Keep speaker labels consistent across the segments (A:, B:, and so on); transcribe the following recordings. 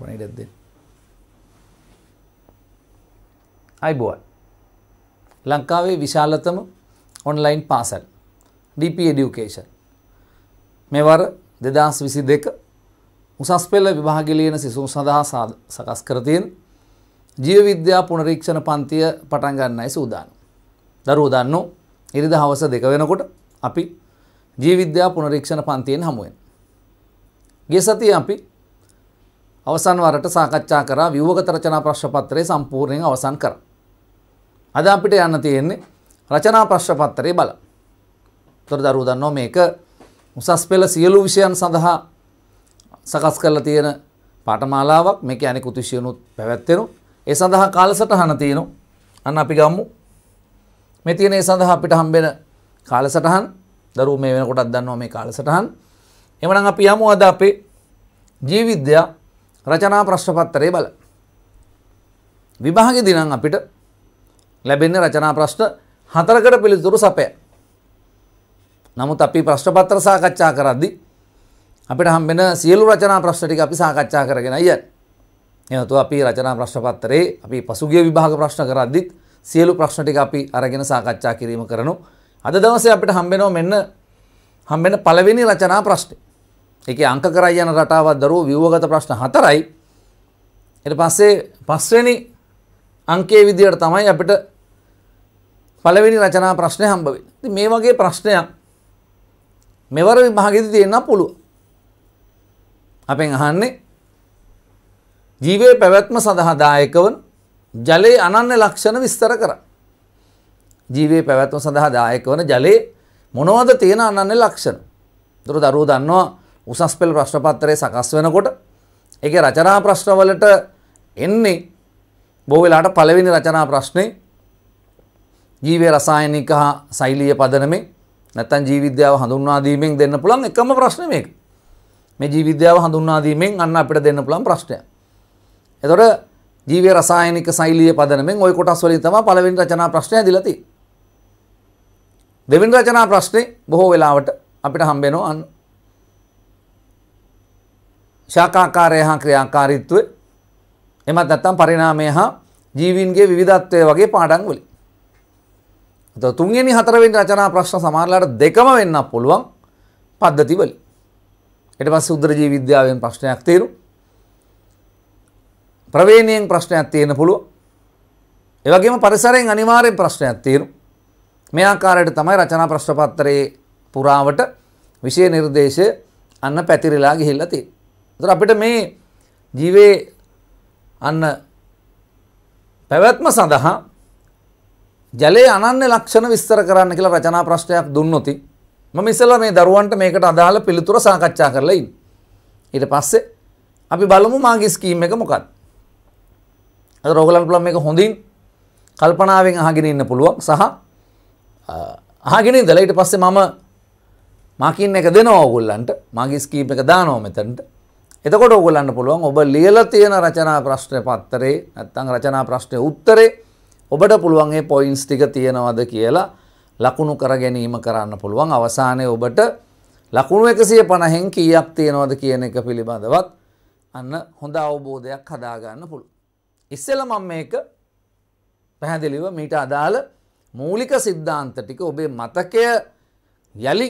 A: මට පණිඩක් දෙන්න. අයිබෝන්. ලංකාවේ විශාලතම ඔන්ලයින් පාසල් DP Education. මෙවර 2022 උසස් පෙළ විභාග ලියන සිසුන් සඳහා සකස් කර තියෙන ජීව විද්‍යා පුනරීක්ෂණ පන්තිය පටන් ගන්නයි සූදානම්. දරුවෝ දන්නෝ ඉරිදා හවස දෙක වෙනකොට අපි ජීව විද්‍යා පුනරීක්ෂණ පන්තියෙන් හමු වෙනවා. ගිය සතියේ අපි අවසන් වරට සාකච්ඡා කරා ව්‍යුහගත රචනා ප්‍රශ්න පත්‍රය සම්පූර්ණයෙන් අවසන් කරා. අද අපිට යන්න තියෙන්නේ රචනා ප්‍රශ්න පත්‍රය බල. උතර දරුවෝ දන්නවා මේක උසස් පෙළ සියලු විෂයන් සඳහා සකස් කරලා තියෙන පාඨමාලාවක්. මේකේ අනෙකුත් විෂයනුත් පැවැත්වෙනවා. ඒ සඳහා කාලසටහන තියෙනවා. අන්න අපි ගමු. මේ තියෙන ඒ සඳහා අපිට හම්බෙන කාලසටහන දරුවෝ මේ වෙනකොටත් දන්නවා මේ කාලසටහන්. එමනම් අපි යමු අද අපේ ජීවිද්‍යා රචනා ප්‍රශ්න පත්තරේ බල. විභාගෙදී නම් අපිට ලැබෙන්නේ රචනා ප්‍රශ්න හතරකට පිළිතුරු සපය. නමුත් අපි ප්‍රශ්න පත්‍ර සාකච්ඡා කරද්දී අපිට හම්බෙන සියලු රචනා ප්‍රශ්න ටික අපි සාකච්ඡා කරගෙන යන්නේ. එහෙනම් අපි රචනා ප්‍රශ්න පත්‍රයේ අපි පසුගිය විභාග ප්‍රශ්න කරද්දිත් සියලු ප්‍රශ්න ටික අපි අරගෙන සාකච්ඡා කිරීම කරනවා. අද දවසේ අපිට හම්බෙනවා මෙන්න හම්බෙන පළවෙනි රචනා ප්‍රශ්නේ. එක අංක කරයි යන රටාවත් දරුව විවෝගත ප්‍රශ්න හතරයි එට පස්සේ පස්වෙනි අංකේ විදියට තමයි අපිට පළවෙනි රචනා ප්‍රශ්නය හම්බවෙ මේ වගේ ප්‍රශ්නයක් මෙවර විභාගෙද තියෙන්න පුළුව අපෙන් අහන්නේ ජීවය පැවැත්ම සඳහාදායකවන ජලයේ අනන්‍ය ලක්ෂණ විස්තර කර ජීවයේ පැවැත්ම සඳහා දායක වන ජලයේ මොනවද තියෙන අනන්‍ය ලක්ෂණ දුර දරුව දන්නවා උසස් පෙළ ප්‍රශ්නපත්‍රය සකස් වෙනකොට ඒකේ රචනා ප්‍රශ්නවලට එන්නේ බොහෝ වෙලාවට පළවෙනි රචනා ප්‍රශ්නේ ජීව රසායනික හා ශෛලීය පදනමේ නැත්නම් ජීව විද්‍යාව හඳුන්වා දීමෙන් දෙන්න පුළුවන් එකම ප්‍රශ්නේ මේක. මේ ජීව විද්‍යාව හඳුන්වා දීමෙන් අන්න අපිට දෙන්න පුළුවන් ප්‍රශ්නයක්. එතකොට ජීව රසායනික ශෛලීය පදනමෙන් ওই කොටස් වලින් තමයි පළවෙනි රචනා ප්‍රශ්නය ඇදලා තියෙන්නේ. දෙවෙනි රචනා ප්‍රශ්නේ බොහෝ වෙලාවට අපිට හම්බ වෙනවා ශාකාකාරය හා ක්‍රියාකාරීත්වය එමත් නැත්තම් පරිණාමය හා ජීවීන්ගේ විවිධත්වය වගේ පාඩම් වලින්. එතකොට තුන්වෙනි හතරවෙනි රචනා ප්‍රශ්න සමහරලාට දෙකම වෙන්නත් පුළුවන් පද්ධති වලින්. ඊට පස්සේ උද්දර ජීව විද්‍යාවෙන් ප්‍රශ්නයක් තියෙනවා. ප්‍රවේණියෙන් ප්‍රශ්නයක් තියෙන්න පුළුවන්. ඒ වගේම පරිසරයෙන් අනිවාර්යෙන් ප්‍රශ්නයක් තියෙනවා. මේ ආකාරයට තමයි රචනා ප්‍රශ්න පත්‍රයේ පුරාවට විෂය නිර්දේශය අන්න පැතිරිලා ගිහිල්ලා තියෙන්නේ. තර අපිට මේ ජීවේ අන්න පැවැත්ම සඳහා ජලයේ අනන්‍ය ලක්ෂණ විස්තර කරන්න කියලා රචනා ප්‍රශ්නයක් දුන්නොති මම ඉස්සෙල්ලා මේ දරුවන්ට මේකට අදාළ පිළිතුර සාකච්ඡා කරලා ඉන්න. ඊට පස්සේ අපි බලමු මාගේ ස්කීම් එක මොකක්ද. අද රෝගලන් පුළුවන් මේක හොඳින් කල්පනාවෙන් අහගෙන ඉන්න පුළුවන් සහ අහගෙන ඉඳලා ඊට පස්සේ මම මා කියන එක දෙනවා ඕගොල්ලන්ට මාගේ ස්කීම් එක දානවා මෙතනට එතකොට ඔගලන්න පුළුවන් ඔබ ලියල තියෙන රචනා ප්‍රශ්නය පත්තරේ නැත්තං රචනා ප්‍රශ්නය උත්තරේ ඔබට පුළුවන්ගේ පොයින්ස් ටික තියෙනවද කියලා ලකුණු කර ගැනීම කරන්න පුළුවන් අවසානය ඔබට ලකුණු එකසිය පණහෙන් කීයක් තියෙනවද කියන එක පිළිබඳවත් අන්න හොඳ අවබෝධයක් හදාගන්න පුළු. ඉස්සෙල මම මේක පැහැදිලිව මීට අදාළ මූලික සිද්ධාන්ත ටික ඔබේ මතකය යළි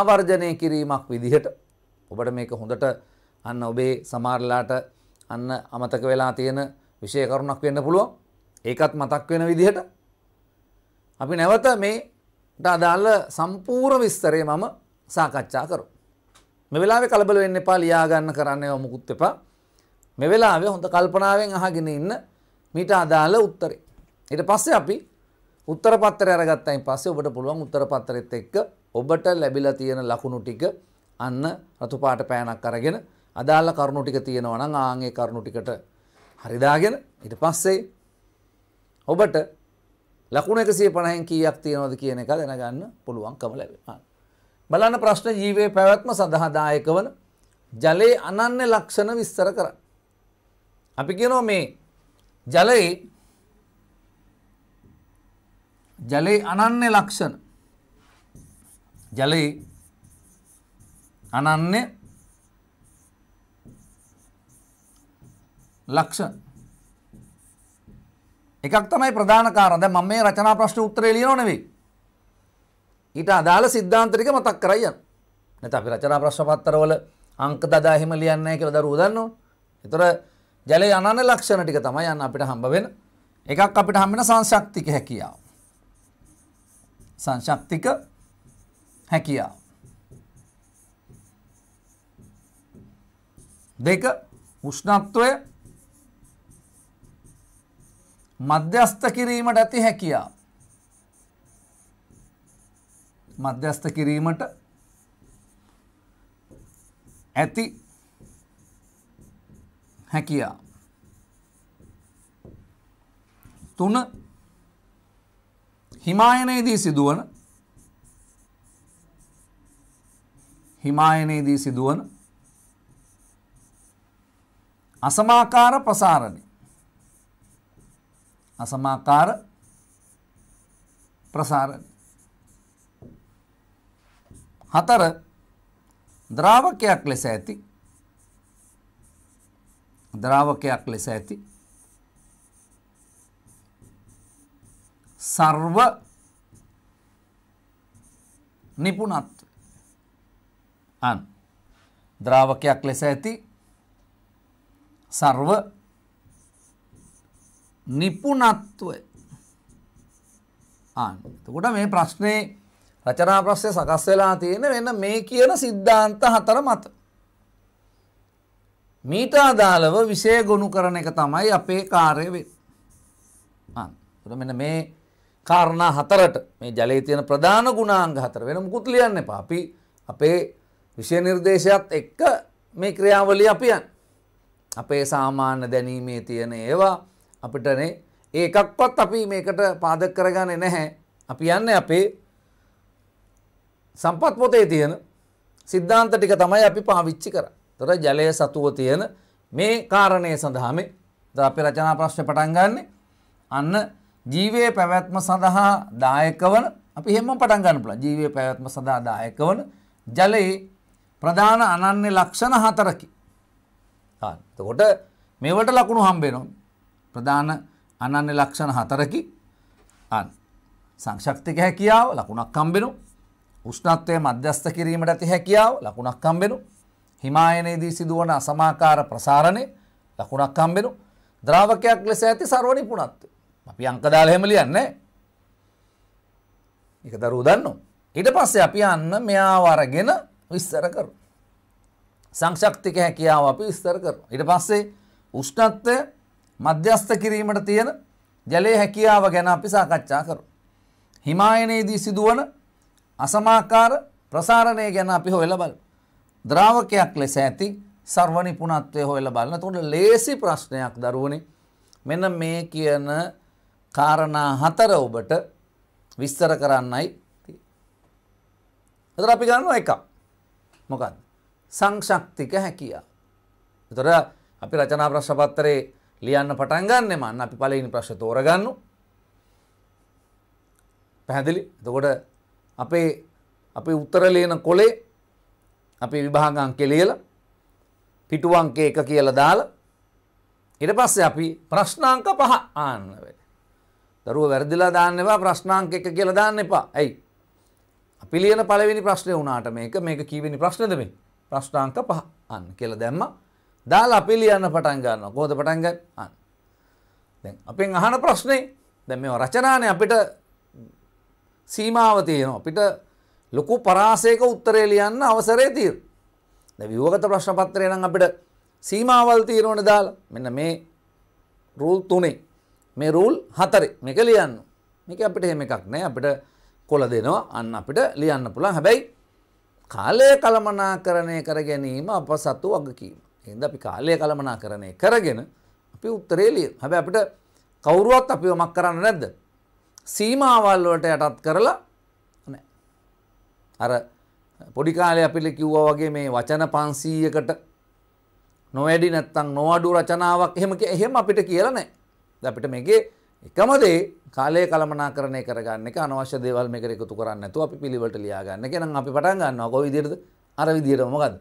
A: ආවර්ජනය කිරීමක් විදිහට ඔබට මේක හොඳට අන්න ඔබේ සමාරලාට අන්න අමතක වෙලා තියෙන විෂය කරුණක් වෙන්න පුළුවන්. ඒකත් මතක් වෙන විදිහට අපි නැවත මේට අදාළ සම්පූර්ණ විස්තරය මම සාකච්ඡා කරමු. මේ වෙලාවේ කලබල වෙන්න එපා ලියා ගන්න කරන්න ඒවා මුකුත් එපා. මේ වෙලාවේ හොඳ කල්පනාවෙන් අහගෙන ඉන්න මීට අදාළ උත්තරේ. ඊට පස්සේ අපි උත්තර පත්‍රය අරගත්තයින් පස්සේ ඔබට පුළුවන් උත්තර පත්‍රෙත් එක්ක ඔබට ලැබිලා තියෙන ලකුණු ටික අන්න රතුපාට පෑනක් අරගෙන අදාළ කරුණු ටික තියෙනවා නම් ආන්ගේ කරුණු ටිකට හරිදාගෙන ඊට පස්සේ ඔබට ලකුණ 150න් කීයක් තියෙනවද කියන එක දැනගන්න පුළුවන්කම ලැබෙනවා. බලන්න ප්‍රශ්න ජීවයේ පැවැත්ම සඳහා දායක වන ජලයේ අනන්‍ය ලක්ෂණ විස්තර කරන්න. අපි කියනවා මේ ජලයේ ජලයේ අනන්‍ය ලක්ෂණ ජලයේ අනන්‍ය ලක්ෂණ එකක් තමයි ප්‍රධාන කාරණා. දැන් මම මේ රචනා ප්‍රශ්න උත්තරේ ලියනෝ නෙවෙයි. ඊට අදාළ સિદ્ધාන්ත ටික මතක් කරයි යන්න. නැත්නම් අපි රචනා ප්‍රශ්න පත්‍රවල අංක දදා එහෙම ලියන්නේ නැහැ කියලා දරුවෝ දන්නවනේ. ඒතර ජලයේ අනන්‍ය ලක්ෂණ ටික තමයි යන්න අපිට හම්බ වෙන. එකක් අපිට හම්බ වෙන සංශක්තික හැකියාව. සංශක්තික හැකියාව. දෙක උෂ්ණත්වය මධ්‍යස්ථ කිරීමට ඇති හැකියා මධ්‍යස්ථ කිරීමට ඇති හැකියා තුන හිමායනයේදී සිදුවන හිමායනයේදී සිදුවන අසමාකාර ප්‍රසාරණය. අසමාකාර ප්‍රසාරණය. හතර ද්‍රාවකයක් ලෙස ඇති ද්‍රාවකයක් ලෙස ඇති සර්ව නිපුණත්ව අන් ද්‍රාවකයක් ලෙස ඇති සර්ව නිපුනත්වය තකොට මේ ප්‍රශ්නය රචනා ප්‍රශ්ය සකස් වෙලා තියෙන වෙන මේ කියන සිද්ධාන්ත හතර මත. මීට අදාළව විෂය ගොුණු කරන එක තමයි අපේ කාරය වේ. මෙන මේ කාරණා හතරට මේ ජලය තියෙන ප්‍රධාන ගුණාංග හතර වෙන මුකුත් ලියන්න පාපි අපේ විෂය නිර්දේශයක්ත් එක්ක මේ ක්‍රියාවලි අපියන්. අපේ සාමාන්‍ය දැනීමේ තියෙන ඒවා අපිටනේ ඒකක්වත් අපි මේකට පාදක කරගන්නේ නැහැ. අපි යන්නේ අපේ සම්පත් පොතේ තියෙන සිද්ධාන්ත ටික තමයි අපි පාවිච්චි කරන්නේ. තොර ජලය සතුව තියෙන මේ කාරණය සඳහා මේ අපි රචනා ප්‍රශ්න පටන් ගන්නෙ අන්න ජීවයේ පැවැත්ම සඳහා දායක වන අපි හැමෝම පටන් ගන්න පුළුවන්. ජීවයේ පැවැත්ම සඳහා දායක වන ජලයේ ප්‍රධාන අනන්‍ය ලක්ෂණ හතරකි. තකොට මේවට ලකුණු හම්බේනවා ප්‍රධාන අනන්‍ය ලක්ෂණ හතරකි අන් සංක්ෂක්තික හැකියාව ලකුණක් හම්බෙනු උෂ්ණත්වය මධ්‍යස්ථ කිරීමට ඇති හැකියාව ලකුණක් හම්බෙනු හිමායනයේදී සිදුවන අසමාකාර ප්‍රසාරණය ලකුණක් හම්බෙනු ද්‍රාවකයක් ලෙස ඇති සර්ව නිපුණත්වය අපි අංකදාල හැම ලියන්නේ ඒක දරුවෝ දන්නවා ඊට පස්සේ අපි අන්න මෙයාව අරගෙන විස්තර කරමු සංශක්තික හැකියාව අපි විස්තර කරනවා. ඊට පස්සේ උෂ්ණත්වය මධ්‍යස්ත කිරීමට තියෙන ජලයේ හැකියාව ගැන අපි සාකච්ඡා කරමු. හිමායනයේදී සිදුවන අසමාකාර ප්‍රසාරණය ගැන අපි හොයලා බලමු. ද්‍රාවකයක් ලෙස ඇති සර්ව නිපුණත්වය හොයලා බලන. එතකොට ලේසි ප්‍රශ්නයක් දරුවනේ. මෙන්න මේ කියන කාරණා හතර ඔබට විස්තර කරන්නයි. එතකොට අපි ගන්නවා එකක්. මොකක්ද? සංශක්තික හැකියා. එතොට අපි රචනා ප්‍රශ්පත්තරේ ලියන්න පටන් ගන්න මන්න අපි පලයිනි ප්‍රශ් තෝරගන්න. පැහැදිලි දකොට අපේ අපි උත්තර ලියන කොලේ අපි විභාගංකෙ ලියල පිටුවංක එක කියල දාල ඉට පස්සේ අපි ප්‍රශ්නාංක පහ ආන්න වේ. දරුව වැරදිලා දාන්නවා ප්‍රශ්නාංක එක කියල දාන්න එපා ඇයි. අපි ලියන පලවෙනි ප්‍රශ්නය වුණාට මේක මේක කීවෙනි ප්‍රශ්නදමින්. ප්‍රශ්නාංක පහ අන්න කියලා දැම්ම දාලා අපි ලියන්න පටන් ගන්නවා කොහොමද පටන් ගන්නේ අන්න දැන් අපෙන් අහන ප්‍රශ්නේ දැන් මේ රචනානේ අපිට සීමාව තියෙනවා අපිට ලොකු පරාසයක උත්තරේ ලියන්න අවසරය තියෙනවා දැන් විවගත ප්‍රශ්න පත්‍රය නම් අපිට සීමාවල් තියෙනවනේ දාලා මෙන්න මේ රූල් තුනේ මේ රූල් හතරේ මේක ලියන්න මේක අපිට එහෙම එකක් නෑ අපිට කොළ දෙනවා අන්න අපිට ලියන්න පුළුවන් හැබැයි කාලය කළමනාකරණය කර ගැනීම අප සතු වගකීම. එද අපි කාලය කළමනාකරණය කරගෙන අපි උත්තරේලිය හැබ අපිට කවුරුවත් අපි මක් කරන්න නැද්ද. සීමාවල් වලට යටත් කරලා අර පොඩිකාලය අපිට කිව්වා වගේ මේ වචන පන්සීයකට නොවැඩි නැත්තං නොවඩු රචනාවක් එහෙම එහෙම අපිට කියලනෑ අපිට මේගේ එකමදේ කාලය කළමනාකරණය කරගන්න එක අනවශ්‍ය දේවල් මේක එකතු කරන්න නැතුව අපි පිළිවෙලට ලියා ගන්න එක නම් අපි පටන් ගන්නවා කොයි විදිහටද අර විදිහටම මොකද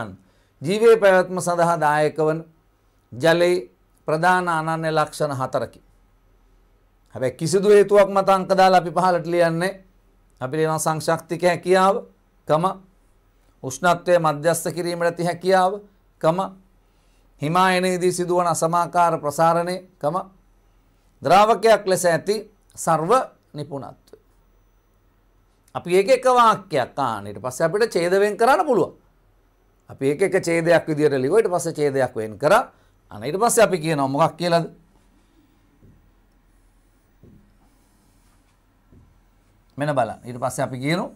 A: අන්න ජීවයේ පැවැත්ම සඳහා දායක වන ජලයේ ප්‍රධාන අනන්‍ය ලක්ෂණ හතරකි හැබැයි කිසිදු හේතුවක් මත අංක දාලා අපි පහලට ලියන්නේ අපි ලියනවා සංශක්තික හැකියාව කම උෂ්ණත්වය මධ්‍යස්ථ කිරීමට ඇති හැකියාව කම හිමායනයේදී සිදුවන අසමාකාර ප්‍රසාරණය කම ද්‍රාවකයක් ලෙස ඇති සර්ව නිපුණත්වය. අපි ඒක එක වාක්‍යයක් ආනට පස්සේ අපිට ඡේදයෙන් කරන්න පුළුවන්. අපි ඒක එක ඡේදයක් විදියට ලිව්වා ඊට පස්සේ ඡේදයක් වෙන් කරා. අන ඊට පස්සේ අපි කියනවා මොකක් කියලාද? මෙන්න බලන්න. ඊට පස්සේ අපි කියනවා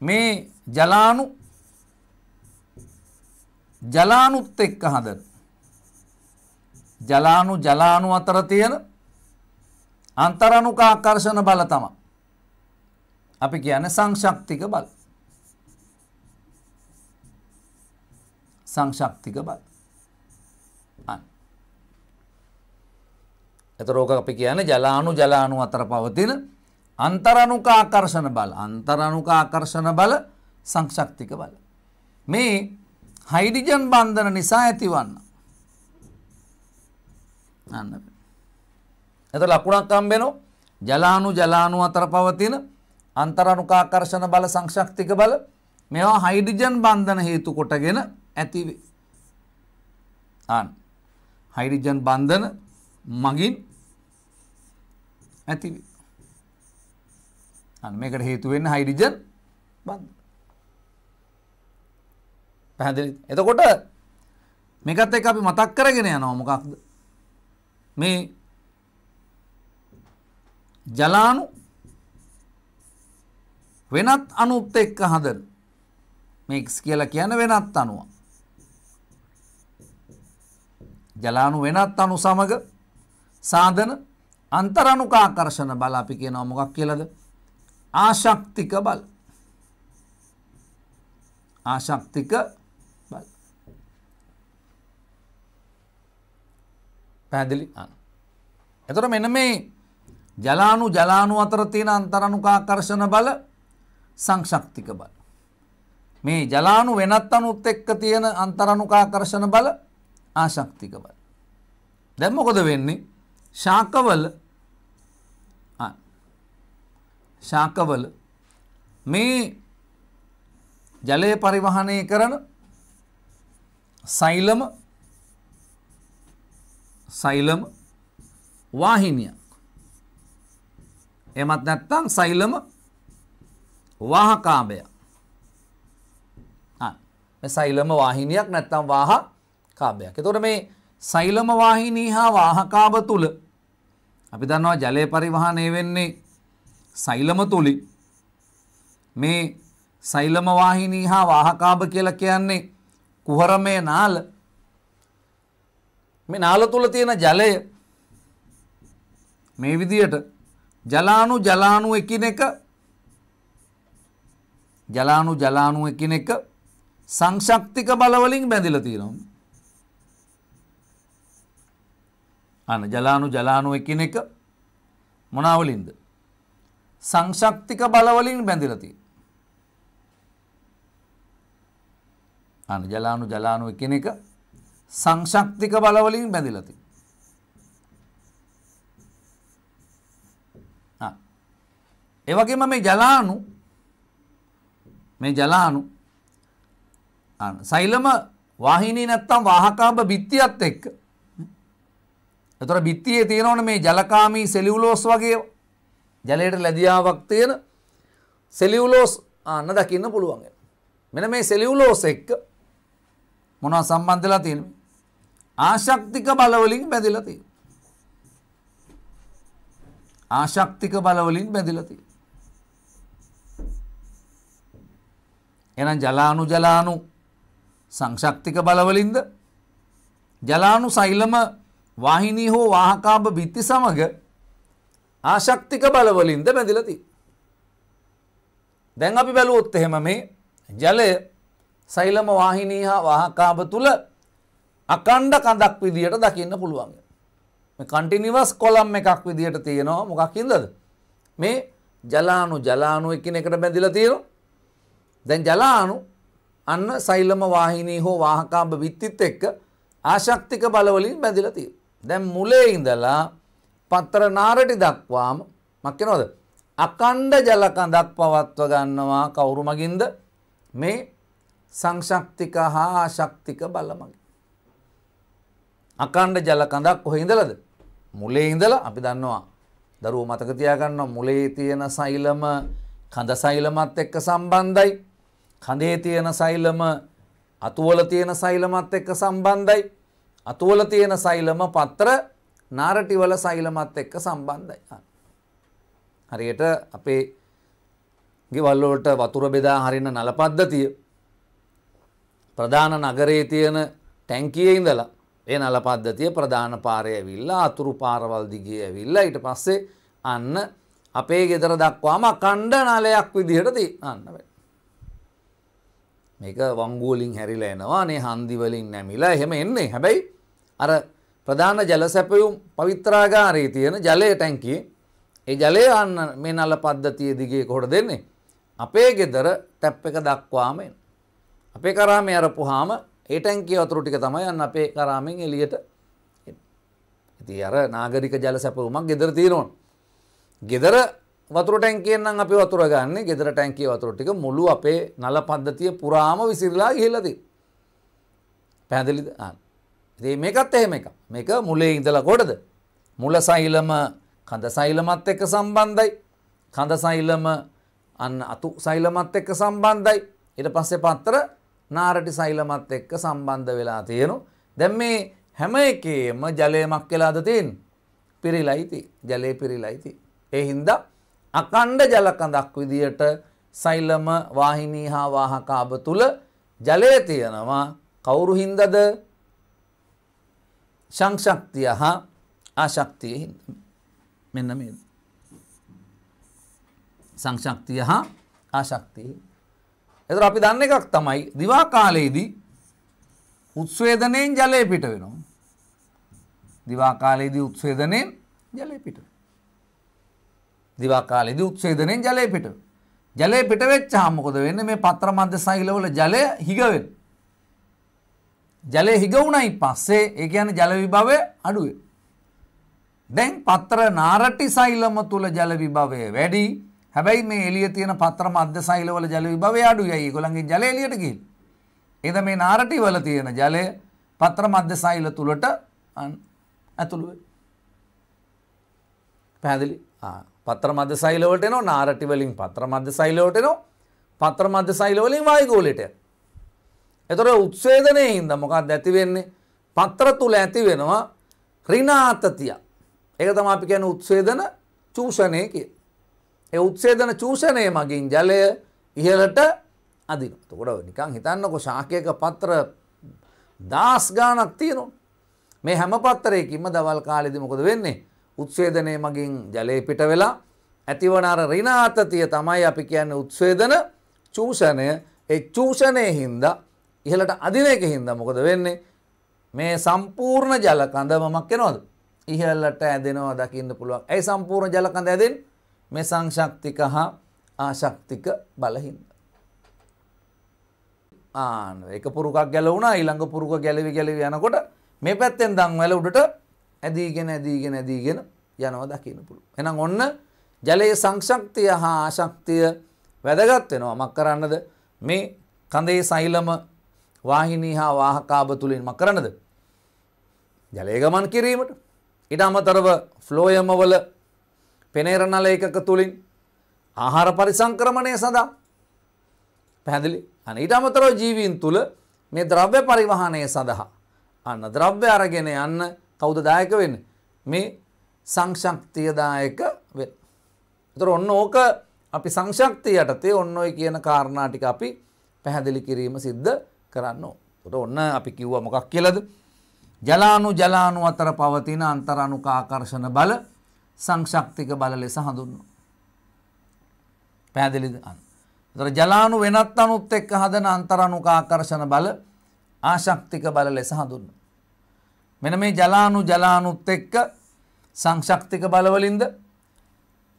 A: මේ ජලානු ජලානුත් එක්ක හදන ජලානු ජලානු අතර තියෙන අන්තරණුකාකර්ෂණ බල තම. අපි කියන සංශක්තික බල. සංශක්තික බල. එතරෝක අපි කියන ජලානු ජලානු අතර පවතින අන්තරණුකාකර්ෂණ බල අන්තරණුකාකර්ෂණ බල සංශක්තික බල. මේ හයිඩිජන් බන්ධන නිසා ඇතිවන්න. අන්න. එතකොට ලකුණක් හම්බෙනවා ජලාණු ජලාණු අතර පවතින අන්තරණුකාකර්ෂණ බල සංශක්තික බල මේවා හයිඩ්‍රජන් බන්ධන හේතු කොටගෙන ඇතිවේ. ආන් හයිඩ්‍රජන් බන්ධන මගින් ඇතිවේ. අන්න මේකට හේතු වෙන්නේ හයිඩ්‍රජන් බන්ධන. පැහැදිලිද? එතකොට මේකත් එක්ක අපි මතක් කරගෙන යනවා මොකක්ද? මේ ජලානු වෙනත් අනුත් එක්ක හදන මේක්ස් කියලා කියන වෙනත් අනුව ජලානු වෙනත් අනු සමග සාධන අන්තරණුකාකර්ෂණ බල අපි කියනවා මොකක් කියලද ආශක්තික බල ආශක්තික පැහැදිලි එතොට මෙන මේ ජලානු ජලානු අතර තියෙන අන්තරණුකාකර්ශණ බල සංශක්තික බල. මේ ජලානු වෙනත් අනුත් එක්ක තියෙන අන්තරණුකාකර්ශණ බල ආශක්තික බල. දැම්මොකොද වෙන්නේ ශාකවල ශාකවල මේ ජලය පරිවහනය කරන සයිලම සෛලම වාහිනියක්. එමත් නැත්තම් සෛලම වාහකාභය. සෛලම වාහිනියක් නැත්තම් වාහ කාභයක්. එතකොට මේ සෛලම වාහිනී හා වාහකාභ තුල අපි දන්නවා ජලය පරිවහනය වෙන්නේ සෛලම තුලින්. මේ සෛලම වාහිනී හා වාහකාභ කියලා කියන්නේ කුහරමය නාල මේ නාල තුල තියෙන ජලය මේ විදියට ජලාණු ජලාණු එකිනෙක ජලාණු ජලාණු එකිනෙක සංශක්තික බලවලින් බැඳිලා තියෙනවා. අන ජලාණු ජලාණු එකිනෙක මොනවලින්ද? සංශක්තික බලවලින් බැඳිලා තියෙනවා. අන ජලාණු ජලාණු එකිනෙක සංශක්තික බලවලින් බැඳිලති. එවගේම මේ ජලානු මේ ජලානු සෛලම වාහිනී නැත්තම් වාහකාඹ බිත්තියත් එක්ක එතොර බිත්තියේ තියෙනවන මේ ජලකාමී සෙලිවුලෝස් වගේ ජලයට ලැදියාවක් තියෙන සෙලිවුලෝස් අන්න දකින්න පුළුවන් මෙන මේ සෙලිවුලෝස් එක්ක මොනවා සම්බන්ධලා තියෙනවා ආශක්තික බලවලින් බැඳිලා තියෙනවා. ආශක්තික බලවලින් බැඳිලා තියෙනවා. එනම් ජලානු ජලානු සංශක්තික බලවලින්ද ජලානු සෛලම වාහිනී හෝ වාහකාභ බිත්ති සමග ආශක්තික බලවලින්ද බැඳිලති. දැන් අපි බැලුවොත් එහෙම මේ ජලය සෛලම වාහිනී හා වාහකාභ තුළ අකණ්ඩ කඳක් විදියට දකින්න පුළුවන්. කටිනිවස් කොලම් එකක් විදියට තියෙනවා මොකක් හින්දද. මේ ජලානු ජලානු එකින එකට බැඳිල තියෙන. දැන් ජලානු අන්න සෛලම වාහිනී හෝ වාහකාම්භ විත්තිත් එක්ක ආශක්තික බලවලින් බැඳිල තිය. දැන් මුලේ ඉඳලා පත්තර නාරටි දක්වාම මක්කනොද. අකණ්ඩ ජලකඳක් පවත්ව ගන්නවා කවුරුමගින්ද මේ සංශක්තික හා ආශක්තික බලමගින්. අකණ්ඩ ජල කඳක් කොහේ ඉඳලාද? මුලේ ඉඳලා අපි දන්නවා. දරුවෝ මතක තියාගන්න මුලේ තියෙන සෛලම කඳ සෛලමත් එක්ක සම්බන්ධයි. කඳේ තියෙන සෛලම අතුවල තියෙන සෛලමත් එක්ක සම්බන්ධයි. අතුවල තියෙන සෛලම පත්‍ර නාරටිවල සෛලමත් එක්ක සම්බන්ධයි. හරියට අපේ ගෙවල් වලට වතුර බෙදා හරින නල පද්ධතිය ප්‍රධාන නගරයේ තියෙන ටැංකියේ ඉඳලා ඒ නල පද්ධතිය ප්‍රධාන පාරය ඇවිල්ලා අතුරු පාරවල් දිගේ ඇවිල්ලා ඊට පස්සේ අන්න අපේ ගෙදර දක්වාම කණ්ඩ නලයක් විදිහට අන්න මේක වංගුවලින් හැරිලා එනවා නේ හන්දිවලින් නැමිලා එහෙම එන්නේ හැබැයි අර ප්‍රධාන ජල සැපයුම් පවිත්‍රාගාරයේ තියෙන ජලය ටැංකියේ ඒ ජලය අන්න මේ නල පද්ධතිය දිගේ කොහොට දෙන්නේ අපේ ගෙදර ටැප් එක දක්වාම අපේ කරාම අරපුහාම ඒ ටැන්කේ වතුර ටික තමයි යන්න අපේ කරාමෙන් එළියට ඉතින් අර නාගරික ජල සැපයුමක් ගෙදර තියෙනවනේ. ගෙදර වතුර ටැංකියෙන් නම් අපි වතුර ගන්න. ගෙදර ටැංකියේ වතුර ටික මුළු අපේ නල පද්ධතිය පුරාම විසිරලා ගිහිල්ලා තියෙනවා. පැහැදිලිද? ආ. ඉතින් මේකත් එහෙම එකක්. මේක මුලේ ඉඳලා කොටද? මුල සෛලම කඳ සෛලමත් එක්ක සම්බන්ධයි. කඳ සෛලම අන්න අතු සෛලමත් එක්ක සම්බන්ධයි. ඊට පස්සේ පතර නාරටි සෛලමත් එක්ක සම්බන්ධ වෙලා තියෙනු. දැන් මේ හැම එකේම ජලයමක් වෙලාද තින් පිරිලයිති ජලය පිරිලයිති. ඒ හින්දා අකණ්ඩ ජලකඳක් විදියට සෛලම වාහිනී හා වාහකාබ තුළ ජලය තියෙනවා කවුරු හින්දද සංශක්තිය හා ආශක්තිය මෙන්න මේ සංශක්තිය හා ආශක්තිය එතකොට අපි දන්න එකක් තමයි දිවා කාලයේදී උත්ස්වේදනයෙන් ජලය පිට වෙනවා. දිවා කාලයේදී උත්ස්වේදනයෙන් ජලය පිට වෙනවා. දිවා කාලයේදී උත්ස්වේදනයෙන් ජලය පිට වෙනවා. ජලය පිට වෙච්චාම මොකද වෙන්නේ මේ පත්‍ර මධ්‍ය සෛලවල ජලය හිග වෙනවා. ජලය හිග වුණයි පස්සේ ඒ කියන්නේ ජල විභවය අඩු වෙනවා. දැන් පත්‍ර නාරටි සෛලම තුල ජල විභවය වැඩි හැබැයි මේ එලිය තියෙන පත්‍රම අධ්‍යසයිලවල ජල විභවය අඩුයි. ඒගොල්ලන්ගේ ජලය එලියට ගිහින්. එද මේ නාරටි වල තියෙන ජලය පත්‍රම අධ්‍යසයිල තුලට ඇතුළු වෙයි. පැහැදිලි? ආ පත්‍ර මධ්‍ය සෛල වලට එනවා නාරටි වලින් පත්‍ර මධ්‍ය සෛල වලට එනවා පත්‍ර මධ්‍ය සෛල වලින් වායු ගෝලයට යනවා. ඒතර උත්සේදනයේ හින්දා මොකක්ද ඇති වෙන්නේ? පත්‍ර තුල ඇති වෙනවා ඍණාතතිය. ඒක තමයි අපි කියන්නේ උත්සේදන චූෂණය කියලා. ඒ උත්සේදන චූෂණය මගින් ජලය ඉහලට අදින. තකොට නිකං හිතන්නකො ශාකයක පත්‍ර දාස් ගානක් තියෙනු. මේ හැම පත්තරයකින්ම දවල් කාලෙදි මොකද වෙන්නේ. උත්සේදනය මගින් ජලය පිට වෙලා ඇතිවනර රිනාතතිය තමයි අපි කියන්න උත්සේදන චූෂණය ඒ චූෂණය හින්ද ඉහලට අදින එක හින්ද මොකද වෙන්නේ මේ සම්පූර්ණ ජලකඳ මමක් කෙනවද ඉහලට ඇදෙනවා දකින්න පුළුවන් ඇයි සම්පූර්ණ ජලකඳ ඇදෙන්නේ මේ සංශක්තික හා ආශක්තික බලහින්ද. ආන එක පුරුකක් ගැලවුණා ඊළඟ පුරුක ගැලවි ගැලවි යනකොට මේ පැත්තෙන් දංවැල උඩට ඇදීගෙන ඇදීගෙන ඇදීගෙන යනවා දකින්න පුළුවන්. එහෙනම් ඔන්න ජලයේ සංශක්තිය හා ආශක්තිය වැදගත් වෙනවා. මක් කරන්නද? මේ කඳේ සෛලම වාහිනී හා වාහකාබ තුලින් මක් කරන්නද? ජලයේ ගමන් කිරීමට. ඊට අමතරව ෆ්ලෝයම වල පෙනේරණ ලේකක තුළින් ආහාර පරිසංක්‍රමණය සඳහා පැදිලි අන ඊට අමතරව ජීවීන් තුළ මේ ද්‍රව්‍ය පරිවහනය සඳහා අන්න ද්‍රව්‍ය අරගෙන යන්න කෞදදායක වෙන්න මේ සංශක්තියදායක වෙන්. තර ඔන්න ඕක අපි සංශක්තිය යටතේ ඔන්න ඔයි කියන කාරණාටික අපි පැහැදිලි කිරීම සිද්ධ කරන්න. තොට ඔන්න අපි කිව්ව මොකක් කියලද. ජලානු ජලානු අතර පවතින අන්තරණුකාකර්ශණ බල සංශක්තික බල ලෙස හඳුන්වනවා. පැහැදිලිද? ඒතර ජලාණු වෙනත් අණුත් එක්ක හදන අන්තරණුක ආකර්ෂණ බල ආශක්තික බල ලෙස හඳුන්වනවා. මෙන්න මේ ජලාණු ජලාණුත් එක්ක සංශක්තික බලවලින්ද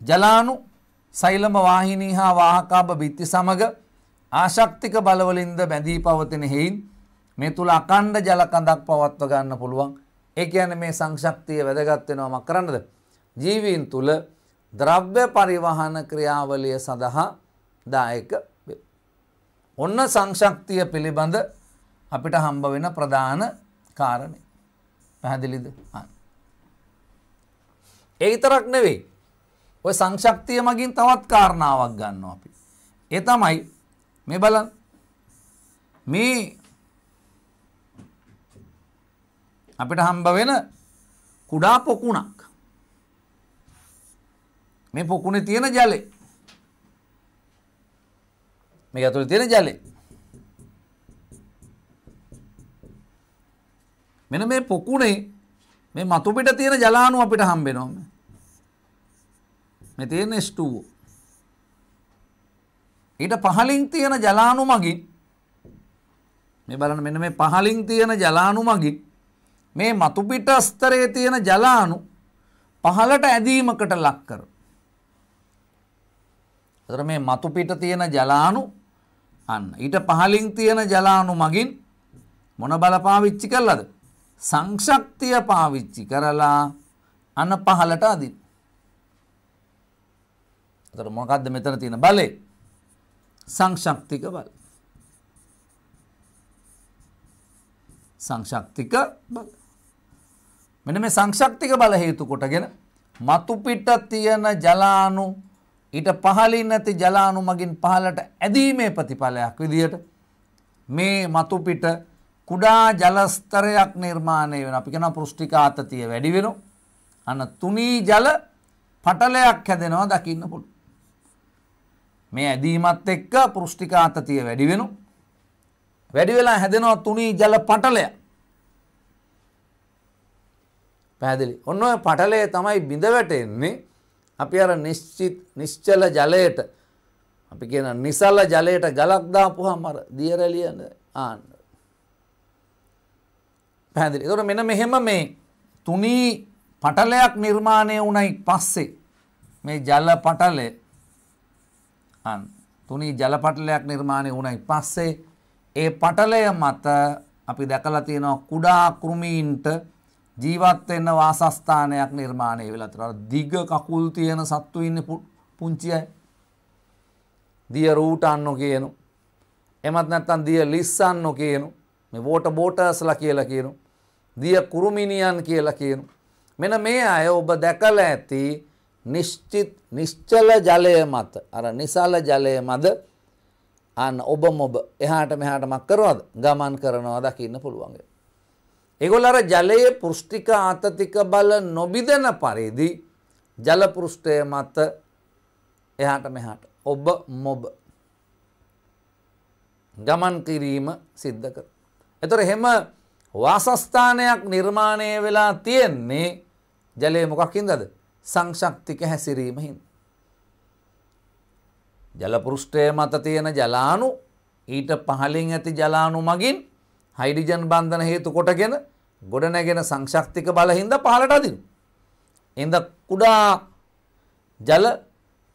A: ජලාණු සෛලම වාහිනී හා වාහකාබ බිත්ති සමග ආශක්තික බලවලින්ද බැඳී පවතින හේයින් මේ තුල අකණ්ඩ ජල කඳක් පවත්ව ගන්න පුළුවන්. ඒ කියන්නේ මේ සංශක්තිය වැදගත් වෙනවා මක් කරන්නද? ජීවීන් තුළ ද්‍රව්‍ය පරිවහන ක්‍රියාවලිය සඳහා දායක වේ. ඔන්න සංශක්තිය පිළිබඳ අපිට හම්බ වෙන ප්‍රධාන කාරණය. පැහැදිලිද? ඒ විතරක් නෙවෙයි. ඔය සංශක්තිය මගින් තවත් කාරණාවක් ගන්නවා අපි. ඒ තමයි මේ බලන්න මේ අපිට හම්බ වෙන කුඩා පොකුණක් මේ පොකුණේ තියෙන ජලය මේ ඇතුළේ තියෙන ජලය මෙන්න මේ පොකුණේ මේ මතු පිට තියෙන ජලාණු අපිට හම්බෙනවා මේ. මේ තියෙන S2O. ඊට පහලින් තියෙන ජලාණු මගින් මේ බලන්න මෙන්න මේ පහලින් තියෙන ජලාණු මගින් මේ මතු පිට ස්තරයේ තියෙන ජලාණු පහලට ඇදීමකට ලක් කරනවා. එතකොට මේ මතු පිට තියෙන ජලාණු අන්න ඊට පහලින් තියෙන ජලාණු මගින් මොන බල පාවිච්චි කළාද? සංක්ෂක්තිය පාවිච්චි කරලා අන පහලට අදින්. එතකොට මොකද්ද මෙතන තියෙන බලේ? සංක්ෂක්තික බල. සංක්ෂක්තික බල. මෙන්න මේ සංක්ෂක්තික බල හේතු කොටගෙන මතු පිට තියෙන ජලාණු ඊට පහලින් නැති ජලානු මගින් පහලට ඇදීමේ ප්‍රතිඵලයක් විදිහට මේ මතුපිට කුඩා ජලස්තරයක් නිර්මාණය වෙන අපි කෙන පෘෂ්ටිකාතතිය වැඩි වෙන අන්න තුනී ජල පටලයක් හැදෙනවා දකින්න පුළු. මේ ඇදීමත් එක්ක පෘෂ්ටිකාතතිය වැඩි වෙන වැඩිවෙලා හැදෙනවා තුනී ජල පටලය පැදිලි ඔන්න පටලය තමයි බිඳවැටෙන්නේ අපි අර නිශ්චිත් නිශ්චල ජලයට අපි කියන නිසල ජලයට ගලක් දාපුවාම අර දියරැලියන ආන්න. පැහැදිලි. ඒතකොට මෙන්න මෙහෙම මේ තුනී පටලයක් නිර්මාණය වුණයි පස්සේ මේ ජල පටලය අන් තුනී ජල පටලයක් නිර්මාණය වුණයි පස්සේ ඒ පටලය මත අපි දැකලා තියෙනවා කුඩා කෘමීන්ට ජීවත් වෙන්න වාසස්ථානයක් නිර්මාණය වෙලා තියෙනවා. දිග කකුල් තියෙන සත්තු ඉන්නේ පුංචි අය. දිය රූටන්නෝ කියනු. එමත් නැත්නම් දිය ලිස්සන්නෝ කියනු. මේ වෝටර් බෝටර්ස්ලා කියලා කියනු. දිය කුරුමිනියන් කියලා කියනු. මෙන්න මේ අය ඔබ දැකලා ඇති නිශ්චිත නිශ්චල ජලය මත අර නිසල ජලය මද අන්න ඔබ මොබ එහාට මෙහාට මක් කරවද ගමන් කරනවා දකින්න පුළුවන්. ඒගොල්ල අර ජලයේ පෘෂ්ටික ආතතික බල නොබිදෙන පරිදි ජල පෘෂ්ඨය මත එහාට මෙහාට ඔබ මොබ ගමන් කිරීම සිද්ධ කර. එතොට හෙම වාසස්ථානයක් නිර්මාණය වෙලා තියෙන්නේ ජලය මොකක්කින්දද සංශක්තික හැසිරීමහින්. ජලපෘෂ්ඨය මත තියෙන ජලානු ඊට පහලින් ඇති ජලානු මගින් හයිඩිජන් බන්ධන හේතු කොටගෙන ගොඩනැගෙන සංශක්තික බලහින්ද පහලට අදින්. එඳ කුඩා ජල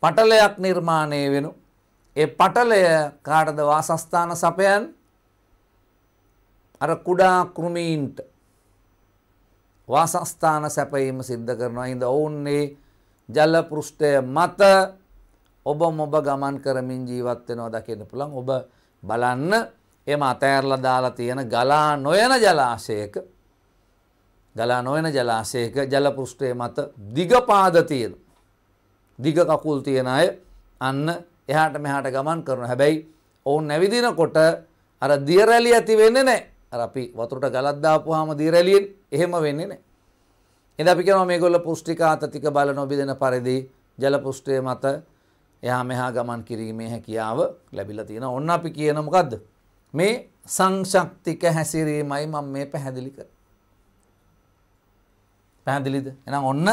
A: පටලයක් නිර්මාණය වෙනු. ඒ පටලය කාටද වාසස්ථාන සපයන් අර කුඩා කෘමීන්ට වාසස්ථාන සැපයීම සිද්ධ කරනවා හිද ඔවුන්නේ ජල පෘෂ්ඨය මත ඔබ මොබ ගමන් කරමින් ජීවත් වෙනවා දකින්න පුළුවන් ඔබ බලන්න එම අතෑරලා දාලා තියෙන ගලා නොයන ජලාශයක ගලා නොයන ජලාශයක ජලපෘෂ්ඨය මත දිගපාද තියෙන. දිග කකුල් තියෙන අය අන්න එහාට මෙහාට ගමන් කරන හැබැයි ඔවුන් නැවිදිනකොට අර දියරැලි ඇති වෙන්නේ නැහැ. අර අපි වතුරට ගලක් දාපුවාම දියරැලියෙන් එහෙම වෙන්නේ නැහැ. එහෙනම් අපි කියනවා මේගොල්ල පුෂ්ටික ආතතික බල නොබිදෙන පරිදි ජල පුෂ්ඨය මත එහා මෙහා ගමන් කිරීමේ හැකියාව ලැබිලා තියෙනවා. ඔන්න අපි කියන මොකද්ද? මේ සංශක්තික හැසිරීමයි මම මේ පැහැදිලි කර. පැහැදිලිද? එහෙනම් ඔන්න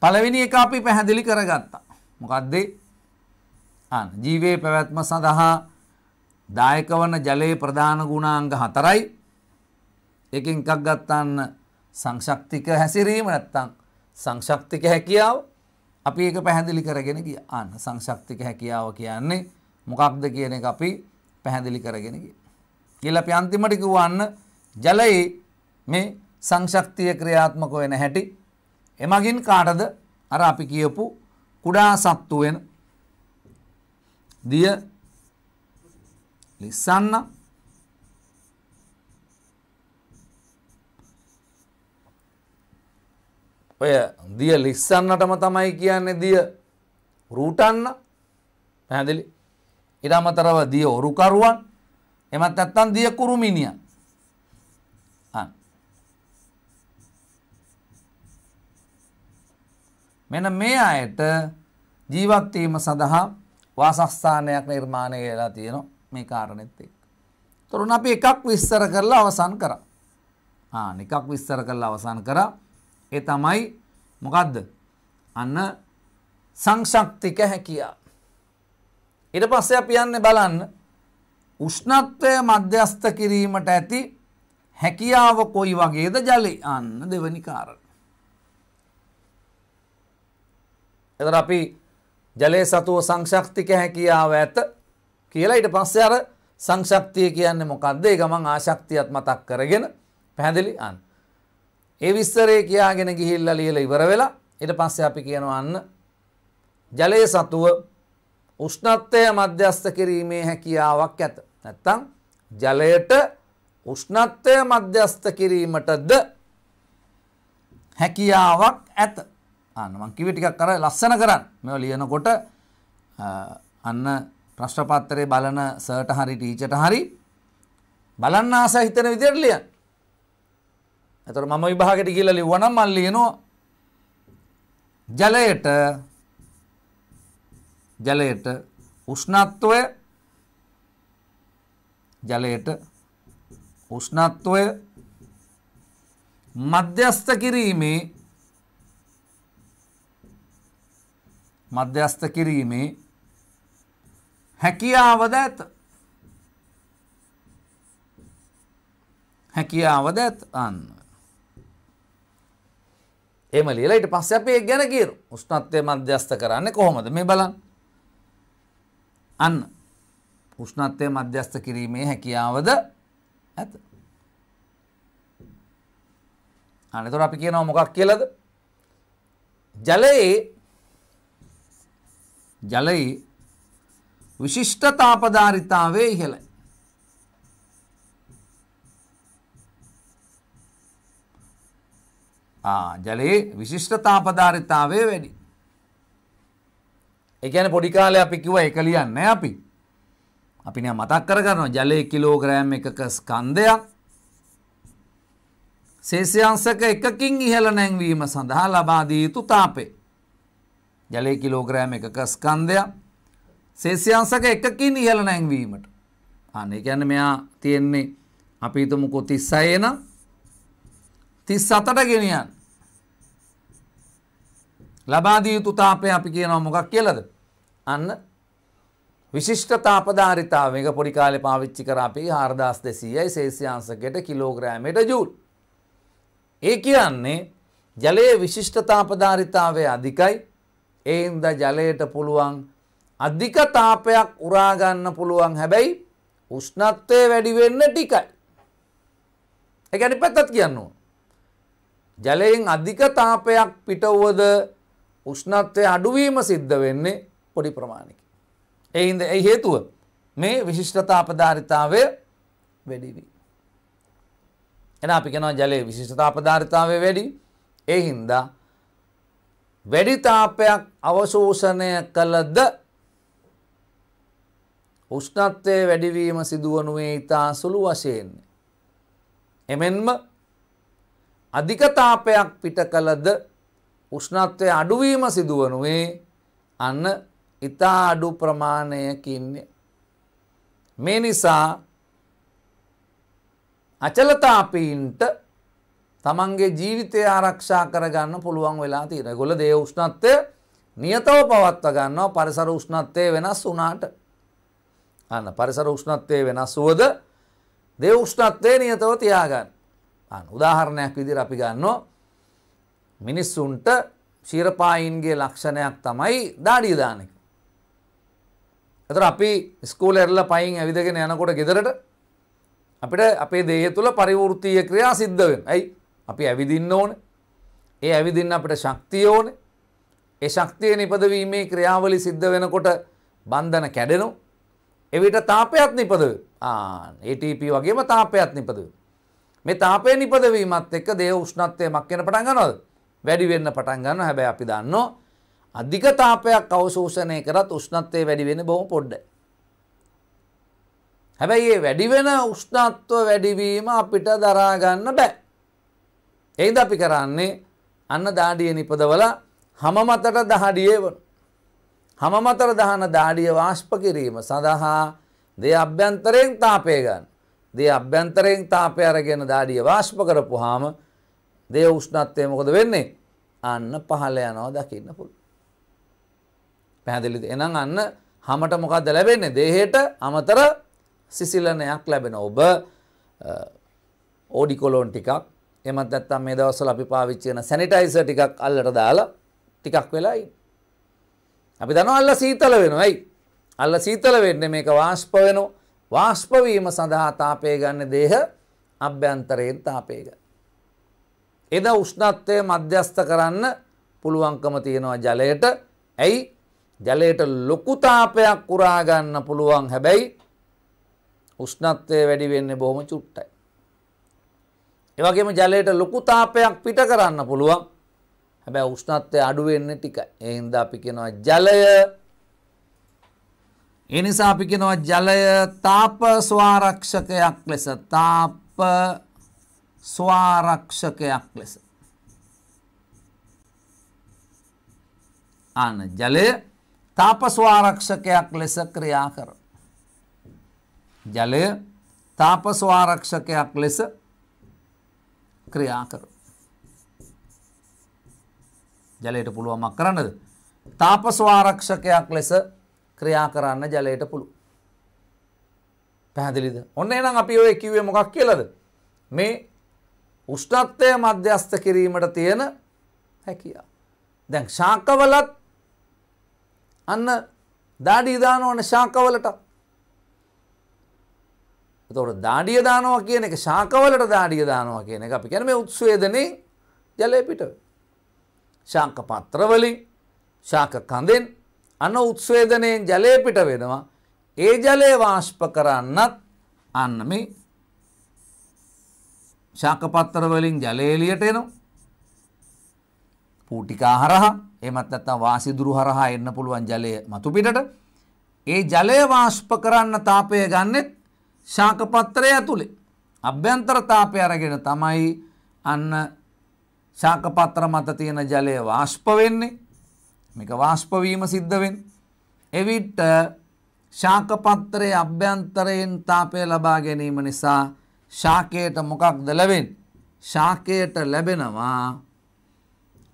A: පළවෙනි එක අපි පැහැදිලි කරගත්තා. මොකද්ද? ආන ජීවයේ පැවැත්ම සඳහා දායක වන ජලයේ ප්‍රධාන ගුණාංග හතරයි. එකෙන් එකක් ගත්තාන්න සංශක්තික හැසිරීම නැත්තම් සංශක්තික හැකියාව අපි ඒක පැහැදිලි කරගෙන ගියා. ආන්න සංශක්තික හැකියාව කියන්නේ මොකක්ද කියන එක අපි පැහැදිලි කරගෙන ගියේ. කියලා අපි අන්තිමට කිව්වන්න ජලයේ මේ සංශක්තිය ක්‍රියාත්මක වෙන හැටි එමගින් කාටද අර අපි කියපු කුඩා සත්තු වෙන දිය ලිස්සන්න ඔය දිය ලිස්සන්නටම තමයි කියන්නේ දිය රූටන්න පැහැදිලි ඊට අමතරව දිය ඔරුකරුවන් එමත් නැත්නම් දිය කුරුමිනියන් මෙන මේ අයට ජීවත්වීම සඳහා වාසස්ථානයක් නිර්මාණය වෙලා තියෙනවා මේ කාරණෙත් එක්ක. තොරුණ අපි එකක් විස්තර කරලා අවසන් කරා. ආ එකක් විස්තර කරලා අවසන් කරා. ඒ තමයි මොකද්ද? අන්න සංශක්තික හැකියාව. ඊට පස්සේ අපි යන්නේ බලන්න උෂ්ණත්වය මධ්‍යස්ත කිරීමට ඇති හැකියාව කොයි වගේද ජලය අන්න දෙවනි කාරණ. එතකොට අපි ජලයේ සතුව සංශක්තික හැකියාව ඇත කියලා ඊට පස්සේ අර සංශක්තිය කියන්නේ මොකද්ද? ඒ ගමන් ආශක්තියත් මතක් කරගෙන පැහැදිලි අන්න. ඒ විස්තරය කියාගෙන ගිහිල්ලා ලියලා ඉවර වෙලා ඊට පස්සේ අපි කියනවා අන්න ජලයේ සතුව උෂ්ණත්වය මධ්‍යස්ථ කිරීමේ හැකියාවක් ඇත. නැත්තම් ජලයට උෂ්ණත්වය මධ්‍යස්ථ කිරීමටද හැකියාවක් ඇත. අන්නමං කිවි ටිකක් කර ලස්සන කරන්න මෙ ලියනකොට අන්න ප්‍රශ්්‍රපත්තරේ බලන සර්ට හරි ටීචට හරි බලන්න ආස හිතන විදියට ලියන්. ඇතර මම විභාගට කියල ලිවනම් මල්ලියනවා ජලයට ජලයට උෂ්ණත්වය ජලයට උෂ්ණත්වය මධ්‍යස්ථ කිරීමේ මධ්‍යස්ථ කිරීමේ හැකියාවද ඇත හැකියාවද ඇත් අන්න එම ලියලට පස්ස අපේ ගැන කියරු උෂ්නත්වය මධ්‍යස්ථ කරන්න කොහොමද මේ බලන් අන්න උෂ්ණත්වය මධ්‍යස්ථ කිරීමේ හැකියාවද ඇත. අනතොට අපි කියනව මොකක් කියලද. ජලයේ ජලයේ විශිෂ්ට තාපධාරිතාවේ ඉහළයි. ජලයේ විශිෂ්ට තාපධාරිතාවේ වැඩි. එකන පොඩිකාලය අපි කිව එක ලියන්න අපි අපි මතක් කරගන්න ජලය කිලෝග්‍රෑම් එකක ස්කන්දයක් සේෂයන්සක එකකින් ඉහළ නැංවීම සඳහා ලබාදී යුතු තාපේ ජලය කිලෝග්‍රෑම් එකක ස්කන්දයක් සේෂයන්සක එකකින් ඉහළ නැංවීමට අන ගැන මෙයා තියෙන්නේ අපි තුමුකු තිස්සයන තිස් අතට ගෙනියන් ලබාදිය යුතු තාපය අපි කියනවා මොකක් කියලද අන්න විශිෂ්ට තාපධාරිතාව එක පොඩි කාලේ පාවිච්චි කර අපි හාරදාස් දෙසීයයි සේසියාංශකයට කිලෝග්‍රෑමට ජූල්. ඒ කියන්නේ ජලයේ විශිෂ්ට තාපධාරිතාවය අධිකයි එයින්ද ජලයට පුළුවන් අධික තාපයක් උරාගන්න පුළුවන් හැබැයි උෂ්ණත්වය වැඩිවෙන්න ටිකයි. එකනි පැත්තත් කියන්නවා. ජලයෙන් අධික තාපයක් පිටවුවද උෂ්ණත්වය අඩුවීම සිද්ධ වෙන්නේ පොඩි ප්‍රමාණික. එයින්ද ඒ හේතුව මේ විශිෂ්ඨතාපධාරිතාවය වැඩිවී. එන අපි කෙනවා ජලයේ විශිෂ්ඨතාපධාරිතාවය වැඩි ඒ හින්දා වැඩිතාපයක් අවශෝෂණය කළද උෂ්ණත්වය වැඩිවීම සිදුවනුවේ ඉතා සුළු වශයෙන්නේ. එමෙන්ම අධිකතාපයක් පිට කළද උෂ්ණත්වය අඩුවීම සිදුවනුවේ අන්න ඉතා අඩු ප්‍රමාණයකින්ය. මේ නිසා අචලතාපීන්ට තමන්ගේ ජීවිතය ආරක්ෂා කරගන්න පුළුවන් වෙලා තියෙන ගොල දේ උෂ්ණත්වය නියතව පවත්ව ගන්නවා පරිසර උෂ්ණත්වය වෙනස් වුනාට අන්න පරිසර උෂ්ණත්වය වෙනස් වුවද දේ උෂ්ණත්වය නියතව තියාගන්න උදාහරණයක් විදිර අපි ගන්නවා මිනිස්සුන්ට ශීරපායින්ගේ ලක්ෂණයක් තමයි දාඩිය දාන එක. එතකොට අපි ස්කූල් ඇරලා පයින් ඇවිදගෙන යනකොට ගෙදරට අපිට අපේ දේහ තුල පරිවෘත්තීය ක්‍රියා සිද්ධ වෙනවා. ඇයි? අපි ඇවිදින්න ඕනේ. ඒ ඇවිදින්න අපිට ශක්තිය ඕනේ. ඒ ශක්තිය නිපදවීමේ ක්‍රියාවලි සිද්ධ වෙනකොට බන්ධන කැඩෙනවා. එවිට තාපයක් නිපද වෙනවා. ATP වගේම තාපයක් නිපද වෙනවා. මේ තාපය නිපදවීමත් එක්ක දේහ උෂ්ණත්වය මක් වෙන පටන් ගන්නවද? වැඩිවෙන්න පටන් ගන්න හැබැ අපි දන්න අධිකතාපයක් අවසූෂණය කරත් උෂ්ණත්වය වැඩිවෙන බොම පොඩ්ඩ. හැබැයි ඒ වැඩිවෙන උෂ්ණත්ව වැඩිවීම අපිට දරාගන්න බෑ. එයිද අපි කරන්නේ අන්න දාඩිය නිපදවල හම මතට දහඩිය වන. හම මතර දහන දාඩිය වාශ්ප කිරීම සඳහා දෙ අභ්‍යන්තරයෙන් තාපය ගන්න. දේ අභ්‍යන්තරයෙන් තාපය අරගෙන දාඩිය වාශ්ප කරපුහාම දේ උෂ්ණත්වය මොකද වෙන්නේ අන්න පහළ යනවා දකින්න පුළුවන්. පැහැදිලිද? එහෙනම් අන්න හැමත මොකද්ද ලැබෙන්නේ? දේහයට අමතර සිසිලනයක් ලැබෙන ඔබ ඕඩිකොලොන් ටිකක් එමත් නැත්නම් මේ දවස්වල අපි පාවිච්චි කරන සැනිටයිසර් ටිකක් අල්ලට දාලා ටිකක් වෙලා ඉන්න. අපි දන්නවා අල්ල සීතල වෙනවා. එයි. අල්ල සීතල වෙන්නේ මේක වාෂ්ප වෙනවා. වාෂ්ප වීම සඳහා තාපය ගන්න දේහ අභ්‍යන්තරයෙන් තාපය ගන්න. එද උෂ්ණත්වය මධ්‍යස්ථ කරන්න පුළුවන්කම තියෙනවා ජලයට ඇයි ජලයට ලොකුතාපයක් කුරාගන්න පුළුවන් හැබැයි උෂ්ණත්වය වැඩි වෙන්නේ බොහොම චුට්ටයි. එවගේම ජලයට ලොකුතාපයක් පිට කරන්න පුළුවන් හැබැ උෂ්ණත්වය අඩුවෙන්න ටික එහින්ද අපි කෙනවා ජලය එනිසා අපි කෙනවා ජලය තාප ස්වාරක්ෂකයක් ලෙස තාප ස්වාරක්ෂකයක් ලෙස. අන ජලය තාප ස්වාරක්ෂකයක් ලෙස ක්‍රියා කර. ජලය තාප ස්වාරක්ෂකයක් ලෙස ක්‍රියා කර. ජලයට පුළුවමක් කරන්නද. තාප ස්වාරක්ෂකයක් ලෙස ක්‍රියා කරන්න ජලයට පුළු. පැහැදිලිද ඔන්න එනම් අපි ඔය කිවේ මොකක් කියලද මේ උෂ්ණත්වය මධ්‍යස්ථ කිරීමට තියෙන හැකියා. දැන් ශාකවලත් අන්න දාඩිය දානවන ශාකවලට. එතකොට දාඩිය දානවා කියන එක ශාකවලට දාඩිය දානවා කියන එක අපි කියන්නේ මේ උත්ස්වේදනේ ජලය පිට. ශාක පත්‍ර වලින් ශාක කඳෙන් අන උත්ස්වේදනයෙන් ජලය පිට වෙනවා. ඒ ජලය වාෂ්ප කරන්නත් අන්න මේ ශාකපත්තර වලින් ජලය එළියට එනවා. පූටිකා හරහා එහෙමත් නැත්නම් වාසිදුරු හරහා එන්න පුළුවන් ජලය මතු පිටට. ඒ ජලය වාෂ්ප කරන්න තාපය ගන්නෙත් ශාකපත්‍රය ඇතුලේ. අභ්‍යන්තර තාපය අරගෙන තමයි අන්න ශාකපත්‍ර මත තියෙන ජලය වාෂ්ප වෙන්නේ. මේක වාෂ්ප වීම සිද්ධ වෙන්නේ. එවිට ශාකපත්‍රයේ අභ්‍යන්තරයෙන් තාපය ලබා ගැනීම නිසා ශාකයට මොකක්ද ලැබෙන් ශාකයට ලැබෙනවා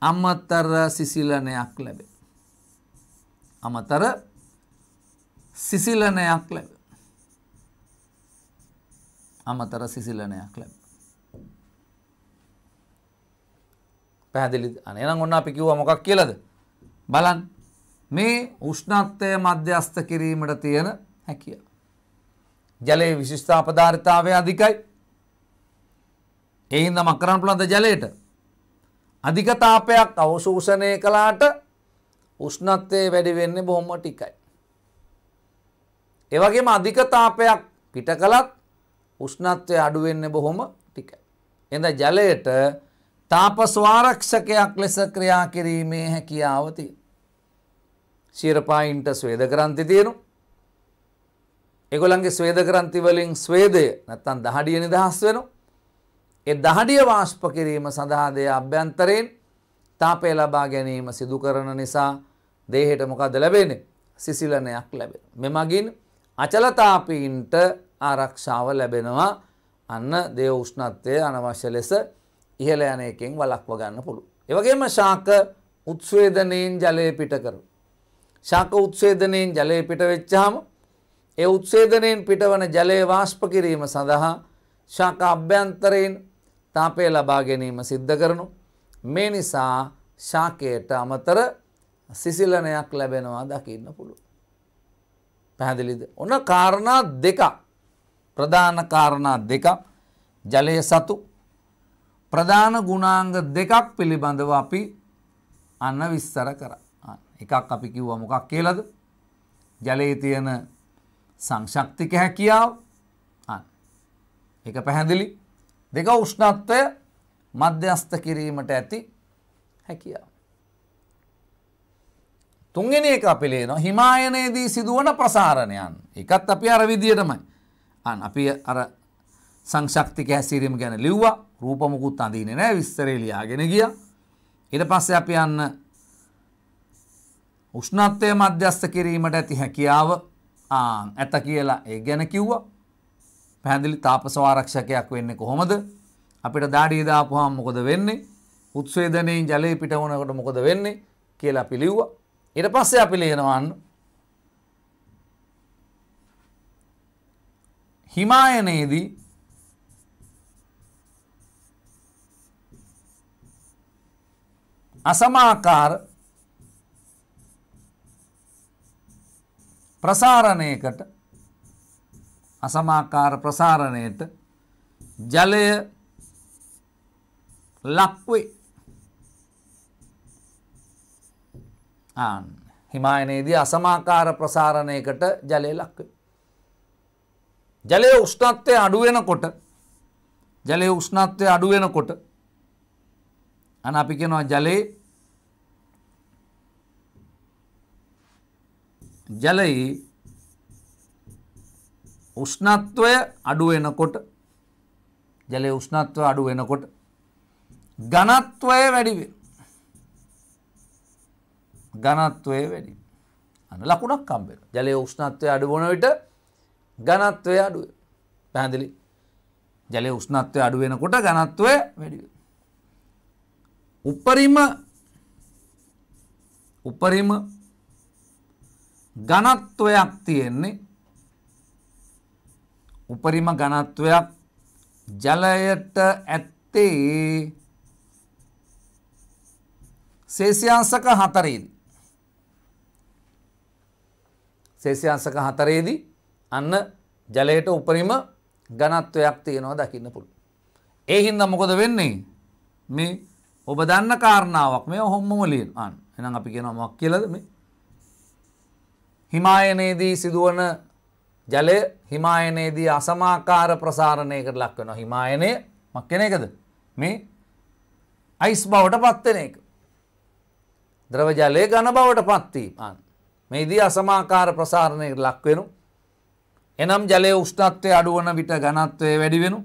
A: අමතර සිසිලනයක් ලැබේ. අමතර සිසිලනයක් ලැබ. අමතර සිසිලනයක් ලැබ. පැහැදිලි අනේනම් ඔන්න අපි කිව්වා මොකක් කියලාද බලන්න මේ උෂ්ණත්වය මධ්‍යස්ත කිරීමට තියෙන හැකියාව ජලයේ විශිෂ්ඨාපධාරිතාවය අධිකයි. එහින්ද මකරන් පුළන්ද ජලයට. අධිකතාපයක් අවශූෂණය කලාට උෂ්ණත්වය වැඩිවෙන්නේ බොහොම ටිකයි. එවගේම අධිකතාපයක් පිට කළත් උෂ්ණත්වය අඩුවෙන්න බොහොම ටිකයි. එඳ ජලයට තාපස්වාරක්ෂකයක් ලෙස ක්‍රියා කිරීමේ හැකියාවති. සිරපායින්ට ස්වේද කරන්ති තියෙනු ඒගොල්ලන්ගේ ස්වේද ක්‍රන්ති වලින් ස්වේදය නැත්තම් දහඩිය නිදහස් වෙනවා. ඒ දහඩිය වාෂ්ප කිරීම සඳහා දේ අභ්‍යන්තරයෙන් තාපය ලබා ගැනීම සිදු කරන නිසා දේහයට මොකද ලැබෙන්නේ? සිසිලනයක් ලැබෙනවා. මෙමගින් අචලතාපීන්ට ආරක්ෂාව ලැබෙනවා. අන්න දේව උෂ්ණත්වය අනවශ්‍ය ලෙස ඉහළ යන එකෙන් වළක්ව ගන්න පුළුවන්. ඒ වගේම ශාක උත්ස්වේදනයෙන් ජලය පිට කරනවා. ශාක උත්සේදනයෙන් ජලය පිට වෙච්චාම ඒ උත්සේදනයෙන් පිටවන ජලය වාෂ්ප කිරීම සඳහා ශාක අභ්‍යන්තරයෙන් තාපය ලබා ගැනීම සිද්ධ කරනු. මේ නිසා ශාකයට අමතර සිසිලනයක් ලැබෙනවා දකින්න පුළු. පැහැදිලිද. ඔන කාරණා දෙක ප්‍රධාන කාරණා දෙක ජලය සතු ප්‍රධාන ගුණාංග දෙකක් පිළිබඳව අපි අන්න විස්තර කර එකක් අපි කිව්ව මොකක් කියලද ජලයේ තියෙන සංශක්තික හැකියාව එක පැහැදිලි දෙක උෂ්ණත්වය මධ්‍යස්ථ කිරීමට ඇති හැකියාව. තුන්ගෙන එක අපිලේ නො හිමායනයේදී සිදුවන ප්‍රසාරණයන් එකත් අපි අර විදියටමයි අන් අපි අර සංශක්තික හැසිරීම ගැන ලිව්වා රූපමකුත් අඳීන නෑ විස්තරේලියාගෙන ගිය ඉට පස්සේ අපි යන්න උෂ්ණත්වය මධ්‍යස්ථ කිරීමට ඇති හැකියාව ඇත කියලා ඒ ගැන කිව්වා පැදිලි තාපසවාරක්ෂකයක් වෙන්න කොහොමද අපිට දාඩිය දාපුහාම මොකද වෙන්නේ උත්සේදනයෙන් ජලය පිටවනකට මොකද වෙන්නේ කියලා පිළිව්වා ඉට පස්සේ අපි ලියනවන්න හිමායනයේදී අසමාකාර ප්‍රසාරණයකට අසමාකාර ප්‍රසාරණයට ජලය ලක්වේ ආන්න හිමායනයේදී අසමාකාර ප්‍රසාරණයකට ජලය ලක්වේ. ජලය උෂ්ණත්වය අඩුවෙනකොට ජලය උෂ්ණත්වය අඩුවෙනකොට අන අපි කෙනවා ජලයේ ජලයේ උෂ්ණත්වය අඩු වෙනකොට ජලයේ උෂ්ණත්වය අඩු වෙනකොට ඝනත්වය වැඩි වෙනවා. ඝනත්වය වැඩි. අන්න ලකුණක් හම්බ වෙනවා. ජලයේ උෂ්ණත්වය අඩු වන විට ඝනත්වය අඩු වෙනවා. පැහැදිලි? ජලයේ උෂ්ණත්වය අඩු වෙනකොට ඝනත්වය වැඩි වෙනවා. උපරිම උපරිම ඝනත්වයක් තියෙන්නේ උපරිම ඝනත්වයක් ජලයට ඇත්තේ සේසියංශක හතරේදී සේසියංශක හතරේදී අන්න ජලයට උපරිම ඝනත්වයක් තියෙනවා දකින්න පුළුවන්. ඒ හින්දා මොකද වෙන්නේ? මේ ඔබ දන්න කාරණාවක් මේ ඔහොමම ලියන. අන්න එහෙනම් අපි කියනවා මොකක් කියලාද මේ? හිමායනයේදී සිදුවන ජලය හිමායනයේදී අසමාකාර ප්‍රසාරණයකට ලක් වෙනවා. හිමායනය මක් වෙන එකද? මේ අයිස් බවට පත් වෙන එක. ද්‍රව ජලය ඝන බවට පත් වීම. මේදී අසමාකාර ප්‍රසාරණයකට ලක් වෙනු. එනම් ජලයේ උෂ්ණත්වය අඩු වන විට ඝනත්වය වැඩි වෙනු.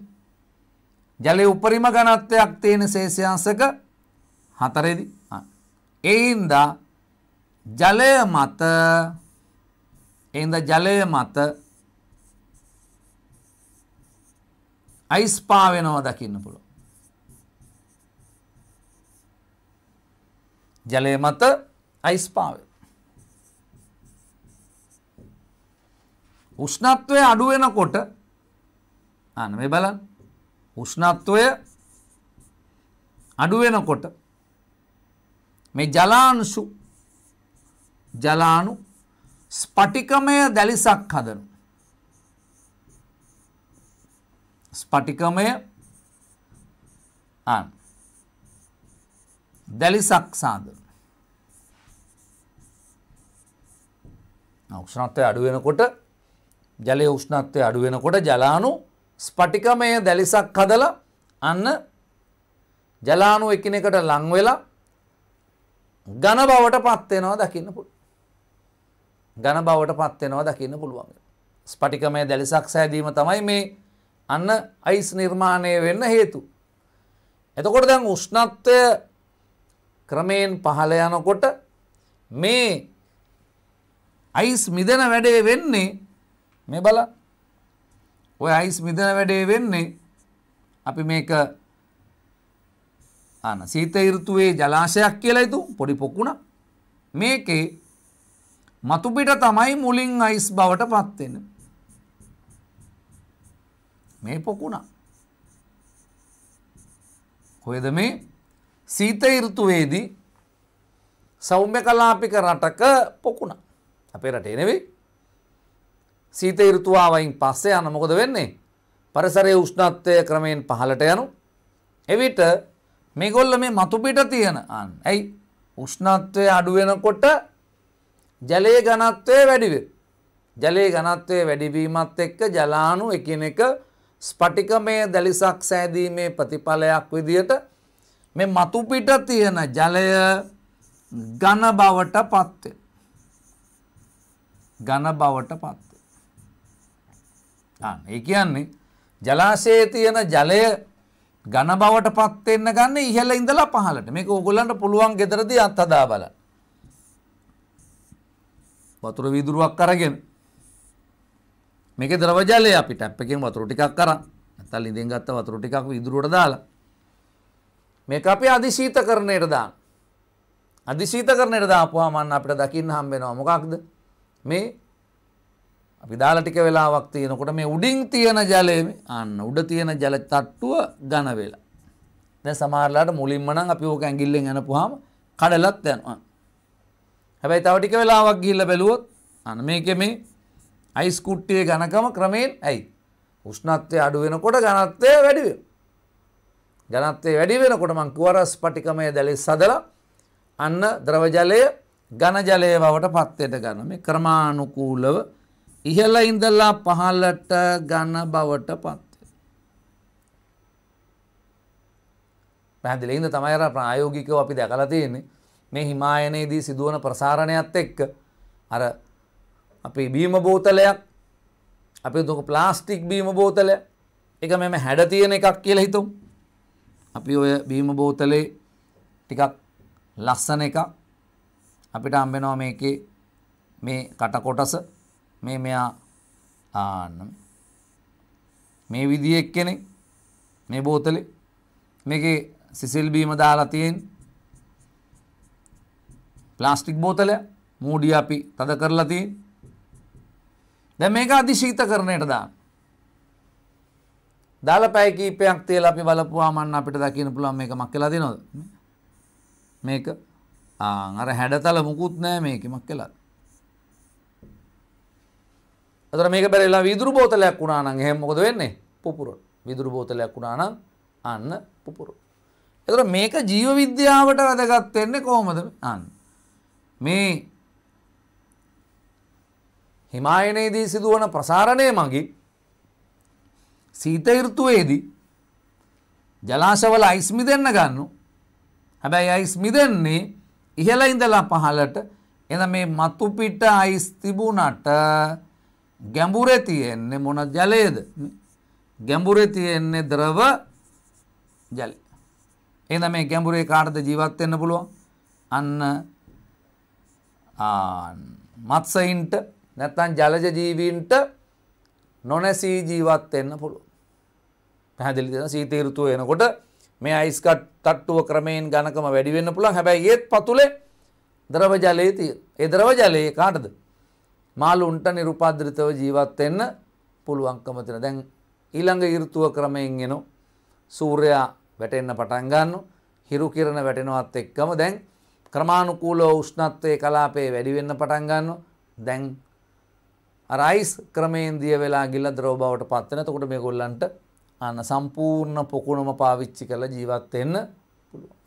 A: ජලයේ උපරිම ඝනත්වයක් තියෙන සේසියාංශක 4ේදී. ඒ හින්දා ජලය මත එහින්ද ජලය මත අයිස් පාවෙනවා දකින්න පුළුවන්. ජලය මත අයිස් පාවෙන. උෂ්ණත්වය අඩු වෙනකොට අන්න මේ බලන්න. උෂ්ණත්වය අඩු වෙනකොට මේ ජලාංශු ජලාණු ස්පටිකමය දැලිසක් හදනු. ස්පටිකමය දැලිසක් සාදන. උෂ්ණත්වය අඩුවෙනකොට ජලය උෂ්ණත්වය අඩුවෙනකොට ජලානු ස්පටිකමය දැලිසක් හදල අන්න ජලානු එකනෙකට ලංවෙලා ගණ බවට පත්වෙනවා දකින්න පුට. ඝන බවට පත් වෙනවා දකින්න පුළුවන්. ස්පටිකමය දැලිසක් සෑදීම තමයි මේ අන්න අයිස් නිර්මාණය වෙන්න හේතු. එතකොට දැන් උෂ්ණත්වය ක්‍රමයෙන් පහළ යනකොට මේ අයිස් මිදෙන වැඩේ වෙන්නේ මේ බල ඔය අයිස් මිදෙන වැඩේ වෙන්නේ අපි මේක ආන සීත ඍතුවේ ජලාශයක් කියලා හිතමු පොඩි පොකුණක් මේකේ මතුපිට තමයි මුලින් අයිස් බවට පත්වෙන. මේ පොකුණා. කොයද මේ සීත ඍතුවේදී සෞම්‍ය කලාපික රටක පොකුණ අපේ රටේ නෙවෙයි සීත ඍතුවාවයින් පස්සේ යන මොකද වෙන්නේ පරිසරයේ උෂ්ණත්වය ක්‍රමයෙන් පහළට යනු එවිට මේගොල්ල මේ මතු පිට තියෙන අන් ඇයි උෂ්ණත්වය අඩු වෙනකොට ජලයේ ඝනත්වය වැඩිවෙ. ජලයේ ඝනත්වය වැඩිවීමත් එක්ක ජලාණු එකිනෙක ස්පටිකමය දැලිසක් සෑදීමේ ප්‍රතිඵලයක් විදියට මේ මතු පිට තියෙන ජලය ඝන බවට පත් වෙනවා. ඝන බවට පත් වෙනවා. ඒ කියන්නේ ජලාශයේ තියෙන ජලය ඝන බවට පත් වෙන්න ගන්න ඉහළ ඉඳලා පහළට. මේක ඕගොල්ලන්ට පුළුවන් gederදී අත් හදා බලන්න. වතුර වීදුරුවක් අරගෙන මේක ද්‍රව ජලය අපි ටැප් එකෙන් වතුර ටිකක් අරන් නැත්නම් ළිඳෙන් ගත්ත වතුර ටිකක් වීදුරුවට දාලා මේක අපි අධිශීතකරණයට දාන අධිශීතකරණයට දාපුවාම අන්න අපිට දකින්න හම්බ වෙනවා මොකක්ද මේ අපි දාලා ටික වෙලාවක් තියෙනකොට මේ උඩින් තියෙන ජලය අන්න උඩ තියෙන ජල තට්ටුව ඝන වෙලා දැන් සමහරලාට මුලින්ම නම් අපි ඕක ඇඟිල්ලෙන් යනපුවාම කඩලත් යනවා හැබැයි තවටික වෙලාවක් ගිල්ල බැලුවොත් අන මේක මේ අයිස් කුට්ටිය ගණකම ක්‍රමයෙන් ඇයි උෂ්ණත්වය අඩුවෙනකොට ගණත්වය වැඩිව ගණත්වය වැඩි වෙනකොට මං කුවරස් පටිකමය දැලෙස් සදලා අන්න ද්‍රවජලය ඝනජලය බවට පත්වයට ගන්න මේ ක්‍රමානුකූලව ඉහළ ඉඳලා පහළට ඝන බවට පත් පැහැදිලි ඉඳ තමයි අර ප්‍රායෝගිකව අපි දැකලා තියෙන්නේ මේ හිමායනයේදී සිදුවන ප්‍රසාරණයත් එක්ක අර අපේ බීම බෝතලයක් අපි දුක ප්ලාස්ටික් බීම බෝතලය එක මෙම හැඩ තියෙන එකක් කියලා හිතමු. අපි ඔය බීම බෝතලේ ටිකක් ලස්සන එකක් අපිට හම්බෙනවා මේකේ මේ කට කොටස මේ මෙයා ආන්න මේ විදිහේ එක්කෙනෙක් මේ බෝතලේ මේකේ සිසිල් බීම දාලා තියෙන්නේ ප්ලාස්ටික් බෝතලය මූඩිය අපි තද කරලා තියෙන. දැන් මේක අධිශීතකරණයට දාන්න. දාලා පැය කීපයක් තියලා අපි බලපුවාම අන්න අපිට දකින්න පුළුවන් මේක මක් කියලා දෙනවද? මේක ආ අර හැඩතල මුකුත් නැහැ මේකේ මක් කියලාද? අතර මේක බැරිලා විදුරු බෝතලයක් වුණා නම් එහෙම මොකද වෙන්නේ? පුපුරන. විදුරු බෝතලයක් වුණා නම් අන්න පුපුරන. එතකොට මේක ජීව විද්‍යාවට වැදගත් වෙන්නේ කොහොමද? අන්න මේ හිමායනයේදී සිදුවන ප්‍රසාරණය මගින් සීත ඍතුවේදී ජලාශවල අයිස් මිදෙන්න ගන්නු. හැබැයි අයිස් මිදෙන්නේ ඉහළ ඉඳලා පහළට එන මේ මතු පිට අයිස් තිබුණට ගැඹුරේ තියෙන්නේ මොන ජලයේද? ගැඹුරේ තියෙන්නේ ද්‍රව ජලය. එහෙනම් මේ ගැඹුරේ කාටද ජීවත් වෙන්න පුළුවන්? අන්න මත්සයින්ට නැත්තන් ජලජ ජීවීන්ට නොනැසී ජීවත් එන්න පුළුව. පැහැදිලි දෙෙන සීතීරතුව එනකොට මේ අයිස්කට් තට්ටුව ක්‍රමයෙන් ගණකම වැඩිවෙන්න පුළන් හැබැයි ඒත් පතුලේ ද්‍රවජලයේ තිය එදරව ජලයේ කාටද. මාලුන්ට නිරුපාද්‍රිතව ජීවත්වෙන්න පුළුවන්කමතින දැන් ඊළඟ ඉරතුව ක්‍රමයෙන් එනු සූරයා වැටෙන්න පටන්ගන්න හිරු කිරණ වැටෙනවත් එක්කම දැන් ක්‍රමාණුකූලෝ උෂ්ණත්වය කලාපේ වැඩිවෙන්න පටන් ගන්න දැන් රයිස් ක්‍රමයෙන් දිය වෙලා ගිල්ල ද්‍රෝබවට පත්වන තකොට මේ ගොල්ලන්ට අන්න සම්පූර්ණ පොකුණුම පාවිච්චි කළ ජීවත්වෙන්න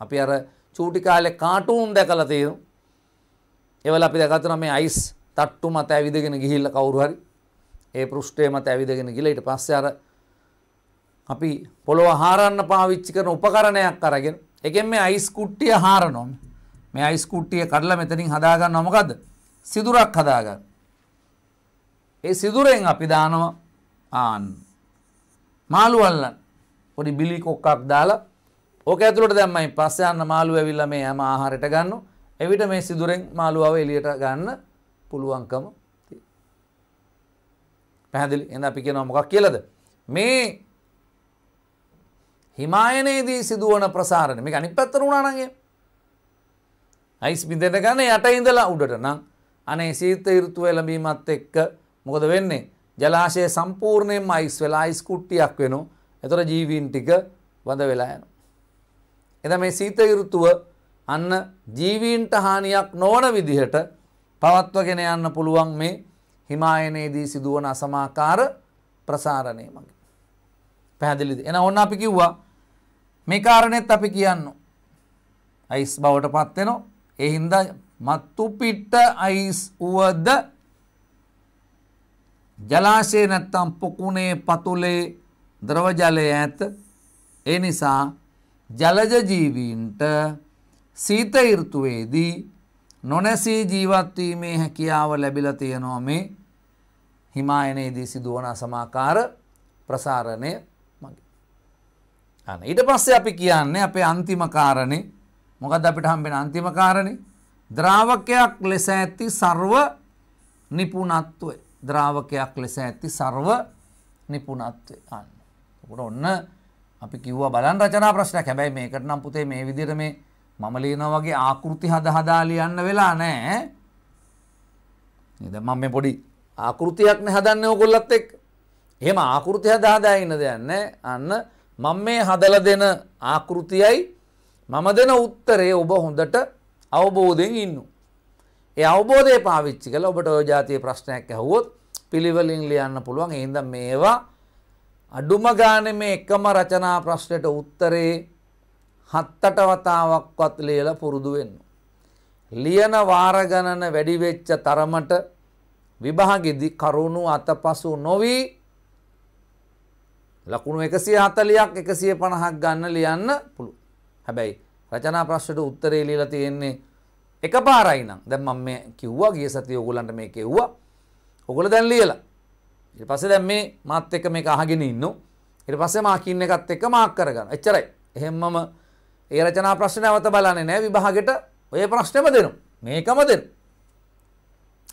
A: අපි අර චූටි කාලෙ කාටූම් දැකලා තේරු එවල අපි දැකතුන මේ අයිස් තට්ටු මත ඇවිදගෙන ගිහිල්ල කවුරු හරි ඒ පෘෂ්ටය මත ඇවිදගෙන ගිල ඉට පස්සේ අර අපි පොළොව හාරන්න පාවිච්චි කරන උපකරණයක් අරගෙන එකෙන් මේ අයිස් කුට්ටිය හාරනොම් මේ අයිස් කුට්ටිය කඩලා මෙතනින් හදාගන්නවා මොකද්ද? සිදුරක් හදාගන්න. ඒ සිදුරෙන් අපි දානවා ආන් මාළු අල්ලන්න. පොඩි බිලි කොක්කක් දාලා ඕක ඇතුළට දැම්මයි පස්සේ යන්න මාළු ඇවිල්ලා මේ හැම ආහාරයට ගන්නවා. එවිට මේ සිදුරෙන් මාළුවව එළියට ගන්න පුළුවන්කම පැහැදිලි. එහෙනම් අපි කියනවා මොකක් කියලාද? මේ හිමායනයේදී සිදුවන ප්‍රසාරණය. මේක අනිත් පැත්තට වුණා නම් එහෙම අයිස් බිඳට ගන්න යට ඉඳලා උඩට නම් අනේ සීත ඍතුව එළඹීමත් එක්ක මොකද වෙන්නේ? ජලාශය සම්පූර්ණයෙන්ම අයිස් වෙලා අයිස් කුට්ටියක් වෙනවා. එතකොට ජීවීන් ටික වඳ වෙලා යනවා. එතන මේ සීත ඍතුව අන්න ජීවීන්ට හානියක් නොවන විදිහට පවත්වගෙන යන්න පුළුවන් මේ හිමායනයේදී සිදුවන අසමාකාර ප්‍රසාරණය මගින්. පැහැදිලිද? එහෙනම් ඕන්න අපි කිව්වා මේ කාරණෙත් අපි කියන්න. අයිස් බවට පත් වෙනවා. ඒ හින්දා මත්තු පිට අයිස් වුවද ජලාශය නැත්තම් පොකුණේ පතුලේ ද්‍රවජලය ඇත ඒ නිසා ජලජ ජීවීන්ට සීත ඍතුවේදී නොනැසී ජීවත්වීමේ හැකියාව ලැබිලා තියෙනවා මේ හිමායනයේදී සිදුවන අසමාකාර ප්‍රසාරණය මගේ. අන්න ඊට පස්සේ අපි කියන්නේ අපේ අන්තිම කාරණේ මොකද අපිට හම්බෙන අන්තිම කාරණේ ද්‍රාවකයක් ලෙස ඇති ਸਰව නිපුණත්වය ද්‍රාවකයක් ලෙස ඇති ਸਰව නිපුණත්වය අන්න. උකට ඔන්න අපි කිව්වා බලන් රචනා ප්‍රශ්නයක්. හැබැයි මේකට නම් පුතේ මේ විදිහට මේ මම ලියනවා වගේ ආකෘති හද හදා ලියන්න වෙලා නැහැ. නේද? මම මේ පොඩි ආකෘතියක් නේ හදන්නේ ඔයගොල්ලත් එක්ක. එහෙම ආකෘති හදා හදා ඉන්න දෙයක් නැහැ. අන්න මම මේ හදලා දෙන ආකෘතියයි මම දෙන උත්තරේ ඔබ හොඳට අවබෝධයෙන් ඉන්න. ඒ අවබෝධය පාවිච්චි කළ ඔබට ඔයජාතිය ප්‍රශ්නයක් ඇහුවොත් පිළිවලින් ලියන්න පුළුවන් එහින්ද මේවා අඩුම ගාන මේ එකම රචනා ප්‍රශ්නයට උත්තරේ හත්තට වතාවක්වත් ලියලා පුරුදු වෙන්න. ලියන වාර ගණන වැඩි වෙච්ච තරමට විභාගෙදි කරුණු අතපසු නොවි ලකුණු 140ක් 150ක් ගන්න ලියන්න පුළුවන්. හැබැයි රචනා ප්‍රශ්නට උත්තරේ ලියලා තියෙන්නේ එකපාරයි නම්. දැන් මම මේ කිව්වා ගිය සතියේ ඕගොල්ලන්ට මේක එව්වා. ඕගොල්ලෝ දැන් ලියලා. ඊට පස්සේ දැන් මේ මාත් එක්ක මේක අහගෙන ඉන්නෝ. ඊට පස්සේ මාකින් එකත් එක්ක මාක් කරගන්න. එච්චරයි. එහෙම්මම ඒ රචනා ප්‍රශ්න නැවත බලන්නේ නැහැ විභාගෙට ඔය ප්‍රශ්නෙම දෙනවා. මේකම දෙනවා.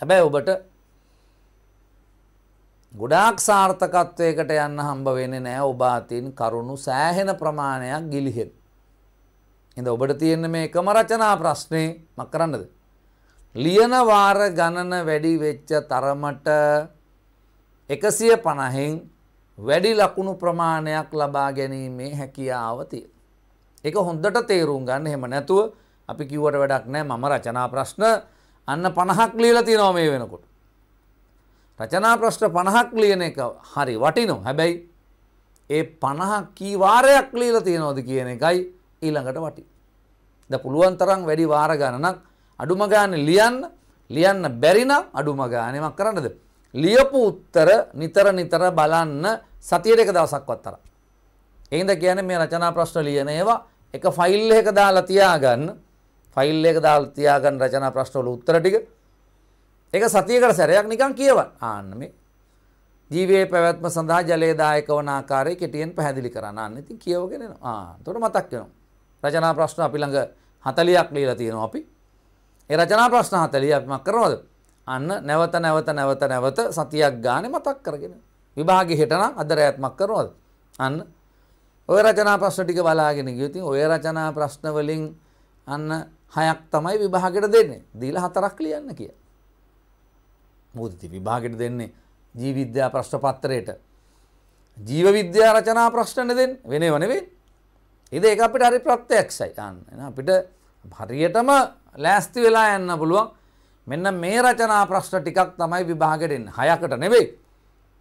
A: හැබැයි ඔබට ගොඩාක් සාර්ථකත්වයකට යන්න හම්බ වෙන්නේ නැහැ ඔබ අතින් කරුණු සෑහෙන ප්‍රමාණයක් ගිලිහෙන. ඉඳ ඔබට තියෙන මේ එකම රචනා ප්‍රශ්නේ මක් කරන්නද? ලියන වාර ගණන වැඩි වෙච්ච තරමට 150න් වැඩි ලකුණු ප්‍රමාණයක් ලබා ගැනීමේ හැකියාව තියෙනවා. ඒක හොඳට තේරුම් ගන්න. එහෙම නැතුව අපි කිව්වට වැඩක් නැහැ. මම රචනා ප්‍රශ්න අන්න 50ක් ලියලා තියෙනවා මේ වෙනකොට. රචනා ප්‍රශ්න 50ක් ලියන එක හරි වටිනවා. හැබැයි ඒ 50 කී වාරයක් ලියලා තියෙනවද කියන එකයි ඊළඟට වටි. ද පුළුවන් තරම් වැඩි වාර ගණනක් අඩුම ගානේ ලියන්න ලියන්න බැරි නම් අඩුම ගානේ මක් කරන්නද? ලියපු උත්තර නිතර නිතර බලන්න සතියට එක දවසක්වත් තරම්. එහෙනම් කියන්නේ මේ රචනා ප්‍රශ්න ලියන ඒවා එක ෆයිල් එකක දාලා තියාගන්න. ෆයිල් එකක දාලා තියාගන්න රචනා ප්‍රශ්න වල උත්තර ටික. ඒක සතියකට සැරයක් නිකන් කියවන්න. ආන්න මේ ජීවයේ පැවැත්ම සඳහා ජලය දායක වන ආකාරය කෙටියෙන් පැහැදිලි කරන්න. අන්න ඉතින් කියවගෙන එනවා. ආ, එතකොට මතක් වෙනවා. රචනා ප්‍රශ්න අපි ළඟ 40ක් ලියලා තියෙනවා අපි. ඒ රචනා ප්‍රශ්න 40 අපි මක් කරනවද? අන්න නැවත නැවත නැවත නැවත සතියක් ගානේ මතක් කරගෙන විභාගේ හෙට නම් අද රැයත් මක් කරනවද? අන්න ඔය රචනා ප්‍රශ්න ටික බලාගෙන ගියොත් ඔය රචනා ප්‍රශ්න වලින් අන්න හයක් තමයි විභාගෙට දෙන්නේ. දීලා හතරක් ලියන්න කිය. මොකද ඉතින් විභාගෙට දෙන්නේ ජීව විද්‍යා ප්‍රශ්න පත්‍රයට. ජීව විද්‍යා රචනා ප්‍රශ්නනේ දෙන්නේ. වෙනේව නෙවෙයි. ඉද එක අපිට හරි ප්‍රත්්‍යයක්ෂයි යන්න එන අපිට හරියටම ලෑස්ති වෙලා යන්න පුළුවන් මෙන්න මේ රචනා ප්‍රශ්න ටිකක් තමයි විභාගෙටින් හයකට නෙවෙයි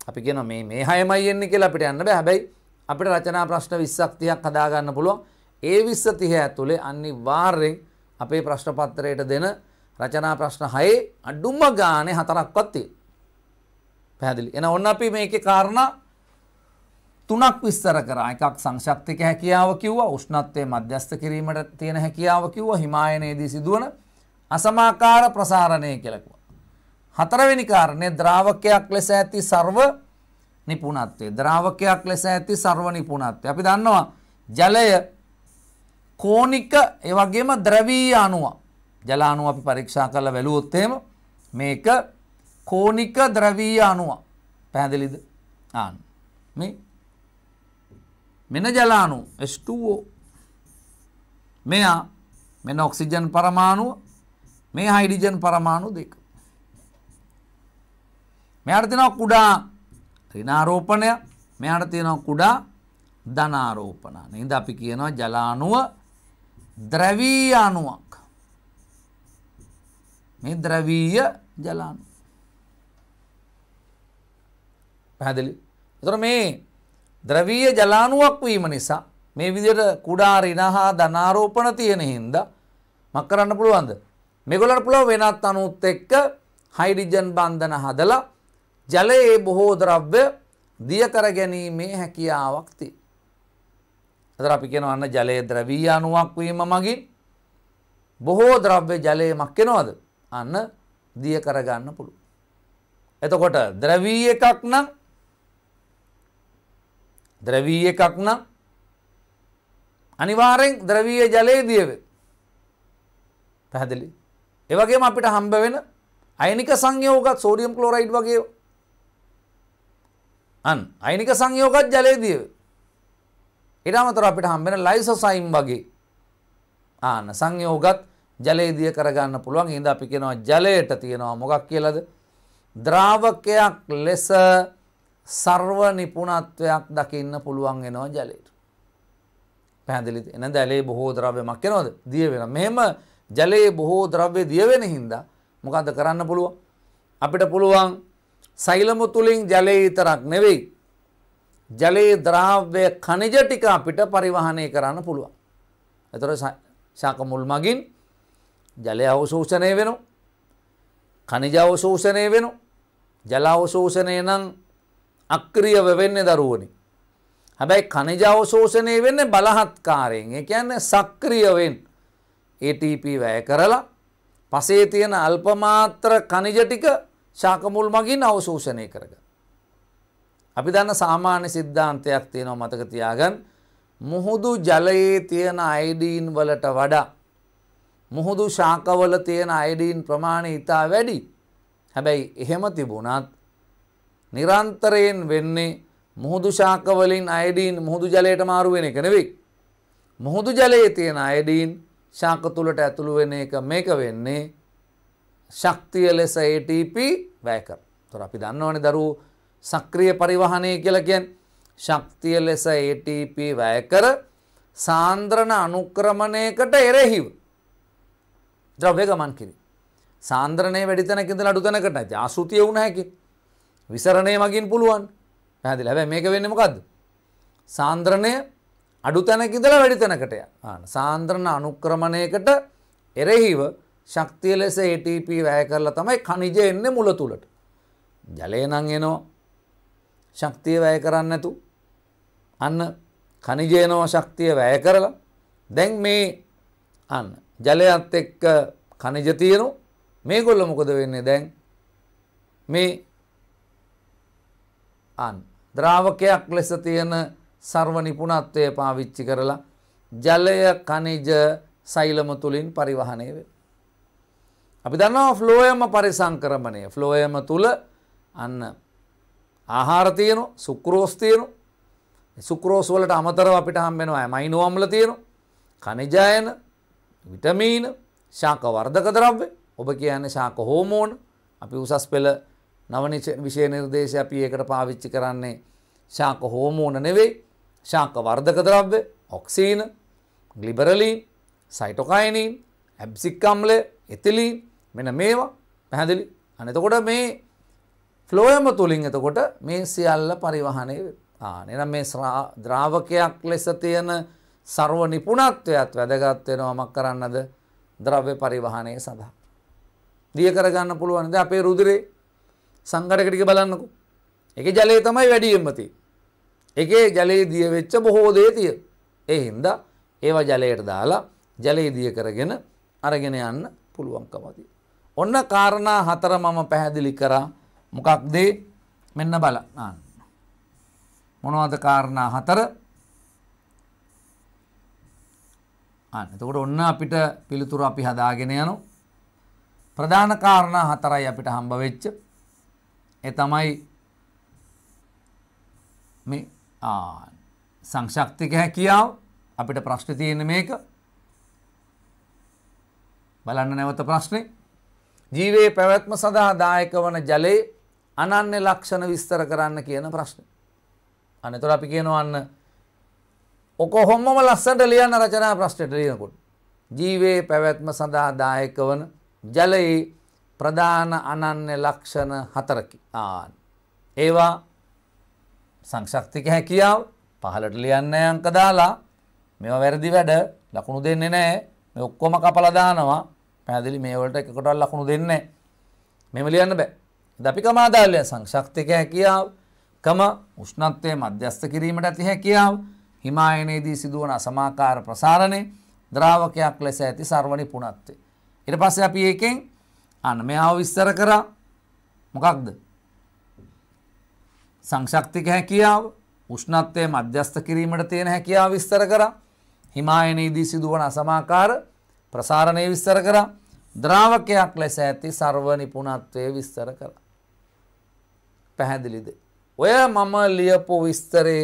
A: අපි කියන මේ මේ හයමයි එන්නේ කියලා අපිට යන්න බෑ හැබැයි අපිට රචනා ප්‍රශ්න 20ක් 30ක් හදාගන්න පුළුවන් ඒ 20 30 ඇතුලේ අනිවාර්යෙන් අපේ ප්‍රශ්න පත්‍රයට දෙන රචනා ප්‍රශ්න 6 අඩුම ගානේ හතරක්වත් තියෙනවා පැහැදිලි එහෙනම් ඔන්න අපි මේකේ කාරණා තුනක් විස්තර කරා. එකක් සංශක්තික හැකියාව කිව්වා, උෂ්ණත්වය මධ්‍යස්ථ කිරීමට තියෙන හැකියාව කිව්වා, හිමායනයේදී සිදුවන අසමාකාර ප්‍රසාරණය කියලා කිව්වා. හතරවෙනි කාරණේ ද්‍රාවකයක් ලෙස ඇති ਸਰව නිපුණත්වය. ද්‍රාවකයක් ලෙස ඇති ਸਰව නිපුණත්වය. අපි දන්නවා ජලය කෝනික ඒ වගේම ද්‍රවීය අණුව. ජල අණුව අපි පරීක්ෂා කරලා බැලුවොත් එහෙම මේක කෝනික ද්‍රවීය අණුව. පැහැදිලිද? ආන්න. මේ මෙන ජලානු S2O මෙයා මෙන ඔක්සිජන් පරමාණුව මේ හයිඩිජන් පරමාණු දෙක. මෙයාට තියෙනවා කුඩා ඍණාරෝපණය මෙයාට තියෙනවා කුඩා ධනාරෝපණ. නේද අපි කියනවා ජලාණුව ද්‍රවීය අණුවක්. මේ ද්‍රවීය ජලාණු. පැහැදිලි? ඒතර මේ ද්‍රවීය ජලානුවක් වීම නිසා මේ විදිහට කුඩා රිනහා ධනාරෝපණ තියෙන හින්දා මක් කරන්න පුළුවන්ද? මේගොල්ලන්ට පුළුවන් වෙනත් අණුත් එක්ක හයිඩ්‍රජන් බන්ධන හදලා ජලයේ බොහෝ ද්‍රව්‍ය දිය කර ගැනීමේ හැකියාවක් තියෙනවා. අතර අපි කියනවා අන්න ජලයේ ද්‍රවීය අණුවක් වීම මගින් බොහෝ ද්‍රව්‍ය ජලයේ මක් වෙනවද? අන්න දිය කරගන්න පුළුවන්. එතකොට ද්‍රවීය එකක් නම් ද්‍රවීය එකක් නම් අනිවාරෙන් ද්‍රවීය ජලයේ දියවේ. පැහැදිලි. ඒවගේම අපිට හම්බ වෙන අයනික සංයෝගත් සෝඩියම් කලෝරයිඩ් වගේ අන් අයිනික සංයෝගත් ජලය දියව. එඩාමතර අපිට හම්බෙන ලයිසසයිම් වගේ ආන සංයෝගත් ජලේදිය කරගන්න පුළුවන් හිද අපි කෙනවා ජලයට තියෙනවා මොකක් කියලද ද්‍රාවකයක් ලෙස සර්ව නිපුණත්වයක් දකින්න පුළුවන් වෙනවා ජලයට. පැහැදිලිද? එහෙනම් ජලයේ බොහෝ ද්‍රව්‍යමක් වෙනවද? දිය වෙනවා. මෙහෙම ජලයේ බොහෝ ද්‍රව්‍ය දිය වෙන හින්දා මොකද්ද කරන්න පුළුවන්? අපිට පුළුවන් සෛලම තුලින් ජලය විතරක් නෙවෙයි ජලයේ ද්‍රව්‍ය ඛනිජ ටික අපිට පරිවහනය කරන්න පුළුවන්. ඒතර ශාක මුල් මගින් ජලය අවශෝෂණය වෙනවා. ඛනිජ අවශෝෂණය වෙනවා. ජල අවශෝෂණය නම් අක්‍රිය වෙවෙන්නේ දරුවනි. හැබැයි කනිජාවශෝෂණය වෙන්න බලහත්කාරයෙන් ඒ කියන්නේ සක්‍රියවෙන් ATP වැය කරලා පසේ තියෙන අල්පමාත්‍ර කනිජ ටික ශාකමුල් මගින් අවශෝෂණය කරගන්න. අපි දන්න සාමාන්‍ය සිද්ධාන්තයක් තියෙනවා මතක තියාගන්න. මුහුදු ජලයේ තියෙන අයිඩීන් වලට වඩා මුහුදු ශාකවල තියෙන අයිඩීන් ප්‍රමාණය ඉතා වැඩි. හැබැයි එහෙම තිබුණත් නිරන්තරයෙන් වෙන්නේ මුහුදු ශාකවලින් අයඩීන් මුහුදු ජලයට මාරු වෙන එක නෙවෙයි. මුහුදු ජලයේ තියෙන අයඩීන් ශාක තුලට ඇතුළු වෙන එක මේක වෙන්නේ ශක්තිය ලෙස ATP වැය කර. ඒතොර අපි දන්නවනේ දරුවෝ සක්‍රීය පරිවහනය කියලා කියන්නේ ශක්තිය ලෙස ATP වැය කර සාන්ද්‍රණ අනුක්‍රමණයකට එරෙහිව ද්‍රව්‍ය ගමන් කිරීම. සාන්ද්‍රණය වැඩි තැනක ඉඳලා අඩු තැනකට ආසුතිය වුණ හැකියි. විසරණය මගින් පුළුවන් පැදිල හැබැ මේක වෙන්න මොකක්ද. සාන්ද්‍රණය අඩු තැනක ඉඳලා වැඩි තැනකටය සාන්ද්‍රණ අනුක්‍රමණයකට එරෙහිව ශක්තිය ලෙස ATP වැය කරලා තමයි කනිජ එන්නේ මුල තුලට. ජලය නම් එනවා ශක්තිය වැය කරන්න නැතු. අන්න කනිජ එනවා ශක්තිය වැය කරලා දැන් මේ අන්න ජලයත් එක්ක කනිජ තියෙනවා මේගොල්ල මොකද වෙන්නේ දැන් මේ අන්. ද්‍රාවකයක් ලෙස තියෙන සර්ව නිපුණත්වය පාවිච්චි කරලා ජලය කනිජ සෛලම තුළින් පරිවහනය වේ. අපි දන්නවා ෆ්ලෝයම පරිසංක්‍රමණය ෆ්ලෝයම තුළ අන්න ආහාර තියෙන සුක්‍රෝස් තියෙන සුක්‍රෝස් වලට අමතරව අපිට හම්බෙනවා ඇමයිනෝ අම්ල තියෙන කනිජායන විටමීන ශාක වර්ධක ද්‍රව්‍ය ඔබ කියන්නේ ශාක හෝමෝන අපි උසස් පෙළ නවනි විෂය නිර්දේශය අපි ඒකට පාවිච්චි කරන්නේ ශාක හෝමෝන නෙවෙයි ශාක වර්ධක ද්‍රව්‍ය ඔක්සීන ගලිබරලීන් සයිටොකයිනීන් ඇබ්සික්කම්ල එතිලීන් මෙන මේවා පැහැදිලි අනතකොට මේ ෆ්ලෝයම තුළින් එතකොට මේ සියල්ල පරිවහනය ආනනම් මේ ද්‍රාවකයක් ලෙස තියෙන සර්ව නිපුණත්වයත් වැදගත්වෙනවා මක් කරන්නද ද්‍රව්‍ය පරිවහනය සඳහා. දිය කරගන්න පුළුවන්ද අපේ රුදුරේ සංගරකටික බලන්නකු. එක ජලය තමයි වැඩියම්මති. එකේ ජලයේ දිය වෙච්ච බොහෝ දේතිය. ඒ හින්දා ඒවා ජලයට දාලා ජලයේ දිය කරගෙන අරගෙන යන්න පුළුවන්කමති. ඔන්න කාරණා හතර මම පැහැදිලි කරා මොකක් දේ මෙන්න බල න්න. මොනවද කාරණා හතර එතකොට ඔන්න අපිට පිළිතුර අපි හදාගෙන යනු. ප්‍රධාන කාරණා හතරයි අපිට හම්බ වෙච්ච ඒ තමයි මේ සංශක්තික හැකියාව අපිට ප්‍රශ්න තියෙන මේක බලන්න නැවත ප්‍රශ්නේ ජීවේ පැවැත්ම සඳහා දායක වන ජලයේ අනන්‍ය ලක්ෂණ විස්තර කරන්න කියන ප්‍රශ්න. අනතොර අපි කියනවන්න ඔක හොම්මම ලස්සට ලියන්න රචනා ප්‍රශ්නයට ලියනකොට. ජීවේ පැවැත්ම සඳහා දායක වන ජලයේ ප්‍රධාන අනන්‍ය ලක්ෂණ හතරකි ආන්. ඒවා සංශක්තික හැකියාව පහලට ලියන්න අංක දාලා මෙ වැරදි වැඩ ලකුණු දෙන්නේ නෑ මේ ඔක්කොම කපලදානවා පැදිලි මේවලට එකකොට ලකුණු දෙන්නේ මෙම ලියන්න බෑ දපි කමාදාලය සංශක්තික හැකියාව කම උෂ්ණත්වය මධ්‍යස්ත කිරීමට ඇති හැකියාව හිමායනයේදී සිදුවන අසමාකාර ප්‍රසාරණය ද්‍රාවකයක් ලෙස ඇති සර්වනි පුනත්වේ. ඉට පස්ස අපි ඒකෙන් අන මෙහාව විස්තර කරා මොකක්ද සංශක්තික හැකියාව උෂ්ණත්වය මධ්‍යස්ථ කිරීමට තියෙන හැකියාව විස්තර කරා හිමායනයේදී සිදුවන අසමාකාර ප්‍රසාරණය විස්තර කරා ද්‍රාවකයක් ලෙස ඇති සර්ව නිපුණත්වය විස්තර කරා පැහැදිලිද ඔය මම ලියපු විස්තරේ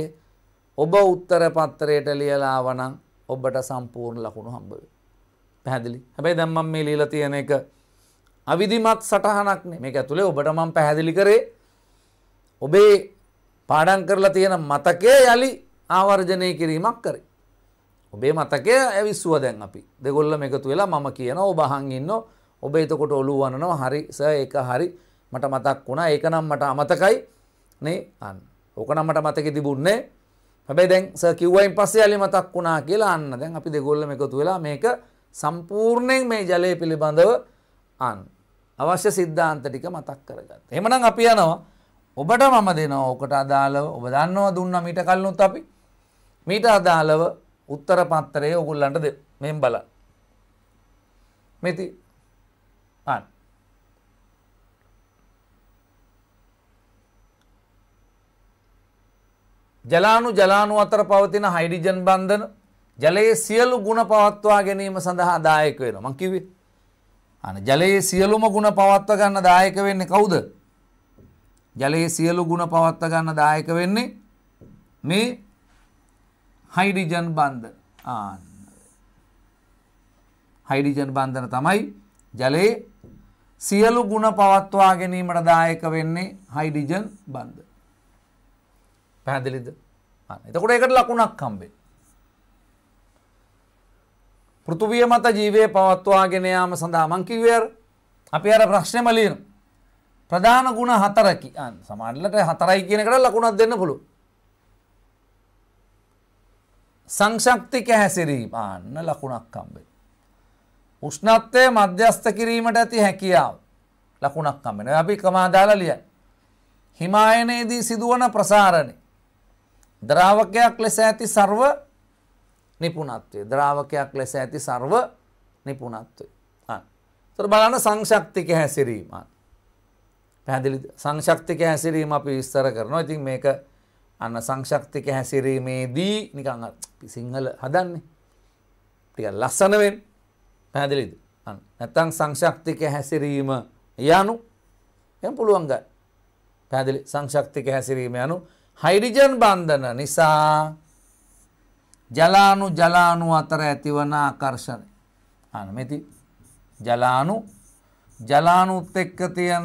A: ඔබ උත්තර පත්‍රයට ලියලා වනම් ඔබට සම්පූර්ණ ලකුණු හම්බ වෙයි පැහැදිලි හැබැයි දැන් මම මේ ලියලා තියෙන එක අවිධිමත් සටහනක්නේ මේක ඇතුලේ ඔබට මම පැහැදිලි කරේ ඔබේ පාඩම් කරලා තියෙන මතකය යලි ආවර්ජනය කිරීමක් කරේ. ඔබේ මතකය ඇවිස්සුව දැන් අපි දෙගොල්ලම එකතු වෙලා මම කියන ඔබ අහන් ඉන්න ඔබ එතකොට ඔලුව වනනවා හරි සර් ඒක හරි මට මතක් වුණා ඒක නම් මට අමතකයි නේ අන්න. ඕක නම් මට මතකෙ තිබුණේ හැබැයි දැන් සර් කිව්වයින් පස්සේ යලි මතක් වුණා කියලා අන්න දැන් අපි දෙගොල්ලම එකතු වෙලා මේක සම්පූර්ණයෙන් මේ ජලය පිළිබඳව අන්න අවශ්‍ය සිද්ධාන්ත ටික මතක් කරගත්ත. එහෙමනම් අපි යනවා ඔබට මම දෙනවා ඔකට අදාළව ඔබ දන්නවා දුන්නා මීට කලිනුත් අපි මීට අදාළව උත්තර පත්‍රයේ ඔයගොල්ලන්ට මෙන් බලන්න. මෙති ආන් ජලානු ජලානු අතර පවතින හයිඩිජන් බන්ධන ජලයේ සියලු ගුණ පවත්වා ගැනීම සඳහා දායක වෙනවා. මං කිව්වේ අන ජලයේ සියලුම ගුණ පවත්ව ගන්න දායක වෙන්නේ කවුද? ජලයේ සියලු ගුණ පවත්ව ගන්න දායක වෙන්නේ මේ හයිඩ්‍රජන් බන්ධන. ආන්න. හයිඩ්‍රජන් බන්ධන තමයි ජලයේ සියලු ගුණ පවත්වා ගැනීමට දායක වෙන්නේ හයිඩ්‍රජන් බන්ධන. පැහැදිලිද? එතකොට ඒකට ලකුණක් හම්බෙන්නේ පෘතුවිය මත ජීවය පවත්වාගෙන යාම සඳහා මං කිව්වේ අපි අර ප්‍රශ්නේම ලියන ප්‍රධාන ಗುಣ හතරකි සමාජලට හතරයි කියන එකට ලකුණක් දෙන්න පුළුවන් සංශක්තික හැසිරීම අන්න ලකුණක් හම්බේ උෂ්ණත්වය මධ්‍යස්ථ කිරීමට ඇති හැකියාව ලකුණක් හම්බෙන අපි කමාදාලා ලියයි හිමායනයේදී සිදුවන ප්‍රසාරණේ ද්‍රාවකයක් ලෙස ඇති සර්ව නිපුණත්වය. ද්‍රාවකයක් ලෙස ඇති සර්ව නිපුණත්වය. තොර බලන්න සංශක්තික හැසිරීම. පැදිලි සංශක්තික හැසිරීම අපි විස්තර කරනවා ඉතින් මේක අන්න සංශක්තික හැසිරීමේදී නිකං සිංහල හදන්නේ. ටික ලස්සනවෙන් පැදිලිද. නැත්තං සංශක්තික හැසිරීම යනු එම පුළුවන්ග පැදිලි සංශක්තික හැසිරීම යනු හයිරිජන් බන්ධන නිසා ජලානු ජලානු අතර ඇතිවන ආකර්ෂණය අනමැති ජලානු ජලානුත් එක්ක තියෙන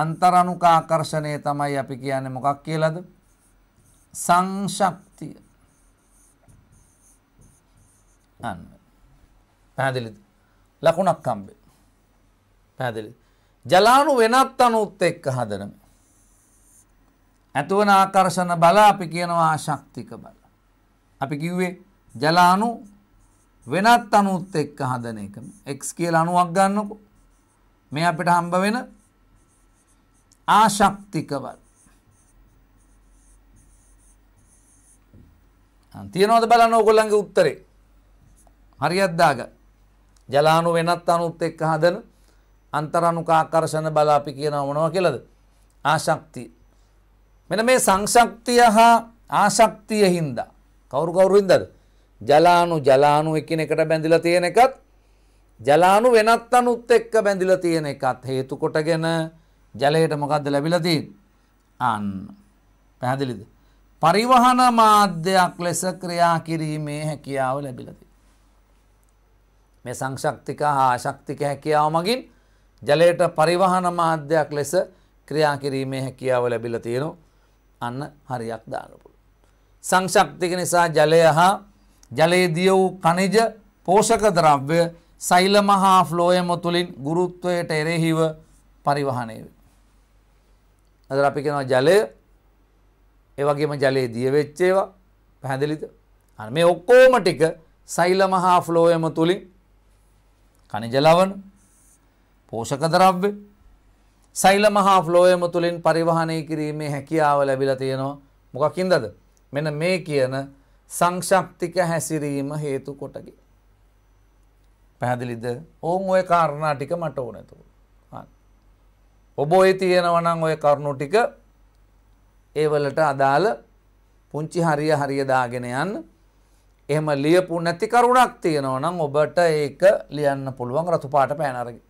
A: අන්තරණුක ආකර්ෂණය තමයි අපි කියන්නේ මොකක් කියලද සංශක්තිය අන්න පැදිලි ලකුණක් කම්බේ පැදිලි ජලානු වෙනත් අනුත් එක්ක හදනම ඇතුවන ආකර්ෂණ බලා අපි කියනවා ආශක්තික බල අපි කිව්වේ ජලානු වෙනත් අනුත් එක්ක හදන එකම එක් කියල අනුවක් ගන්නකු මේ අපිට හම්බ වෙන ආශක්තිකවල් තියනවද බලන්න ඕගොල්ලන්ගේ උත්තරේ හරියත්දාග ජලානු වෙනත් අනුත් එක්ක හදන අන්තරණුකාකර්ෂණ බලාපි කියන මොනව කියලද ආශක්තිය මෙන මේ සංශක්තිය හා ආශක්තිය හින්දා කවුරු කවුරු හින්දාද? ජලාණු ජලාණු එකිනෙකට බැඳිලා තියෙන එකත් ජලාණු වෙනත් අණුත් එක්ක බැඳිලා තියෙන එකත් හේතු කොටගෙන ජලයට මොකද්ද ලැබිලා තියෙන්නේ? අන්න. පැහැදිලිද? පරිවහන මාධ්‍යයක් ලෙස ක්‍රියා කිරීමේ හැකියාව ලැබිලා තියෙනවා. මේ සංශක්තික හා අශක්තික හැකියාව මගින් ජලයට පරිවහන මාධ්‍යයක් ලෙස ක්‍රියා කිරීමේ හැකියාව ලැබිලා තියෙනවා. අන්න හරියක් දානවා. සංශක්තික නිසා ජලය හා ජලයේදිය වූ කනිජ පෝෂක ද්‍රව්‍ය සෛලම හා ෆ්ලෝයම තුළින් ගුරුත්වයට එරෙහිව පරිවහනය වේ. අදර අපි කෙනවා ජලය ඒවගේම ජලයේ දිය වෙච්චේවා පැහැදිලිද අන මේ ඔක්කෝම ටික සෛලම හා ෆ්ලෝයම තුළින් කනිජලවන පෝෂක ද්‍රව්‍ය සෛලම හා ෆ්ලෝයම තුළින් පරිවහනය කිරීමේ හැකියාව ලැබිලා තියෙනවා මොකක්ින්දද මෙන මේ කියන සංශක්තික හැසිරීම හේතු කොටගි. පැහැදිලිද ඔවුන් ඔය කාරණා ටික මට ඕනැතු. ඔබ ඔය තියෙනවනං ඔය කරුණු ටික ඒවලට අදාළ පුංචි හරිය හරිය දාගෙන යන්න එහෙම ලියපු නැති කරුණක් තියෙනවා නම් ඔබට ඒක ලියන්න පුළුවන් රතු පාට පෑන අරගෙන.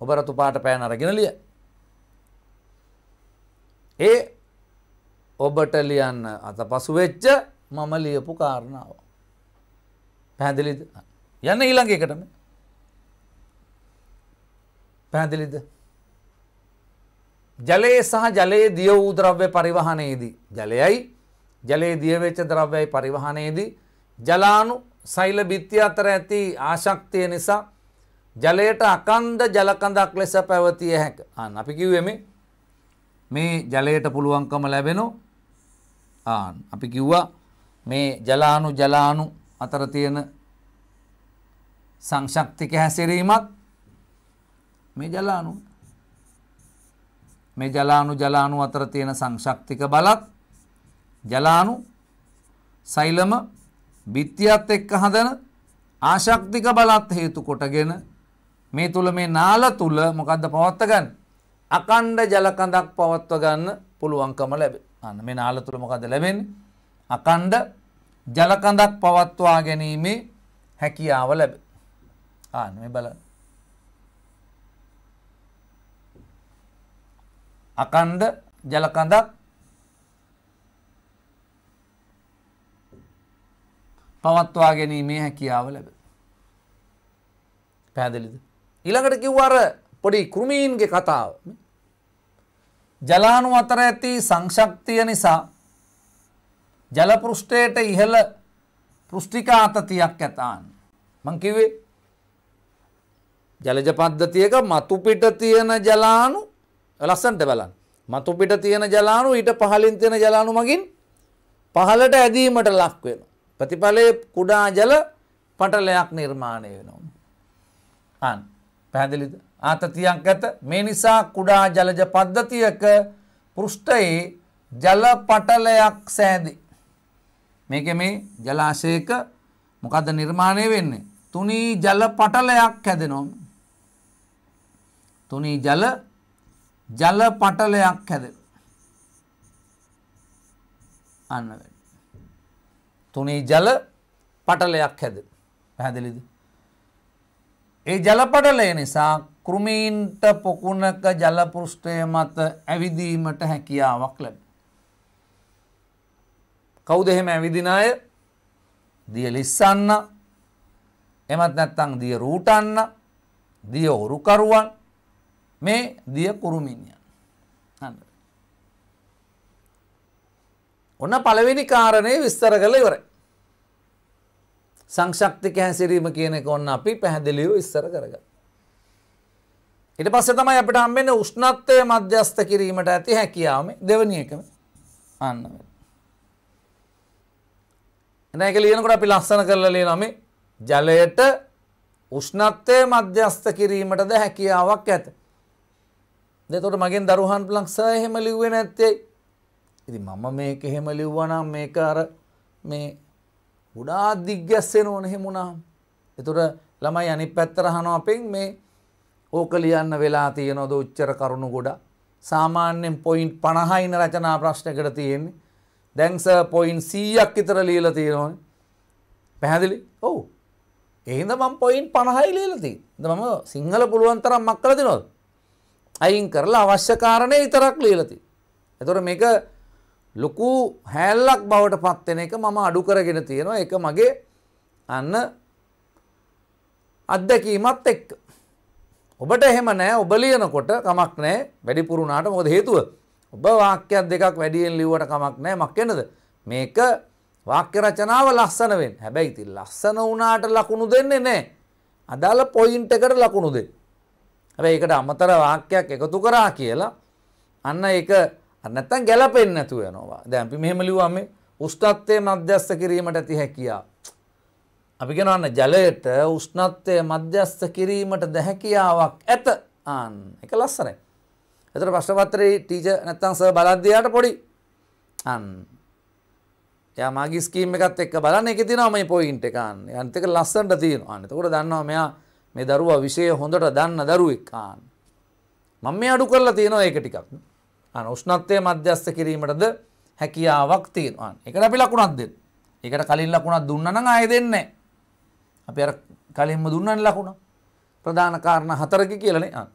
A: ඔබ රතු පාට පෑන අරගෙන ලිය. ඒ ඔබට ලියන්න අත පසු වෙච්ච මම ලියපු කාරණාව. පැහැදිලිද යන්න ඊළඟ එකටම පැහැදිලිද. ජලයේ සහ ජලයේ දිය වූ ද්‍රව්‍ය පරිවහනයේදී. ජලයයි ජලයේ දියවෙච්ච ද්‍රව්‍යයි පරිවහනයේදී ජලානු සෛල බිත්ති අතර ඇති ආශක්තිය නිසා ජලයට අකන්ද ජලකඳක් ලෙස පැවතිය හැක අන්න අපි කිව්වෙම මේ ජලයට පුළුවන්කම ලැබෙනෝ ආන් අපි කිව්වා මේ ජලානු ජලානු අතර තියෙන සංශක්තික හැසිරීමත් මේ ජලානු මේ ජලානු ජලානු අතර තියෙන සංශක්තික බලත් ජලානු සෛලම බිත්තියත් එක්ක හදන ආශක්තික බලත් හේතු කොටගෙන මේ තුල මේ නාල තුල මොකද්ද පවත්ව ගන්න? අකණ්ඩ ජල කඳක් පවත්ව ගන්න පුළුවන්කම ලැබේ. අන්න මේ නාල තුළ මොකද ලැබෙන්නේ? අකණ්ඩ ජලකඳක් පවත්වා ගැනීමේ හැකියාව ලැබේ. ආන්න මේ බලන්න. අකණ්ඩ ජලකඳක් පවත්වා ගැනීමේ හැකියාව ලැබ. පැහැදිලිද. ඊළඟට කිව්වර පොඩි කෘමීන්ගේ කතාව ජලාණු අතර ඇති සංශක්තිය නිසා ජල පෘෂ්ඨයට ඉහළ පෘෂ්ඨිකාතතියක් ඇතාන්. මං කිව්වේ ජලජ පද්ධතියක මතු පිට තියෙන ජලාණු ලස්සන්ට බලන්න. මතු පිට තියෙන ජලාණු ඊට පහළින් තියෙන ජලාණු මගින් පහළට ඇදීමට ලක් වෙනවා. ප්‍රතිඵලයේ කුඩා ජල පටලයක් නිර්මාණය වෙනවා. අන් පැහැදිලිද? ආතතියක් ඇත මේ නිසා කුඩා ජලජ පද්ධතියක පෘෂ්ඨයේ ජල පටලයක් සෑදේ. මේක මේ ජලාශයක මොකද නිර්මාණය වෙන්නේ. තුනී ජල පටලයක් හැදෙනොම්. තුනී ජල ජල පටලයක් හැදෙන. අන්න තුනී ජල පටලයක් හැද පැහැදිලිද. ඒ ජලපටලය නිසා කෘමීන්ට පොකුණක ජලපෘෂ්ඨය මත ඇවිදීමට හැකියාවක් ලැබ. කවුද එහෙම ඇවිදින අය දිය ලිස්සන්න එමත් නැත්තං දිය රූටන්න දිය ඔරුකරුවන් මේ දිය කුරුමින්ය. ඔන්න පළවෙනි කාරණය විස්තර කළ ඉවරයි. සංක්ෂක්තික හැසිරීම කියන එක ඔන්න අපි පැහැදිලිව ඉස්සර කරග. ඊට පස්සේ තමයි අපිට හම්බෙන උෂ්ණත්වය මධ්‍යස්ථ කිරීමට ඇති හැකියාව මේ දෙවෙනි එකම අන්න වෙන. එහෙනම් ඒක ලියනකොට අපි ලස්සන කරලා ලියනවා මේ ජලයට උෂ්ණත්වය මධ්‍යස්ථ කිරීමටද හැකියාවක් ඇත. දෙතොට මගෙන් දරුහන් ප්ලක්ස එහෙම ලිව්වේ නැත්තේ. ඉති මම මේක එහෙම ලිව්වනම් මේක අර මේ ගුඩා දිග්ගැස්සෙන ඕන හෙමුණා. එතුට ළමයි අනි පැත්තරහන අපෙන් මේ ඕක ලියන්න වෙලා තියනොද උච්චර කරුණු ගොඩ සාමාන්‍යෙන් පොයින්් පණහයින රචනා ප්‍රශ්නකට තියෙන්නේ දැන්ස පොයින් සීයක් ඉතර ලියල තියෙනවන පැහැදිලි ඔවු එහිද මම් පොයින් පණහයි ලියලති ද මම සිංහල පුළුවන් තරම් මක්කල තිනොත් අයින් කරලා අවශ්‍යකාරණය ඉතරක් ලියලති එතුොට මේක ලොකු හැල්ලක් බවට පත්වෙන එක මම අඩු කරගෙන තියෙනවා එක මගේ අන්න අත්දැකීමත් එක්ක. ඔබට එහෙම නෑ ඔබ ලියනකොට කමක් නෑ වැඩිපුරුණාට මොකද හේතුව. ඔබ වාක්‍යයක් දෙකක් වැඩියෙන් ලිව්වට කමක් නෑ මක් වෙනද. මේක වාක්‍ය රචනාව ලස්සන වෙන්න. හැබැයි ඉතින් ලස්සන වුණාට ලකුණු දෙන්නේ නෑ. අදාළ පොයින්ට් එකට ලකුණු දෙන්න. හැබැයි ඒකට අමතර වාක්‍යයක් එකතු කරා කියලා අන්න ඒක අනත්තන් ගැලපෙන් නැතුව යනවා දැම්පි මෙහෙමලිවාම උෂ්ණත්වය මධ්‍යස්ථ කිරීමට ඇති හැකියා. අපිගෙනන්න ජලයට උෂ්ණත්වය මධ්‍යස්ථ කිරීමට දැහැකියාවක් ඇත ආන් එක ලස්සනයි. එතට ප්‍රශ්නපත්‍රයේ ටීජ නැත්තං සහ බලද්දයාට පොඩි අන් යා මාගේ ස්කීම එකත් එක් බලන්න එක තිනවා මේ පොයින්ට එකන් අන්තක ලස්සන්ට තියෙන අනතකොට දන්නවා මෙයා මේ දරුවා විෂය හොඳට දන්න දරුවෙක්කාන්. මම මේ අඩු කරලා තියෙනවා ඒක ටිකක්. උෂ්ණත්වය මධ්‍යස්ථ කිරීමටද හැකියාවක් තියෙනවා එකට අපි ලකුණක් දෙන්න එකට කලින් ලකුණක් දුන්නන අය දෙන්නේ අපි අර කලින්ම දුන්නන් ලකුණ ප්‍රධාන කාරණ හතරකි කියලනේ අන්න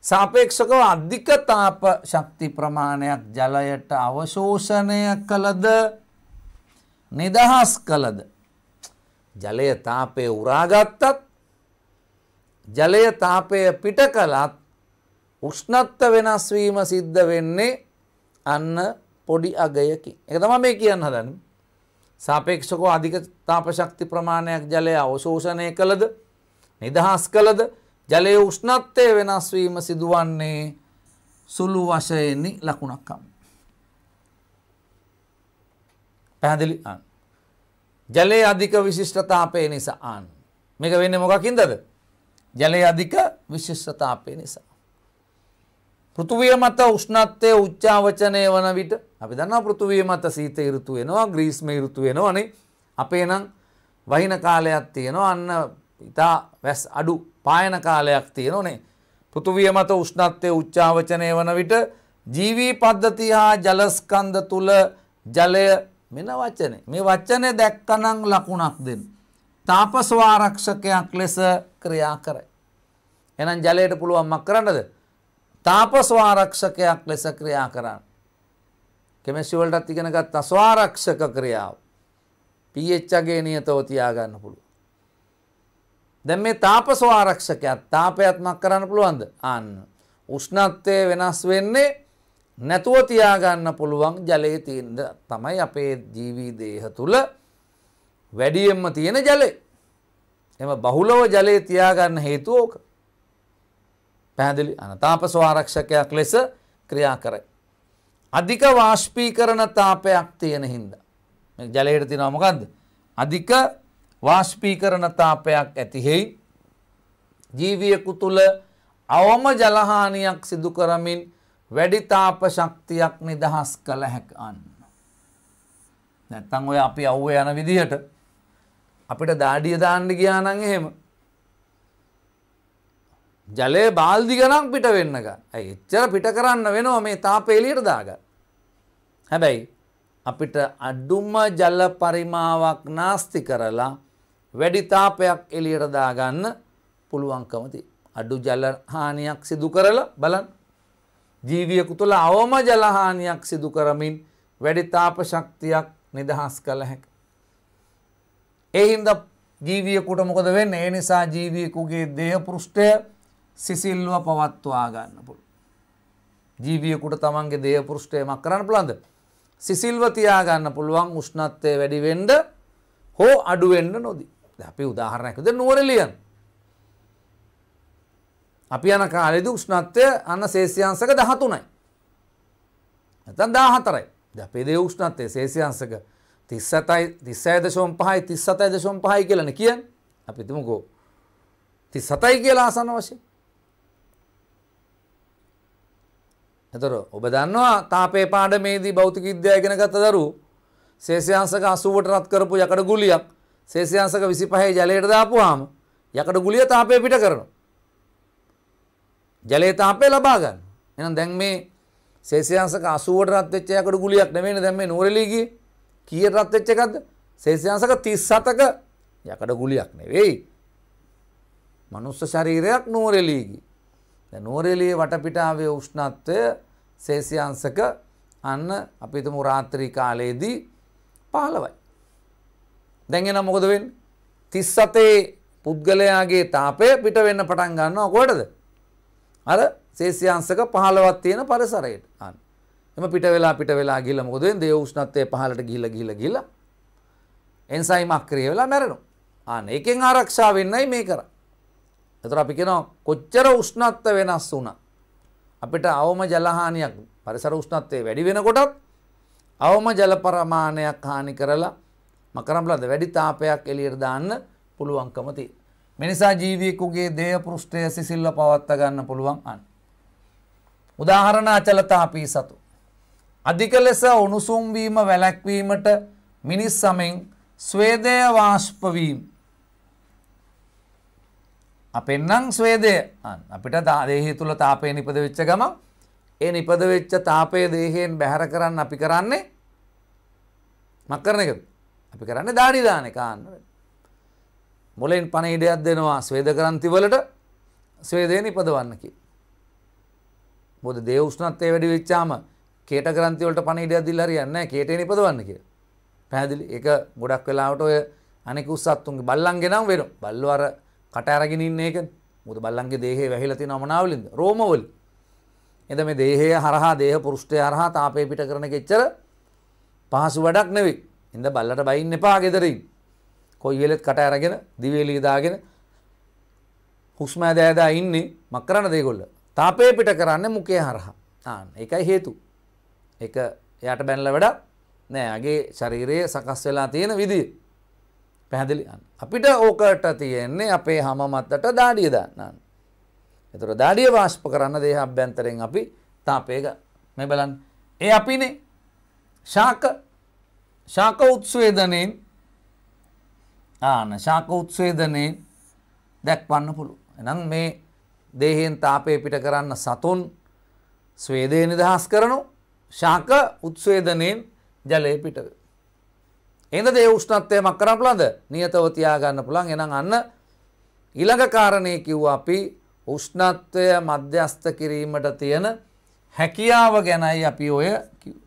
A: සාපේක්ෂකව අධික තාප ශක්ති ප්‍රමාණයක් ජලයට අවශෝෂණය කළද නිදහස් කළද ජලය තාපය උරාගත්තත් ජලය තාපය පිට කළත් උෂ්ණත්ව වෙනස් වීම සිද්ධ වෙන්නේ අන්න පොඩි අගයකින්. ඒක තමයි මේ කියන්න හදන්නේ. සාපේක්ෂකව අධික තාප ශක්ති ප්‍රමාණයක් ජලය අවශෝෂණය කළද නිදහස් කළද ජලයේ උෂ්ණත්වය වෙනස් වීම සිදුවන්නේ සුළු වශයෙන්ි ලකුණක්කම්. පැහැදිලි අන්. ජලයේ අධික විශිෂ්ටතාපය නිසා අන්. මේක වෙන්නේ මොකකින්දද? ජලයේ අධික විශිෂ්ටතාපය නිසා. පෘතුවිය මත උෂ්ණත්වය උච්චාවචනය වන විට අපි දන්නා පෘතුවිය මත සීත ඍතු වෙනවා ග්‍රීස්ම ඍතු වෙනවනේ අපේ නම් වහින කාලයක් තියෙනවා අන්න ඉතා වැස් අඩු පායන කාලයක් තියෙනනේ පෘතුවිය මත උෂ්ණත්වය උච්චාවචනය වන විට ජීවී පද්ධති හා ජලස්කන්ධ තුල ජලය මෙන වචනේ මේ වචනේ දැක්කනම් ලකුණක් දෙන්න තාපස්වාරක්ෂකයක් ලෙස ක්‍රියා කරයි එහෙනම් ජලයට පුළුවන් මක් කරන්නද තාපස්වාරක්ෂකයක් ලෙස ක්‍රියා කරන්න. කෙමෙසිවලටත් ඉගෙන ගත්තා ස්වාරක්ෂක ක්‍රියාව. පීච්චගේ නියතව තියාගන්න පුළුව. දැන් මේ තාපස්වාරක්ෂකයක් තාපයත්මක් කරන්න පුළුවන්ද අන්න. උෂ්ණත්වය වෙනස් වෙන්නේ නැතුව තියාගන්න පුළුවන් ජලයේ තියෙන්ද තමයි අපේ ජීවී දේහ තුළ වැඩියෙන්ම තියෙන ජලය. එම බහුලව ජලයේ තියාගන්න හේතුව ඕක. පැහැදිලි අන තාපසෝ ආරක්ෂකයක් ලෙස ක්‍රියා කරයි. අධික වාශ්පීකරණ තාපයක් තියෙන හින්ද. ජලයට තිනව මොකක්ද. අධික වාශ්පීකරණ තාපයක් ඇතිහෙයි ජීවියකු තුළ අවම ජලහානියක් සිදු කරමින් වැඩිතාප ශක්තියක් නිදහස් කළ හැක අන්න. නැත්තං ඔය අපි අව්ව යන විදිහට අපිට දාඩිය දාන්න ගියානන් එහෙම ජලය බාල්දි ගනක් පිට වෙන්නක ඇයි එච්චර පිට කරන්න වෙනවා මේ තාපේලියට දාග. හැබැයි අපිට අඩුම ජල පරිමාවක් නාස්ති කරලා වැඩි තාපයක් එලියට දාගන්න පුළුවන්කමති. අඩු ජලහානියක් සිදු කරලා බලන් ජීවියකු තුළ අවම ජලහානියක් සිදු කරමින් වැඩි තාප ශක්තියක් නිදහස් කළ හැක. එහින්ද ජීවියකුට මොකද වෙන්න ඒ නිසා ජීවියකුගේ දේහ පෘෂ්ටය සිසිල්ව පවත්වා ගන්න පුළු. ජීවියකුට තමන්ගේ දේපෘෂ්ටයමක් කරන්න පුළන්ද. සිසිල්ව තියාගන්න පුළුවන් උෂ්ණත්වය වැඩිවෙන්ඩ හෝ අඩුවෙන්ඩ නොදී අපි උදාහරණයකද නුවරලියන්. අපි යන කාලෙද උෂ්ණත්වය අන්න සේසියන්සක දහතුනයි. ඇතන් දාහතරයි දැපේදේ උෂ්ණත්වය සේසියන්සක තිස්සතයි තිස්සය දශෝම් පහයි තිස්සතයි දශෝම් පහයි කියලන කියන් අපිතුමකෝ තිස්සතයි කියලා අසන්න වශය එතර ඔබ දන්නවා තාපේ පාඩමේදී භෞතික විද්‍යාව ඉගෙන ගත දරුවෝ ශේෂයංශක 80ට රත් කරපු යකඩ ගුලියක් ශේෂයංශක 25 ජලයට දාපුවාම යකඩ ගුලිය තාපය පිට කරනවා. ජලයේ තාපය ලබා ගන්න. එහෙනම් දැන් මේ ශේෂයංශක 80ට රත් වෙච්ච යකඩ ගුලියක් නෙවෙයිනේ දැන් මේ නුවරඑළිය ගියේ. කීයට රත් වෙච්ච එකක්ද? ශේෂයංශක 37ක යකඩ ගුලියක් නෙවෙයි. මනුස්ස ශරීරයක් නුවරඑළිය ගියේ. දැන් නුවරඑළියේ වටපිටාවේ උෂ්ණත්වය සේසියංශක අන්න අපි හිතමු රාත්‍රී කාලයේදී 15යි. දැන් එන මොකද වෙන්නේ? 37 පුද්ගලයාගේ තාපය පිට වෙන්න පටන් ගන්නවා කොහෙටද? අර සේසියංශක 15ක් තියෙන පරිසරයට. අන්න. එම පිට වෙලා පිට වෙලා ගිහිල්ලා මොකද වෙන්නේ? දේව උෂ්ණත්වය 15ට ගිහිල්ලා ගිහිල්ලා ගිහිල්ලා එන්සයිම් අක්‍රිය වෙලා මැරෙනවා. අන්න ඒකෙන් ආරක්ෂා වෙන්නයි මේ කරන්නේ. එතකොට අපි කියනවා කොච්චර උෂ්ණත්ව වෙනස් වුණා අපිට අවම ජලහානියක් පරිසර උෂ්ණත්වය වැඩි වෙනකොටත් අවම ජල ප්‍රමාණයක් හානි කරලා මකරම්ලද වැඩි තාපයක් එළියට දාන්න පුළුවන්කම තියෙනවා. මිනිසා ජීවියෙකුගේ දේහ පෘෂ්ඨය සිසිල්ව පවත්වා ගන්න පුළුවන් අන්. උදාහරණ අචල තාපී සතු. අධික ලෙස උණුසුම් වීම වැළැක්වීමට මිනිස් සමෙන් ස්වේදය වාෂ්ප වීම අපෙන්නම් ස්වේදය අපිට දේහි තුළ තාපය නිපද වෙච්ච ගම ඒ නිපද වෙච්ච තාපය දේහයෙන් බැහැර කරන්න අපි කරන්නේ මක් කරන එක අපි කරන්න ධාඩිදාන කාන්න මොලෙන් පණ ඉඩයක් දෙනවා ස්වේද කරන්තිවලට ස්වේදය නිපදවන්නකි බොද දේවෂ්නත්තය වැඩි වෙච්චාම කේට කරන්තිවලට පණ ඉඩයක් දිල්ලරි යන්න කේට නිපදවන්න කිය පැදිලි එක ගොඩක් වෙලාවට ඔය අනෙක උත්සත්තුන්ගේ බල්ලන්ගෙනම් වෙන බල්ලවර කට අරගෙන ඉන්න එක මුද බල්ලන්ගේ දේහේ වැහිලා තියෙන අමනාවලින්ද රෝමවල එද මේ දේහය හරහා දේහ පුරුෂ්ඨය හරහා තාපය පිට කරන කෙච්චර පහසු වැඩක් නෙවෙයි. ඉඳ බල්ලට බයින්න එපා ගෙදරින්. කොයි වෙලෙත් කට අරගෙන දිවේලිය දාගෙන හුස්ම ඇදෑදා ඉන්නේ මක් කරන්න දෙයගොල්ල. තාපය පිට කරන්නේ මුඛය හරහා. ආන්න ඒකයි හේතු. ඒක එයාට බැනලා වැඩක් නෑ. අගේ ශරීරය සකස් වෙලා තියෙන විදිය. පැහැදිලි අපිට ඕකට තියෙන්නේ අපේ හම මත්තට දාඩිය දන්නන්න. එතුර දාඩිය වාශ්ප කරන්න දේහ අභ්‍යන්තරෙන් අපි තාපේක මේ බලන් ඒ අපිනේ ශාක ශාක උත්ස්වේදනයෙන් ආන ශාක උත්ස්වේදනයෙන් දැක්වන්න පුළු. එනම් මේ දේහෙන් තාපය පිට කරන්න සතුන් ස්වේදය නිදහස් කරනු ශාක උත්ස්වේදනයෙන් ජලය පිටව. හිඳද ඒ උෂ්ණත්වය මක් කරන්න පුළුවන්ද? නියතව තියාගන්න පුළුවන්. එහෙනම් අන්න ඊළඟ කාරණේ කිව්වා අපි උෂ්ණත්වය මධ්‍යස්ත කිරීමට තියෙන හැකියාව ගැනයි අපි ඔය කිව්වේ.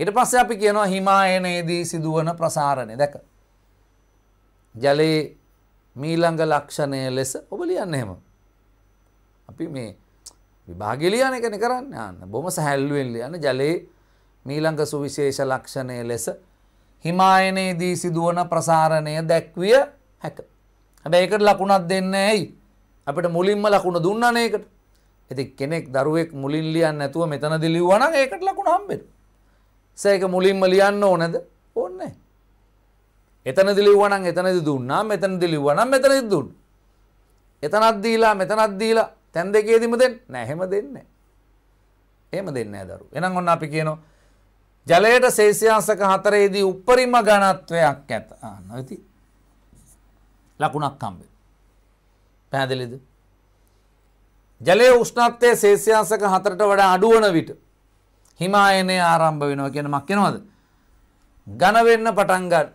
A: ඊට පස්සේ අපි කියනවා හිමායනයේදී සිදුවන ප්‍රසාරණය. දැක. ජලයේ මීළඟ ලක්ෂණය ලෙස ඔබ ලියන්න එහෙම. අපි මේ විභාගය ලියන එකනේ කරන්නේ. ආන්න බොහොම සැහැල්ලුවෙන් ලියන්න ජලයේ මීළඟ සුවිශේෂ ලක්ෂණය ලෙස හිමායනයේදී සිදුවන ප්‍රසාරණය දැක්විය හැක. හැබැයි ඒකට ලකුණක් දෙන්න ඇයි. අපිට මුලින්ම ලකුණ දුන්නන ඒකට. ඇති කෙනෙක් දරුවෙක් මුලින් ලියන්න ඇතුව මෙතන දිලිවන ඒකට ලකුණ හම්බෙන. සේක මුලින්ම ලියන්න ඕනද ඕන්න. එතන දිලිවනන් එතනදි දුන්නා මෙතන දිලිවනම් මෙතනදි දුන්න. එතනත්දීලා මෙතනත්දීලා තැන් දෙකේදිම දෙන්න නැහෙම දෙන්න. එහෙම දෙන්න දරු එනම් ඔන්න අපි කියනවා ජලයට සේෂයාසක හතරේදී උපරිම ගණත්වයක් ඇත නොති ලකුණක් කම්බේ. පැහැදිලිද. ජලය උෂ්ණත්වය සේෂයාසක හතරට වඩා අඩුවන විට හිමායනය ආරම්භ වෙනවා කියන මක්කෙනවද. ගණවෙන්න පටන්ගන්න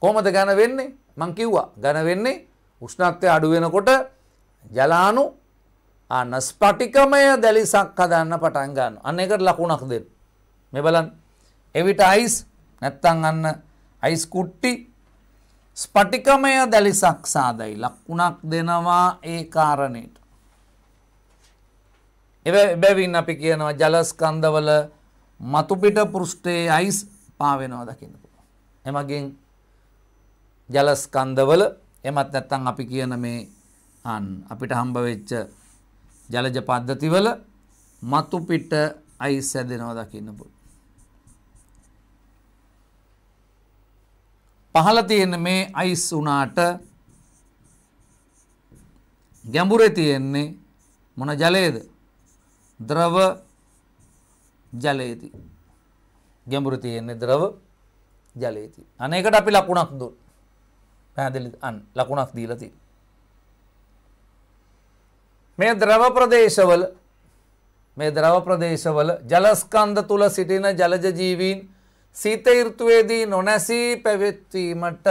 A: කොමද ගැන වෙන්නේ මං කිව්වා ගැන වෙන්නේ උෂ්ණත්වය අඩුවෙනකොට ජලානු අන්න ස්පටිකමය දැලිසක් හදන්න පටන්ගන්න අන්න එකට ලකුණක් දෙන්න මෙබලන් එවිට අයිස් නැත්තං අන්න අයිස් කුට්ටි ස්පටිකමය දැලිසක් සාදයි ලක්කුණක් දෙනවා ඒ කාරණයට. එබැවින් අපි කියනවා ජලස්කන්දවල මතුපිට පෘෂ්ටයේ අයිස් පාවෙනවා දකින්න පුළුවන්. එමගින් ජලස්කන්දවල එමත් නැත්තං අපි කියන මේ අන් අපිට හම්බවෙච්ච ජලජ පද්ධතිවල මතුපිට අයිස් ඇදෙනවා දකින්න පුළුවන්. පහළ තියෙන මේ අයිස් වුණාට ගැඹුරේ තියෙන්නේ මොන ජලයේද? ද්‍රව ජලයේති. ගැඹුර තියෙන්නේ ද්‍රව ජලයේති. අනේකට අපි ලකුණක් දුන්. පැහැදිලි අන්න ලකුණක් දීලා තියෙනවා. මේ ද්‍රව ප්‍රදේශවල මේ ද්‍රව ප්‍රදේශවල ජලස්කන්ධ තුල සිටින ජලජ ජීවීන් සීත ඍතුවේදී නොනැසී පැවැත්වීමට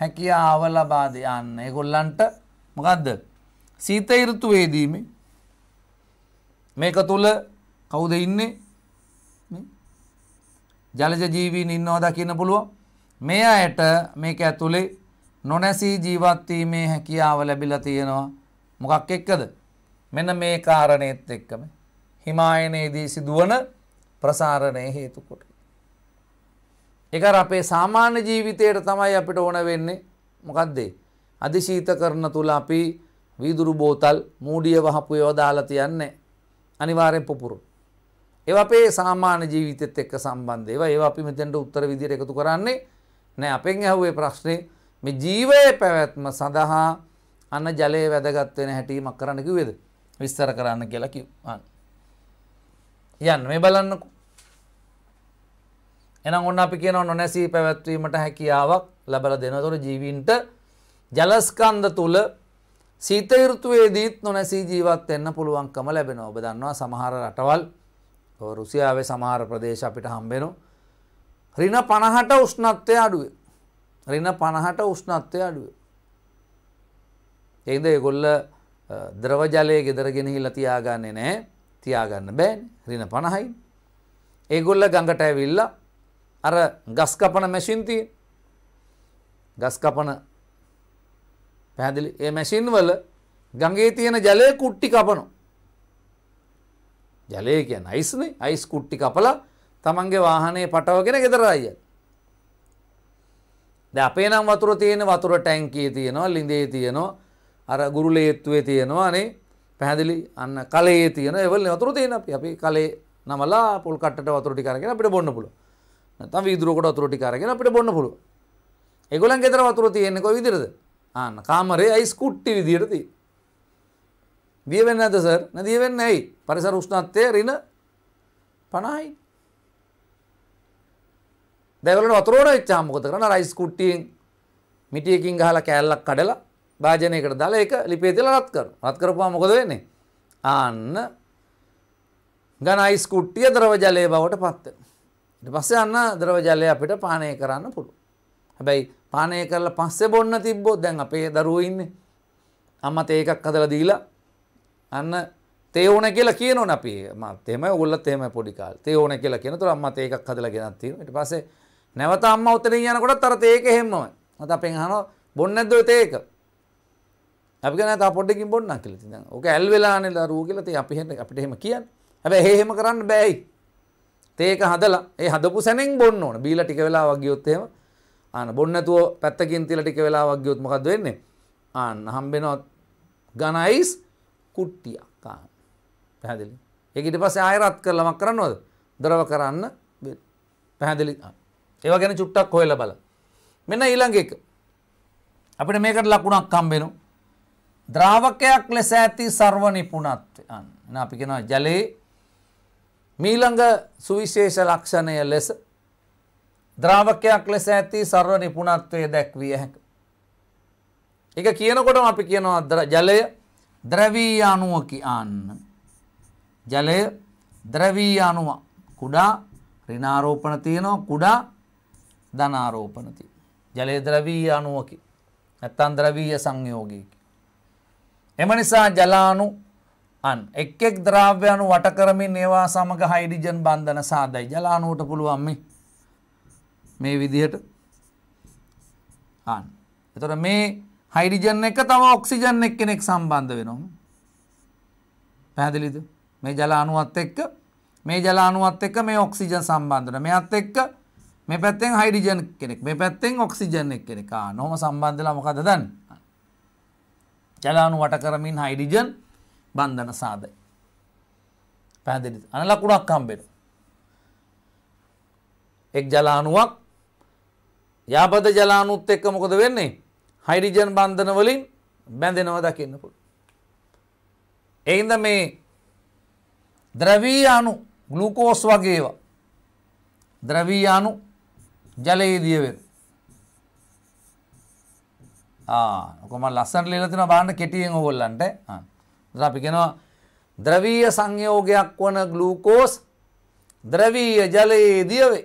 A: හැකියාව ලබා දෙන්න. ඒගොල්ලන්ට මොකද්ද? සීත ඍතුවේදී මේක තුල කවුද ඉන්නේ? ජලජ ජීවීන් ඉන්නවා දකින්න පුළුවන්. මේ අයට මේක ඇතුලේ නොනැසී ජීවත් වීමේ හැකියාව ලැබිලා තියෙනවා. මොකක් එක්කද? මෙන්න මේ කාරණේත් එක්කම හිමායනයේදී සිදුවන ප්‍රසාරණය හේතු කොට එක අපේ සාමාන්‍ය ජීවිතයට තමයි අපිට ඕන වෙන්නේ මොකක්දේ. අධිශීත කරන තුළ අපි වීදුරු බෝතල් මූඩිය වහපු යෝදාලා තියන්නේ අනිවාරයෙන් පුපුරු. ඒව අපේ සාමාන්‍ය ජීවිතෙත් එක්ක සම්බන්ධ ඒවා ඒවා අපි මෙතෙන්ට උත්තර විදියට එකතු කරන්නේ නෑ අපෙන් ඇහුවේ ප්‍රශ්නේ මේ ජීවයේ පැවැත්ම සඳහා අන්න ජලයේ වැදගත් වෙන හැටීමක් කරන්න කිව්වේද? විස්තර කරන්න කියලා කිව්වා. යන්න මේ බලන්නකෝ. එනම් ඔන්න අපි කියනවා නොනැසී පැවැත්වීමට හැකියාවක් ලැබල දෙනතොර ජීවින්ට ජලස්කන්ධ තුල සීත ඍතුවේදීත් නොනැසී ජීවත් වෙන්න පුළුවන්කම ලැබෙනවා. ඔබ දන්නවා සමහර රටවල් රුසියාවේ සමහර ප්‍රදේශ අපිට හම්බෙනවා. රින 50ට උෂ්ණත්වය අඩුවේ. රින 50ට උෂ්ණත්වය අඩුවේ. ඒකද ඒගොල්ල ද්‍රව ජලය ගෙදර ගෙනහිලා තියාගන්නේ නැහැ. තියාගන්න බෑනේ. රින 50යි. ඒගොල්ල ගඟට ඇවිල්ලා අර ගස් කපන මැෂින් තියෙන. ගස් කපන පැහැදිලි ඒ මැෂින් වල ගඟේ තියෙන ජලය කුට්ටි කපනවා. ජලය කියන්නේ අයිස්නේ. අයිස් කුට්ටි කපලා තමන්ගේ වාහනේ පටවගෙන ගෙදර ආයෙත්. දැන් අපේ නම් වතුර තියෙන වතුර ටැංකියේ තියෙනවා, ලිඳේ තියෙනවා, අර ගුරුලේත්තුවේ තියෙනවා නේ. පැහැදිලි අන්න කලයේ තියෙන ඒවල වතුර තියෙන අපි අපි කලේ නමලා පොල් කට්ටට වතුර ටික අරගෙන අපිට බොන්න පුළුවන්. නැතම් වීදුරකට වතුර ටික අරගෙන අපිට බොන්න පුළුවන්. ඒගොල්ලන් ගෙදර වතුර තියෙන්නේ කොයි විදිහටද? ආන්න කාමරේ අයිස් කුට්ටි විදිහට තියෙන. දිය වෙන්නේ නැද්ද සර්? නෑ දිය වෙන්නේ ඇයි? පරිසර උෂ්ණත්වය ඍණ 50යි. දැන් ඒගොල්ලන් වතුර ඕන වෙච්චාම මොකද කරන්නේ? අර අයිස් කුට්ටියෙන් මිටියකින් ගහලා කෑල්ලක් කඩලා භාජනයකට දාලා ඒක ලිපේ තියලා රත් කරනවා. රත් කරපුවා මොකද වෙන්නේ? ආන්න ඝන අයිස් කුට්ටිය ද්‍රව ජලය බවට පත් වෙනවා. පස්සේ අන්න ද්‍රවජලය අපිට පානය කරන්න පුළු. හැබැයි පානය කරලා පස්සේ බොන්න තිබ්බොත් දැන් අපේ දරුවෝ ඉන්නේ. අම්මා තේ එකක් හදලා දීලා අන්න තේ ඕන කියලා කියනවනේ අපි. මත් එහෙම ඕගොල්ලත් එහෙම පොඩි කාලේ. තේ ඕන කියලා කියනතර අම්මා තේ එකක් හදලා ගෙනත් තියෙනවා. ඊට පස්සේ නැවත අම්මා උතරින් යනකොටත් අර තේ එක එහෙම්මමයි. මත අපෙන් අහනවා බොන්නේ නැද්ද ඔය තේ එක? අපි කියනවා තා පොඩ්ඩකින් බොන්නම් කියලා. ඉතින් දැන් ඕක ඇල් වෙලානේ දරුවෝ කියලා තේ අපි අපිට එහෙම කියන්නේ. හැබැයි එහෙම කරන්න බෑයි. ඒක හදලා ඒ හදපු සැනෙන් බොන්න ඕන. බීලා ටික වෙලාවක් ගියොත් එහෙම ආන බොන්න නැතුව පැත්තකින් තියලා ටික වෙලාවක් ගියොත් මොකද වෙන්නේ? ආන්න හම්බෙනවා ගනයිස් කුට්ටියක් ආන්න. පැහැදිලි. ඒක ඊට පස්සේ ආයෙ රත් කරලා මක් කරන්නවද? දරව කරන්න පැහැදිලි. ඒවා ගැන චුට්ටක් හොයලා බලන්න. මෙන්න ඊළඟ එක. අපිට මේකට ලකුණක් හම්බෙනවා. ද්‍රාවකයක් ලෙස ඇති සර්ව නිපුණත්වය. ආන්න. එහෙනම් අපි කියනවා ජලයේ මීළඟ සුවිශේෂ ලක්ෂණය ලෙස ද්‍රාවකයක් ලෙස ඇති සර්ව නිපුණත්වය දැක්විය හැක. එක කියනකොටම අපි කියනවා ජලය ද්‍රවී අනුවකි අන්න. ජලය ද්‍රවී අනුව කුඩා රිනාරෝපණ තියනවා කුඩා ධනාරෝපනති. ජලය ද්‍රවී අනුවකි ඇත්තන් ද්‍රවීය සංයෝගයකි. එම නිසා ජලානු අන් එක් එක් ද්‍රාව්‍යයනු වට කරමින් ඒවා සමඟ හයිඩිජන් බන්ධන සාදයි ජලානුවට පුළුවන්ම මේ විදිහට අන් එතොට මේ හයිඩිජන් එක තම ඔක්සිජන් එක් කෙනෙක් සම්බන්ධ වෙනවා පැහැදිලිද මේ ජලානුවත් එක්ක මේ ජලානුවත් එක්ක මේ ඔක්සිජන් සම්බන්ධන මෙත් එක්ක මේ පැත්තෙන් හයිඩිජන් කෙනෙක් මේ පැත්තෙන් ඔක්සිජන් එක් කෙනෙකා නොම සම්බන්ධලා මොකද දන්න ජලානු වට කරමින් හයිඩිජන් බන්ධන සාදයි. පැහැදිලි අනලකුණක් හම්බෙන. එක් ජලානුවක් යාපත ජලානුත් එක්ක මොකද වෙන්නේ හයිඩිජන් බන්ධන වලින් බැඳෙනව දකින්න පුළු. එයින්ද මේ ද්‍රවී අනු ගලුකෝස් වගේවා ද්‍රවී අනු ජලයේදිය වෙන. ඔකොම ලස්සන් ලීලතින බාන්න කෙටියෙන් ඔගොල්ලන්ට ආ අපිගෙනවා ද්‍රවීය සංයෝගයක් වන ගලූකෝස් ද්‍රවීය ජලයේ දියවේ.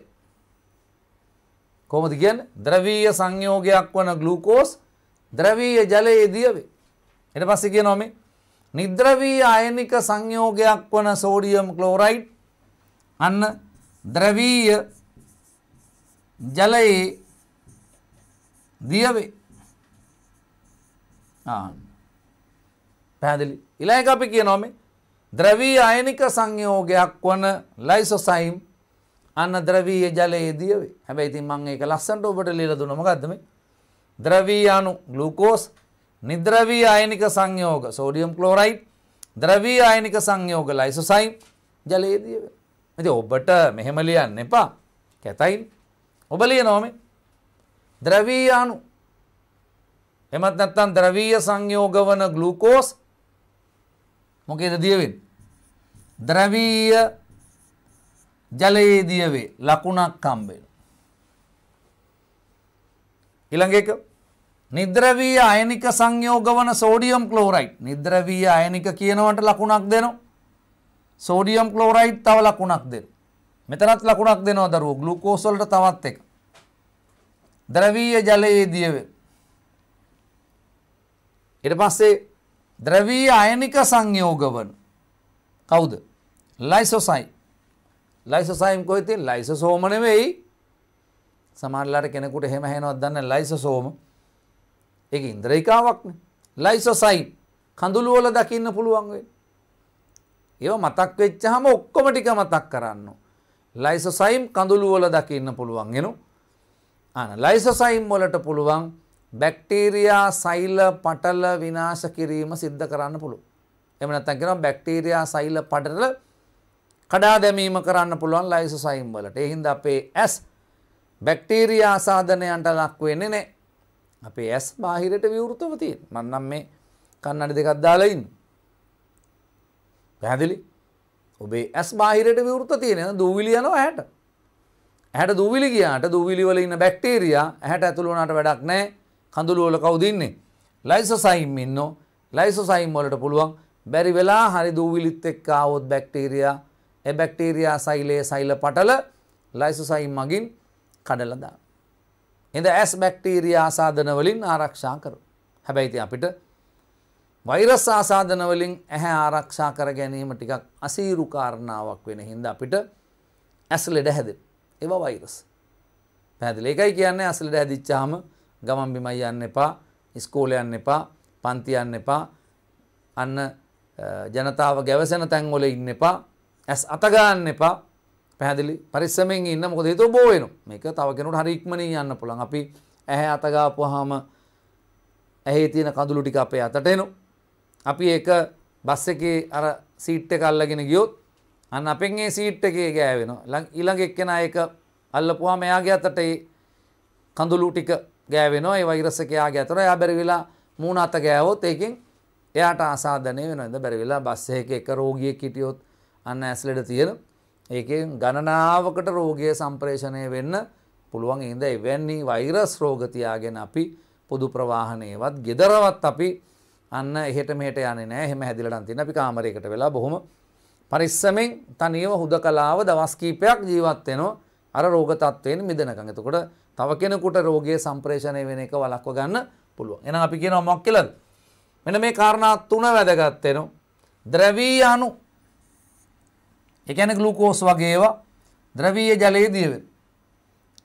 A: කොමද කියන් ද්‍රවීය සංයෝගයක් වන ගලූකෝස් ද්‍රවීය ජලයේ දියවේ. එට පස්ස කිය නොමේ නිද්‍රවී අයනික සංයෝගයක් වන සෝඩියම් කලෝරයිට් අන්න ද්‍රවීය ජලයේ දියවේ. ආන්න. පැහැදිලි. ඊළඟ අපි කියනවා මේ ද්‍රවීය අයනික සංයෝගයක් වන ලයිසොසයිම් අන්න ද්‍රවීය ජලයේදී වේ. හැබැයි ඉතින් මම ඒක ලස්සනට ඔබට ලියලා දුන්නා. මොකද්ද මේ? ද්‍රවීය අණු ග්ලූකෝස් නිද්‍රවීය අයනික සංයෝග සෝඩියම් ක්ලෝරයිඩ් ද්‍රවීය අයනික සංයෝග ලයිසොසයිම් ජලයේදී වේ. ඉතින් ඔබට මෙහෙම ලියන්න එපා. කැතයින්. ඔබ ලියනවා මේ ද්‍රවීය අණු එමත් නැත්නම් ද්‍රවීය සංයෝග වන ග්ලූකෝස් මොකේද දියවෙන් ද්‍රවීය ජලයේ දියවේ ලකුණක් හම්බෙන ඊළඟ එක නිද්‍රවීය අයනික සංයෝග වන සෝඩියම් ක්ලෝරයිඩ් නිද්‍රවීය අයනික කියනවට ලකුණක් දෙනවා සෝඩියම් ක්ලෝරයිඩ් තව ලකුණක් දෙනවා මෙතනත් ලකුණක් දෙනවා දරුවෝ ග්ලූකෝස් වලට තවත් එක ද්‍රවීය ජලයේ දියවේ ඊට පස්සේ ද්‍රවී අයනික සංයෝගවන කවුද ලයිසොසයි ලයිසොසයිම් කොයිති ලයිසසෝමන වෙයි සමාල්ලාට කෙනෙකුට හෙම හෙනවත් දන්න ලයිසසෝම එක ඉන්ද්‍රයිකාවක්න ලයිසොසයි කඳුළුවල දකින්න පුළුවන්ගේ ඒව මතක් වෙච්ච හම ඔක්කොම ටික මතක් කරන්න ලයිසොසයිම් කඳුළුවල දකින්න පුළුවන්ගෙනු අන ලයිසොසයිම් වලට පුළුවන් බැක්ටීරියා සෛල පටල විනාශ කිරීම සිද්ධ කරන්න පුළුවන්. එහෙම නැත්නම් කියනවා බැක්ටීරියා සෛල පටල කඩා දැමීම කරන්න පුළුවන් ලයිසොසයිම් වලට. ඒ හින්දා අපේ ඇස් බැක්ටීරියා ආසාදනයන්ට ලක් වෙන්නේ නැහැ. අපේ ඇස් බාහිරට විවෘතව තියෙන. මම නම් මේ කන්නඩි දෙකක් දාලා ඉන්නේ. පැහැදිලි? ඔබේ ඇස් බාහිරට විවෘත තියෙන දූවිලි යනවා ඇහැට. ඇහැට දූවිලි ගියාට දූවිලි වල ඉන්න බැක්ටීරියා ඇහැට ඇතුළු වුණාට වැඩක් නැහැ. කඳුළු වල කවුද ඉන්නේ? ලයිසොසයිම් ඉන්නෝ. ලයිසොසයිම් වලට පුළුවන් බැරි වෙලා හරි දූවිලිත් එක්ක આવොත් බැක්ටීරියා ඒ බැක්ටීරියා සෛලයේ සෛල පටල ලයිසොසයිම් මගින් කඩලා දානවා. එඳ ඇස් බැක්ටීරියා ආසාදන වලින් ආරක්ෂා කරනවා. හැබැයි ඉතින් අපිට වෛරස් ආසාධන වලින් ඇහැ ආරක්ෂා කර ගැනීම ටිකක් අසීරු කාරණාවක් වෙන හින්දා අපිට ඇස් ලෙඩ හැදෙන. ඒවා වෛරස්. පැහැදිලි. ඒකයි කියන්නේ ඇස් ලෙඩ හැදිච්චාම ගමන් බිමයි යන්න එපා ඉස්කෝල යන්න එපා පන්ති යන්න එපා අන්න ජනතාව ගැවසෙන තැන්වල ඉන්න එපා ඇස් අතගාන්න එපා පැහැදිලි පරිස්සමෙන් ඉන්න මොකද හේතුව බෝ වෙනවා මේක තව කෙනෙකුට හරි ඉක්මනින් යන්න පුළුවන් අපි ඇහැ අතගාපුවාම ඇහි තියෙන කඳුළු ටික අපේ අතට එනවා අපි ඒක බස් එකේ අර සීට් එක අල්ලගෙන ගියොත් අන්න අපෙන් ඒ සීට් එකේ ගෑවෙනවා ඊළඟ එක්කෙනා ඒක අල්ලපුවාම එයාගේ අතට ඒ කඳුළු ටික ගෑවෙනවා ඒ වෛරසකයා ගැතර එයා බැරිවිලා මූණ අත ගෑවොත් ඒකෙන් එයාට ආසාධනය වෙනවා ඉඳ බැරිවිලා බස් එකක එක රෝගියෙක් හිටියොත් අන්න ඇස්ලෙඩ තියෙන ඒකෙන් ගණනාවකට රෝගය සම්ප්‍රේෂණය වෙන්න පුළුවන් ඉඳ එවැනි වෛරස් රෝග තියාගෙන අපි පොදු ප්‍රවාහනයවත් gedarawat අපි අන්න එහෙට මෙහෙට යන්නේ නැහැ එහෙම හැදිලා නම් තියෙන අපි කාමරයකට වෙලා බොහොම පරිස්සමෙන් තනියම හුදකලාව දවස් කීපයක් ජීවත් වෙනවා අර රෝග තත්ත්වයෙන් මිදෙනකන්. එතකොට තව කෙනෙකුට රෝගය සම්ප්‍රේෂණය වෙන එක වලක්ව ගන්න පුළුවන් එන අපි කියනවා මොක් කියලද මෙන මේ කාරණා තුන වැදගත්වෙනවා ද්‍රවී අනු එකන ගලුකෝස් වගේවා ද්‍රවීය ජලයේදියවෙන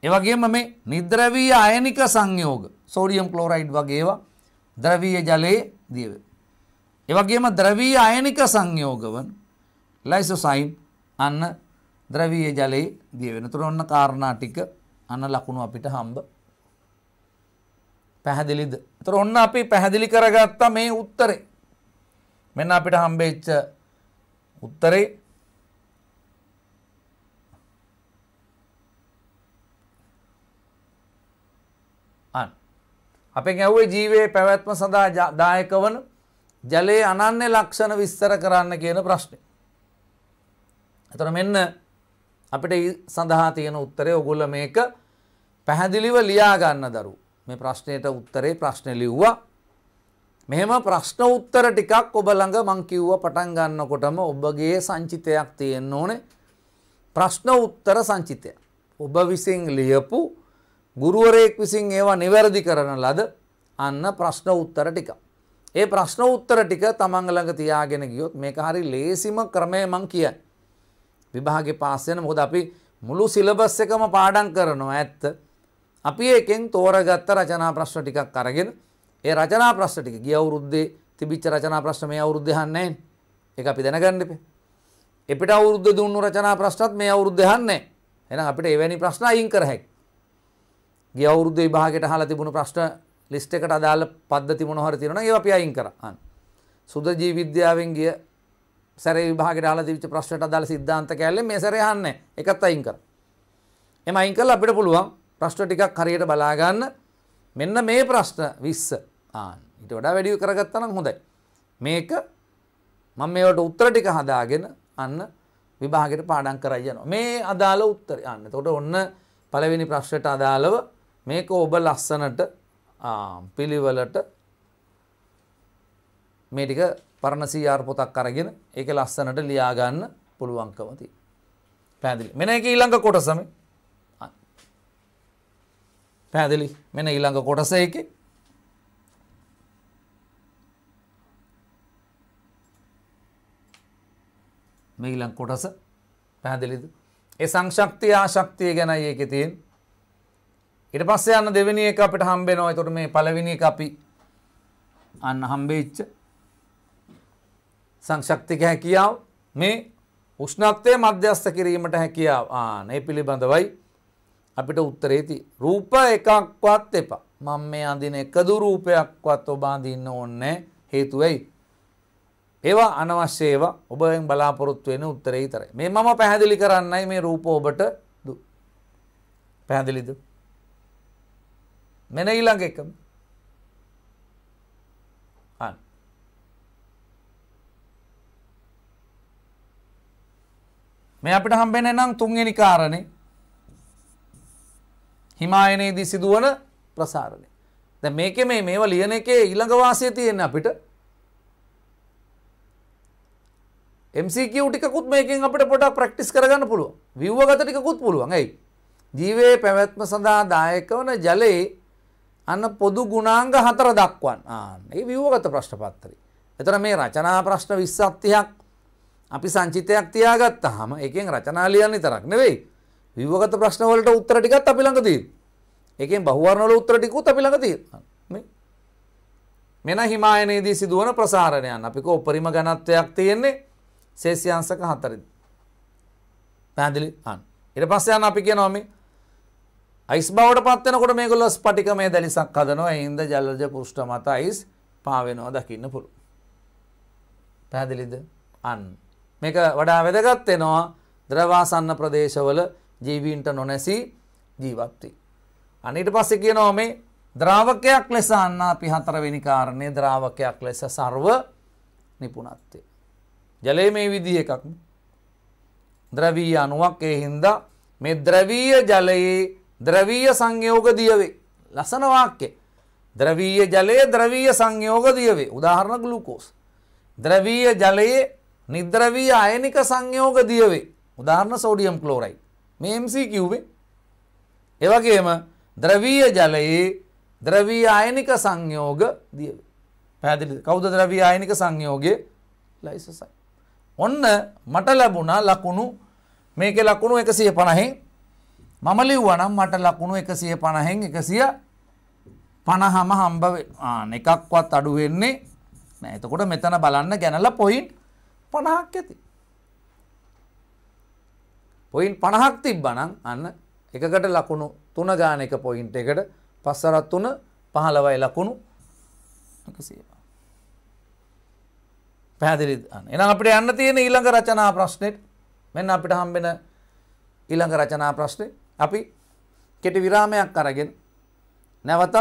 A: එවගේම මේ නිද්‍රවී අයනික සංයෝග සෝඩියම් කලෝරයිඩ් වගේවා ද්‍රවීය ජලයේ දියව. එවගේම ද්‍රවී අයනික සංයෝගවන් ලයිසොසයිම් අන්න ද්‍රවීය ජලයේ දියවෙන තුර ඔන්න කාරණා ටික අන්න ලකුණු අපිට හම්බ පැහැදිලිද තොර ඔන්න අපි පැහැදිලි කරගත්තා මේ උත්තරේ මෙන්න අපිට හම්බේච්ච උත්තරේ අන් අපේ ඇව්වේ ජීවේ පැවැත්ම සඳහා දායකවන ජලයේ අනන්‍ය ලක්ෂණ විස්තර කරන්න කියන ප්‍රශ්නය. එතන මෙන්න අපිට ඒ සඳහා තියෙන උත්තරේ ඔගොල්ලෝ මේක පැහැදිලිව ලියා ගන්න දරුවෝ. මේ ප්‍රශ්නයට උත්තරේ ප්‍රශ්නේ ලිව්වා. මෙහෙම ප්‍රශ්න උත්තර ටිකක් ඔබ ළඟ මං කිව්ව පටන් ගන්නකොටම ඔබගේ සංචිතයක් තියෙන්න ඕනේ. ප්‍රශ්න උත්තර සංචිතය. ඔබ විසින් ලියපු ගුරුවරයෙක් විසින් ඒවා નિවැරදි කරන ලද අන්න ප්‍රශ්න උත්තර ටික. ඒ ප්‍රශ්න උත්තර ටික තමන් ළඟ තියාගෙන ගියොත් මේක හරි ලේසිම ක්‍රමය මං කියන්නේ. විභාගෙ පාස් වෙන මොකද අපි මුළු සිලබස් එකම පාඩම් කරනවා ඇත්ත. අපි එකෙන් තෝරගත්ත රචනා ප්‍රශ්න ටිකක් අරගෙන ඒ රචනා ප්‍රශ්න ටික ගිය අවුරුද්දේ තිබිච්ච රචනා ප්‍රශ්න මේ අවුරුද්දේ අහන්නේ නැහැ. ඒක අපි දැනගන්න ඉපේ. එපිට අවුරුද්දේ දුන්නු රචනා ප්‍රශ්නත් මේ අවුරුද්දේ අහන්නේ නැහැ. එහෙනම් අපිට එවැනි ප්‍රශ්න අයින් කර හැකියි. ගිය අවුරුද්දේ විභාගයට අහලා තිබුණු ප්‍රශ්න ලිස්ට් එකට අදාළ පද්ධති මොනවා හරි තියෙනවා නම් ඒවා අපි අයින් කරා. සුද ජීව විද්‍යාවෙන් ගිය සැරේ විභාගයට අහලා තිබිච්ච ප්‍රශ්නට අදාළ સિદ્ધාන්ත කැලේ මේ සැරේ අහන්නේ එකත් අයින් කරා. එහෙම අයින් කරලා අපිට පුළුවන් ප්‍රශ්න ටිකක් හරියට බලා ගන්න. මෙන්න මේ ප්‍රශ්න 20 ආන්. ඊට වඩා වැඩි කරගත්තා නම් හොඳයි. මේක මම මේවට උත්තර ටික හදාගෙන අන්න විභාගෙට පාඩම් කරයි යනවා. මේ අදාළ උත්තර යන්න. එතකොට ඔන්න පළවෙනි ප්‍රශ්නට අදාළව මේක ඔබ ලස්සනට පිළිවෙලට මේ ටික පරණ සීආර් පොතක් අරගෙන ඒක ලස්සනට ලියාගන්න පුළුවන්කමති. පැදිලි මෙන එක ඊළඟ කොටසම පැදිලි මෙන ඊළඟ කොටස එක මේලං කොටස පැහැදිලිද ඒ සංශක්තිය ආශක්තිය ගැනයි ඒක තියෙන් ඉට පස්ස යන්න දෙවනි එක අපට හම්බෙනවා තුොට මේ පලවිනි අපි අන්න හම්බේච්ච සංශක්තික හැකියාව මේ උෂ්ණත්වය මධ්‍යස්ථ කිරීමට හැකියාව ආනේ පිළිබඳවයි අපිට උත්තරේති රූප එකක්වත් එපා මම මේ අඳින එකදු රූපයක්වත් ඔබ අඳින්න ඕනේ හේතුව ඇයි ඒවා අනවශ්‍ය ඒවා ඔබෙන් බලාපොරොත්තු වෙන උත්තරේ විතරයි මේ මම පැහැදිලි කරන්නයි මේ රූප ඔබට දු පැහැදිලිද මෙන්න ඊළඟ එකම මේ අපිට හම්බෙන්නේ නම් තුන්වෙනි කාරණේ හිමායනයේදී සිදුවන ප්‍රසාරණය. දැන් මේකේ මේ මේවා ලියන එකේ ඊළඟ වාසිය තියෙන අපිට MCQ ටිකකුත් මේකෙන් අපිට පොඩක් ප්‍රැක්ටිස් කරගන්න පුළුවන්. ව්‍යුවගත ටිකකුත් පුළුවන්. ඇයි? ජීවයේ පැවැත්ම සඳහා දායක වන ජලයේ අන්න පොදු ගුණාංග හතර දක්වන්න. ආ, මේ ව්‍යුවගත ප්‍රශ්න පත්‍රය. එතන මේ රචනා ප්‍රශ්න 20ක් 30ක් අපි සංචිතයක් තියාගත්තාම එකෙන් රචනා ලියන්න විතරක් නෙවෙයි විවගත ප්‍රශ්න වලට උත්තර ටිකත් අපි ළඟ තියෙන. එකෙන් බහුවර්ණ වල උත්තර ටිකුත් අපි ළඟ තියෙන. මෙන හිමායනයේදී සිදුවන ප්‍රසාරණයන් අපි කෝ උපරිම ඝනත්වයක් තියෙන්නේ සේසියාංශක 4. පැහැදිලි? අන්න. ඊට පස්සේ යන අපි කියනවා මේ අයිස් බවට පත් වෙනකොට මේගොල්ලෝ ස්පටිකමය දැලිසක් හදනවා. ඒ හින්දා ජලජ පෘෂ්ඨ මත අයිස් පාවෙනවා දකින්න පුළුවන්. පැහැදිලිද? අන්න. මේක වඩා වැදගත් වෙනවා ද්‍රවාසන්න ප්‍රදේශවල ජීවීන්ට නොනැසී ජීවත්වී. අනිට පස්සේ කියනවා මේ ද්‍රාවකයක් ලෙස අන්න අපි හතරවෙනි කාරණය ද්‍රාවකයක් ලෙස සර්ව නිපුණත්තේ. ජලය මේ විදිහ එකක් ද්‍රවී අනුවක් ඒ හින්දා මේ ද්‍රවීය ජලයේ ද්‍රවීය සංයෝග දියවේ ලසන වාක්‍ය ද්‍රවීය ජලයේ ද්‍රවීය සංයෝග දියවේ උදාහරණ ග්ලූකෝස් ද්‍රවීය ජලයේ නිද්‍රවී අයනික සංයෝග දියවේ උදාහරණ සෝඩියම් කලෝරයි මේ MC කිව්වේ එවගේම ද්‍රවීය ජලයේ ද්‍රවී අයනික සංයෝග දියවේ පැදිලි කෞද ද්‍රවී අයනික සංයෝගය ලයිසසයි ඔන්න මට ලැබුණා ලකුණු මේක ලකුණු එකසිය පණහෙන් මම ලිව්වනම් මට ලකුණු එකසිය පණහෙන් එකසිය පණහම හම්බ එකක්වත් අඩුවෙන්නේ නෑ එතකොට මෙතන බලන්න ගැනල පොයින්් 50ක් ඇති. පොයින්ට් 50ක් තිබ්බනම් අන්න එකකට ලකුණු 3 ගාන එක පොයින්ට් එකට පස්සරත් 3 15යි ලකුණු 100. පැහැදිලිද? එහෙනම් අපිට යන්න තියෙන ඊළඟ රචනා ප්‍රශ්නෙට මෙන්න අපිට හම්බෙන ඊළඟ රචනා ප්‍රශ්නේ අපි කෙටි විරාමයක් අරගෙන නැවතත්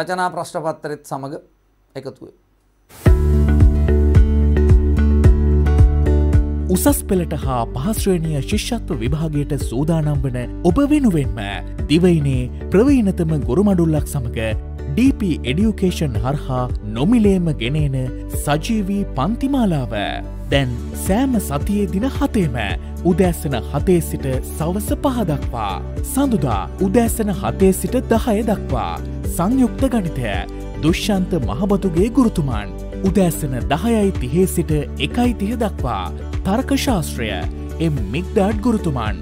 A: රචනා ප්‍රශ්න පත්‍රෙත් සමග එකතු වෙමු.
B: උසස් පෙළට හා පහශ්‍රණය ශිෂ්‍යත්ව විභාගයට සූදානම් වන ඔබ වෙනුවෙන්ම දිවයිනේ ප්‍රවීනතම ගොරුමඩුල්ලක් සමඟ DP එඩියුකේෂන් හරහා නොමිලේම ගෙනේන සජීවී පන්තිමාලාව දැන් සෑම සතියේ දින හතේම උදෑසන හතේ සිට සවස පහදක්වා සඳුදා උදෑසන හතේ සිට දහය දක්වා සංයුක්ත ගණිතය දුෂ්‍යන්ත මහබතුගේ ගුරුතුමන් උදෑසන දහයයි තිහේ සිට එකයි තිහ දක්වා තර්කශාස්ත්‍රය එම් මික්ඩාඩ් ගුරුතුමන්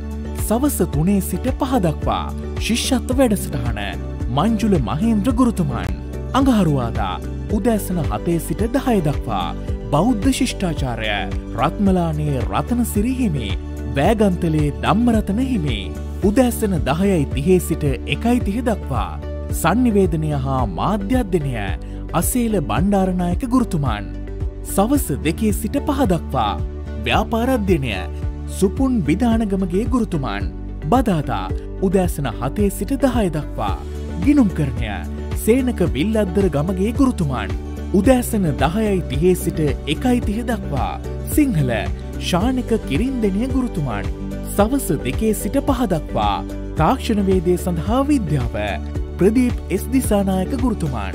B: සවස තුනේ සිට පහදක්වා ශිෂ්‍යත්ව වැඩසටහන මංජුල මහේන්ද්‍ර ගුරුතුමන් අඟහරුවාදා උදැසන හතේ සිට දහය දක්වා බෞද්ධ ශිෂ්ඨාචාරය රත්මලානයේ රතන සිරිහිමි වෑගන්තලේ දම්මරතන හිමි උදැස්සන දහයයි තිහේ සිට එකයි තිහෙ දක්වා සංනිවේදනය හා මාධ්‍යධ්‍යනය අසේල බණ්ඩාරණයක ගුරුතුමන් සවස දෙකේ සිට පහදක්වා ව්‍යාපාරධ්‍යනය සුපුන් විධානගමගේ ගුරුතුමාන් බදාදා උදෑසන හතේ සිට දහය දක්වා ගිනුම් කරණය සේනක විල්ලද්දර ගමගේ ගුරුතුමාන් උදෑසන දහයයි තිහේ සිට එකයි තිහ දක්වා සිංහල ශානක කිරින්දනය ගුරුතුමාන් සවස දෙකේ සිට පහදක්වා තාක්ෂණවේදය සඳහා විද්‍යාව ප්‍රදීප් එස් දිසානායක ගුරුතුමාන්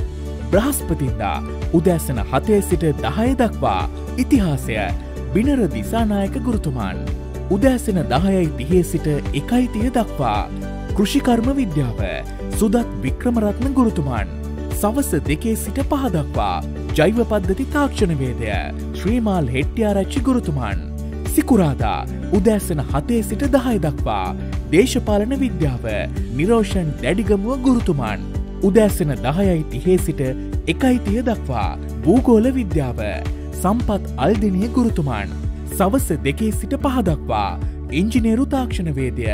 B: බ්‍රහස්පතින්දා උදෑසන හතේ සිට දහය දක්වා ඉතිහාසය බිනර දිසානායක ගුරුතුමාන් උදෑසන දහයයි තිහේ සිට එකයිතිය දක්වා කෘෂිකර්ම විද්‍යාව සුදත් වික්‍රමරත්න ගුරුතුමාන් සවස දෙකේ සිට පහදක්වා ජෛව පද්ධති තාක්ෂණවේදය ශ්‍රීමාල් හෙට්ටියාරච්චි ගුරුතුමාන් සිකුරාදා උදෑසන හතේ සිට දහය දක්වා දේශපාලන විද්‍යාව නිරෝෂන් දැඩිගමුව ගුරුතුමාන් උදෑසන දහයයි තිහේ සිට එකයිතිය දක්වා භූගෝල විද්‍යාව සම්පත් අල්දෙනිය ගුරුතුමාන්. සවස දෙකේ සිට පහදක්වා ඉංජිනේරු තාක්ෂණවේදය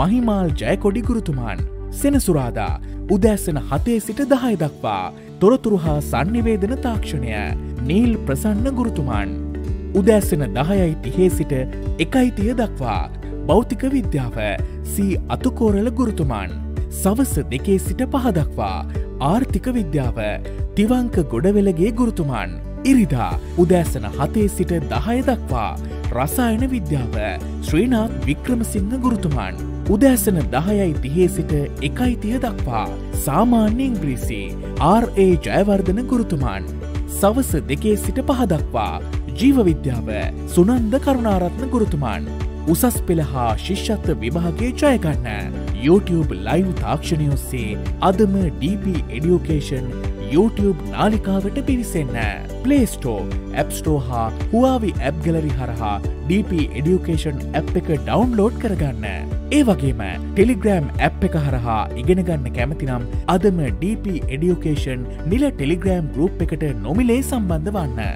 B: මහිමාල් ජයකොඩි ගුරුතුමාන්. සෙනසුරාදා උදෑසන හතේ සිට දහය දක්වා තොරතුරු හා සංනිවේදන තාක්ෂණය නීල් ප්‍රසන්න ගුරුතුමාන්. උදෑසන දහයයි තිහේ සිට එකයිතිය දක්වා භෞතික විද්‍යාව සී අතුකෝරල ගුරුතුමාන්. සවස දෙකේ සිට පහදක්වා ආර්ථික විද්‍යාව තිවංක ගොඩවෙලගේ ගුරුතුමාන්. ඉරිදා උදෑසන හතේ සිට දහය දක්වා රසායන විද්‍යාව ශ්‍රීනාත් වික්‍රමසිංහ ගුරුතුමාන් උදෑසන දහයයි තිහේ සිට එකයි තිය දක්වා සාමාන්‍ය ඉංග්‍රීසි RA ජයවර්ධන ගුරුතුමාන් සවස දෙකේ සිට පහදක්වා ජීවවිද්‍යාව සුනන්ද කරුණාරත්න ගුරුතුමාන් උසස් පෙළ හා ශිෂ්‍යත්ව විභාගේ ජයගන්න YouTube ලයිව් තාක්ෂණයොස්සේ අදම DP එඩියෝකේෂන් YouTube නාලිකාවට පිවිසන්න. Play Store, App Store හා හුවාවි ඇප් ගලරි හරහා DP Education ඇප් එක ඩවන්ලෝඩ් කරගන්න. ඒ වගේම ටෙලිග්‍රෑම් ඇප් එක හරහා ඉගෙනගන්න කැමතිනම් අදම DP Education නිල ටෙලිග්‍රෑම් ගරුප් එකට නොමිලේ සම්බන්ධ වන්න.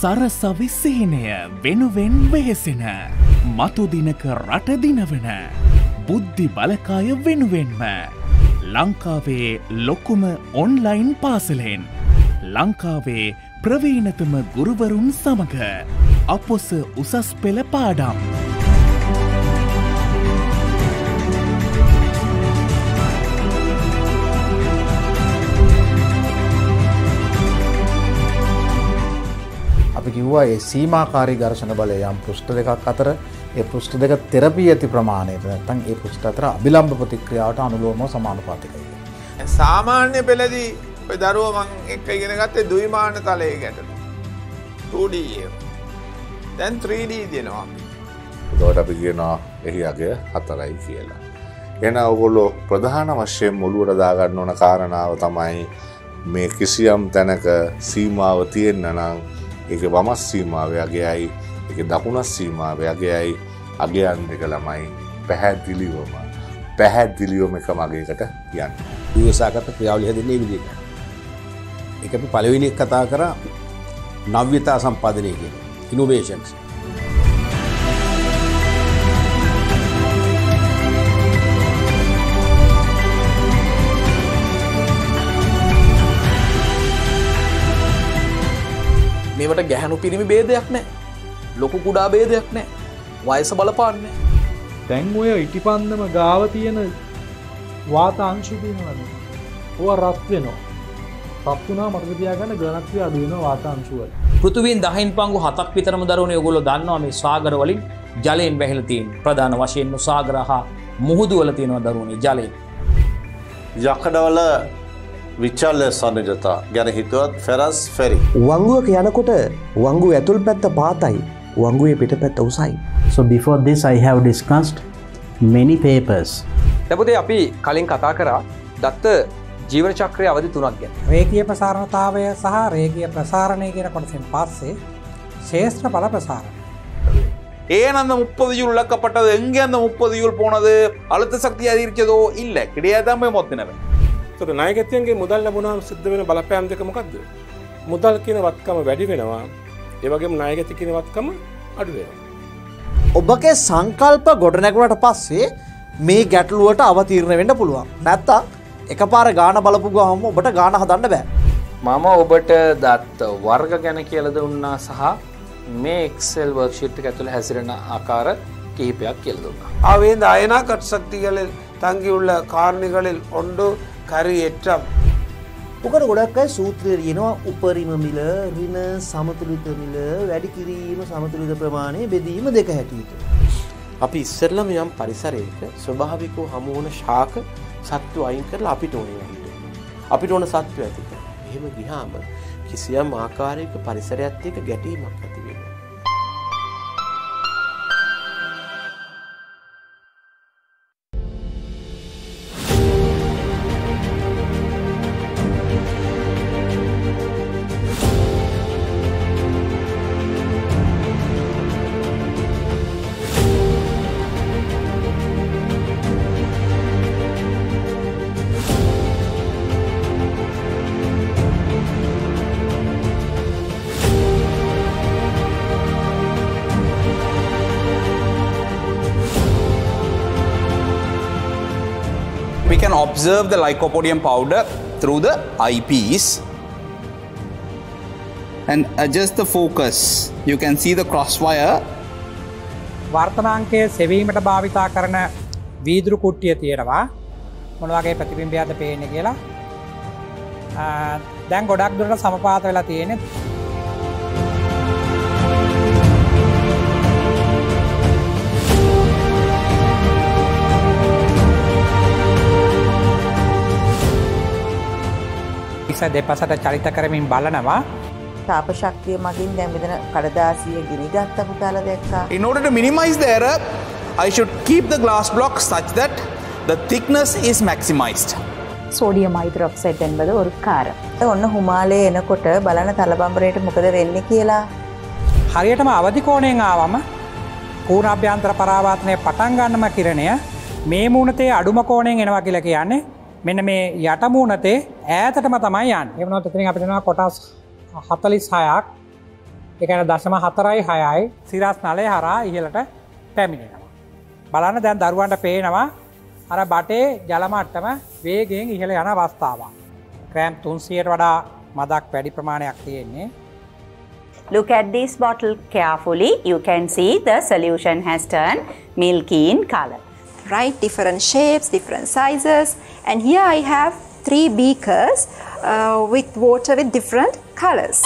B: සරසවිස්සහිනය වෙනුවෙන් වෙහෙසෙන මතුදිනක රටදිනවන. බුද්ධි බලකාය වෙනුවෙන්ම. ලංකාවේ ලොකුම ඔන්ලයින් පාසලෙන්. ලංකාවේ ප්‍රවීනතම ගුරුවරුන් සමඟ. අපොස උසස් පෙළ පාඩම්.
C: අපි කිව්වා
A: ඒ සීමාකාරී ඝර්ෂණ බලය යම් පෘෂ්ඨ දෙකක් අතර ඒ පෘෂ්ට දෙක තෙරපී ඇති ප්‍රමාණයට
B: නැත්තන් ඒ පෘෂ්ට අතර අභිලම්භ ප්‍රතික්‍රියාවට අනුලෝමෝ සමානුපාතිකයි. සාමාන්‍ය පෙළදී දරුව මං එක ඉගෙන ගත්තේ දුයිමාන තලය ගැටලු. 2D දැන් 3D දෙනවා. එතකොට අපි කියනවා එහි අගය හතරයි කියලා. එන ඔගොල්ලෝ ප්‍රධාන වශයෙන් මුළුවට දාගන්න ඕන කාරණාව තමයි මේ කිසියම් තැනක සීමාව තියෙන්න නම් ඒක වමස් සීමාවයගේයි එක දකුණස් සීමාව යගේයි අගයන් දෙක ළමයි පැහැදිලිවම පැහැදිලියෝම එක මගේකට යන්න. දවසාගත ක්‍රියාවලි හැදන්නේ විදික. එක අපි පලවිනි කතා කර නව්‍යතා සම්පාදනය කියෙන ඉනොවේෂන්ස්. මේවට ගැහැනු පිරිමි බේදයක් නෑ ලොකු කුඩා බේදයක් නෑ වයස බලපාන්න තැන් ඔය ඉටිපන්දම ගාව තියෙන වාත අංශුතියවන්න ඔ රත් වෙනවා පත්තුනා මටතියාගන්න ගනත්වය අඩුවන වාතාංශුවල
A: පෘතුවන් දහින් පංගු හතක් විතරම දරුණ යොගොල දන්නවා මේ සාගරවලින් ජලයෙන් බැහලතින් ප්‍රධාන වශයෙන්ම සාගරහා මුහුදුවල තියෙනවා දරුණේ ජලය
C: යකඩවල විචල්ල සන්නජතා ගැන හිතුවත් ෆෙරස් ෆෙරි.
B: වංගුවක යනකොට වංගු ඇතුල් පැත්ත පාතයි වංගුවේ පිට පැත්ත උසයි. So before this I have discussed many papers.
C: දැපුතේ අපි කලින් කතා කරා දත්ත ජීවන චක්‍රය අවදි තුනක් ගැන. රේකිය ප්‍රසාරණතාවය සහ රේකිය ප්‍රසාරණය කියන කොටසෙන් පස්සේ ශේෂ්ත්‍ර පල ප්‍රසාරණ.
B: ஏன் அந்த முப்பது ஜூல் இழக்கப்பட்டது எங்கே அந்த முப்பது ஜூல் போனது அழுத்த சக்தி அதிகரிச்சதோ இல்லை கிடையாதான் போய் மொத்தினவன் තොට නායගතයන්ගේ මුදල් ලැබුණහම් සිද්ධ වෙන බලපෑම් දෙක මොකක්ද. මුදල් කියන වත්කම වැඩි වෙනවා ඒවගේම නායගති කෙනවත්කම අඩුවේ.
A: ඔබගේ සංකල්ප ගොඩනැගුණට පස්සේ මේ ගැටලුවට අවතීරණ වෙන්න පුළුවන් නැත්තා එක පාර ගාන බලපු ගහම ඔබට ගාන හදන්න බෑ. මම ඔබට දත් වර්ග ගැන කියලද උන්නා සහ මේ එක්සෙල් වර්ක්ෂිට් ඇතුළ හැසිරෙන ආකාර කිහිපයක් කියලදුන්නා. அவை இந்த அயனா கட்சக்திகளில் தங்கியுள்ள காரணிகளில் ஒன்று கரி எற்றம்
B: මොකට ගොඩක් අයි සූත්‍රය යෙනවා උපරිම මිල රින සමතුලිත මිල වැඩි කිරීම සමතුලිත ප්‍රමාණය බෙදීම දෙක හැටියට. අපි ඉස්සරලම යම් පරිසරයක ස්වභාවිකෝ හමුවන ශාක සත්තු අයින් කරලා අපිට ඕන වැඩට. අපිට ඕන සත්ව ඇතික. එහෙම ගිහාම කිසියම් ආකාරයක පරිසරයත් එක්ක ගැටීමක් ඇති. observe the lycopodium powder through the eyepiece and adjust the focus. You can see the crosswire.
C: වර්තනාංකය සෙවීමට භාවිතා කරන වීදුරු කුට්ටිය තියෙනවා මොනවගේ ප්‍රතිබිම්බයක්ද පේන කියලා දැන් ගොඩක් දුරට සමපාත වෙලා තියෙනෙත් තිස්ස දෙපසට චරිත කරමින් බලනවා.
A: තාප ශක්තිය මගින් දැමිදන කඩදාසිය ගිනිගත් අපුතාල දැක්කා.
B: In order to minimize the error, I should keep the glass block such that the thickness is maximized.
A: සෝඩියම අයිතරොක්සයිට් එන්බද ஒரு කාරම්. ඔන්න හුමාලේ එනකොට බලන තලබම්බරයට මොකද වෙන්නේ කියලා.
C: හරියටම අවදි කෝණයෙන් ආවම පූර්ණාභ්‍යන්තර පරාවාතනය පටන් ගන්නම කිරණය මේ මූණතේ අඩුම කෝණයෙන් එනවා කියලා කියන්නේ මෙන්න මේ යටමූනතේ ඈතටම තමයි යන් එමනොත් ඉතිරින් අපිටෙනවා කොටස් හතලිස් හයක් එකන දශම හතරයි හයයි සිරස් නලය හරා ඉහලට පැමිණෙනවා. බලන්න දැන් දරුවන්ට පේනවා අර බටේ ජලමට්ටම වේගෙන් ඉහළ යන අවස්ථාවක්. ක්‍රෑම් තුන්සියට වඩා මදක් වැඩි ප්‍රමාණයක් තියෙන්නේ. Look at this bottle carefully. You can see the solution has turned milky in color.
B: right different shapes different sizes and here I have three beakers uh, with water with different colors.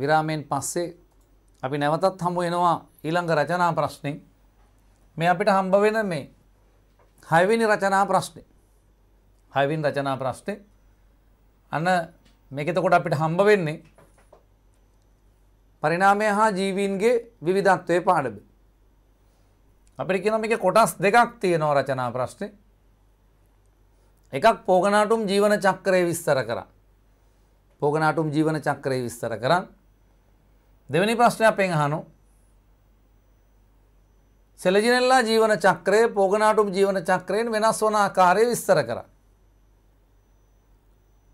A: විරාමයෙන් පස්සේ අපි නැවතත් හමු වෙනවා ඊළඟ රචනා ප්‍රශ්නේ. මේ අපිට හම්බ වෙන මේ හයවෙනි රචනා ප්‍රශ්නේ. හයවෙනි රචනා ප්‍රශ්නේ. අන මේක එතකොට අපිට හම්බ වෙන්නේ පරිණාමය හා ජීවීන්ගේ විවිධත්වයේ පාඩම. අපිට කියනවා මේකේ කොටස් දෙකක් තියෙනවා රචනා ප්‍රශ්නේ. එකක් පෝගනාටුම් ජීවන චක්‍රය විස්තර කරා. පෝගනාටුම් ජීවන චක්‍රය විස්තර කරා. දෙවැනි ප්‍රශ්නයක් අපෙන් අහනු සෙලජිනෙල්ලා ජීවන චක්‍රය පෝගනාටුම් ජීවන චක්‍රයෙන් වෙනස් වන ආකාරය විස්තර කර.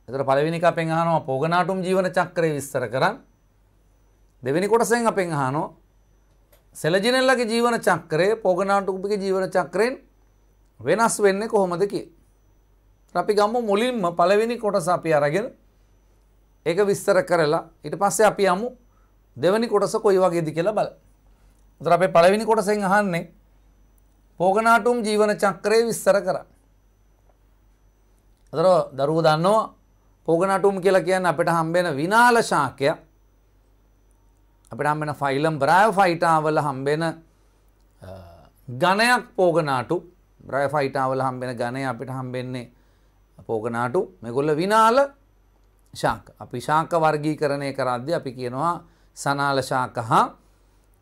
A: එතර පලවිනික අපෙන් අහනවා පෝගනාටුම් ජීවන චක්‍රය විස්තර කරන්න දෙවෙනි කොටසෙන් අපෙන් අහනෝ සෙලජිනෙල්ලගේ ජීවන චක්‍රය පෝගනාටුම්පික ජීවන චක්‍රයෙන් වෙනස් වෙන්නේ කොහොමද කිය. අපි ගම්ම මුලින්ම පළවෙනි කොටස අපි අරගෙන ඒක විස්තර කරලා ඊට පස්සේ අපි යමු දෙවනි කොටස කොයි වගේද කියලා බල. උතර අපේ පළවෙනි කොටසෙන් අහන්නේ පෝගනාටුම් ජීවන චක්‍රය විස්තර කරා. උතර දරුවෝ දන්නවා පෝගනාටුම් කියලා කියන්නේ අපිට හම්බෙන විනාල ශාකය. අපිට හම්බෙන ෆයිලම් බ්‍රයෝෆයිටා වල හම්බෙන ඝනයක් පෝගනාටු බ්‍රයෝෆයිටා වල හම්බෙන ඝනය අපිට හම්බෙන්නේ පෝගනාටු මේගොල්ල විනාල ශාක අපි ශාක වර්ගීකරණය කරද්දී අපි කියනවා සනාලශාක හා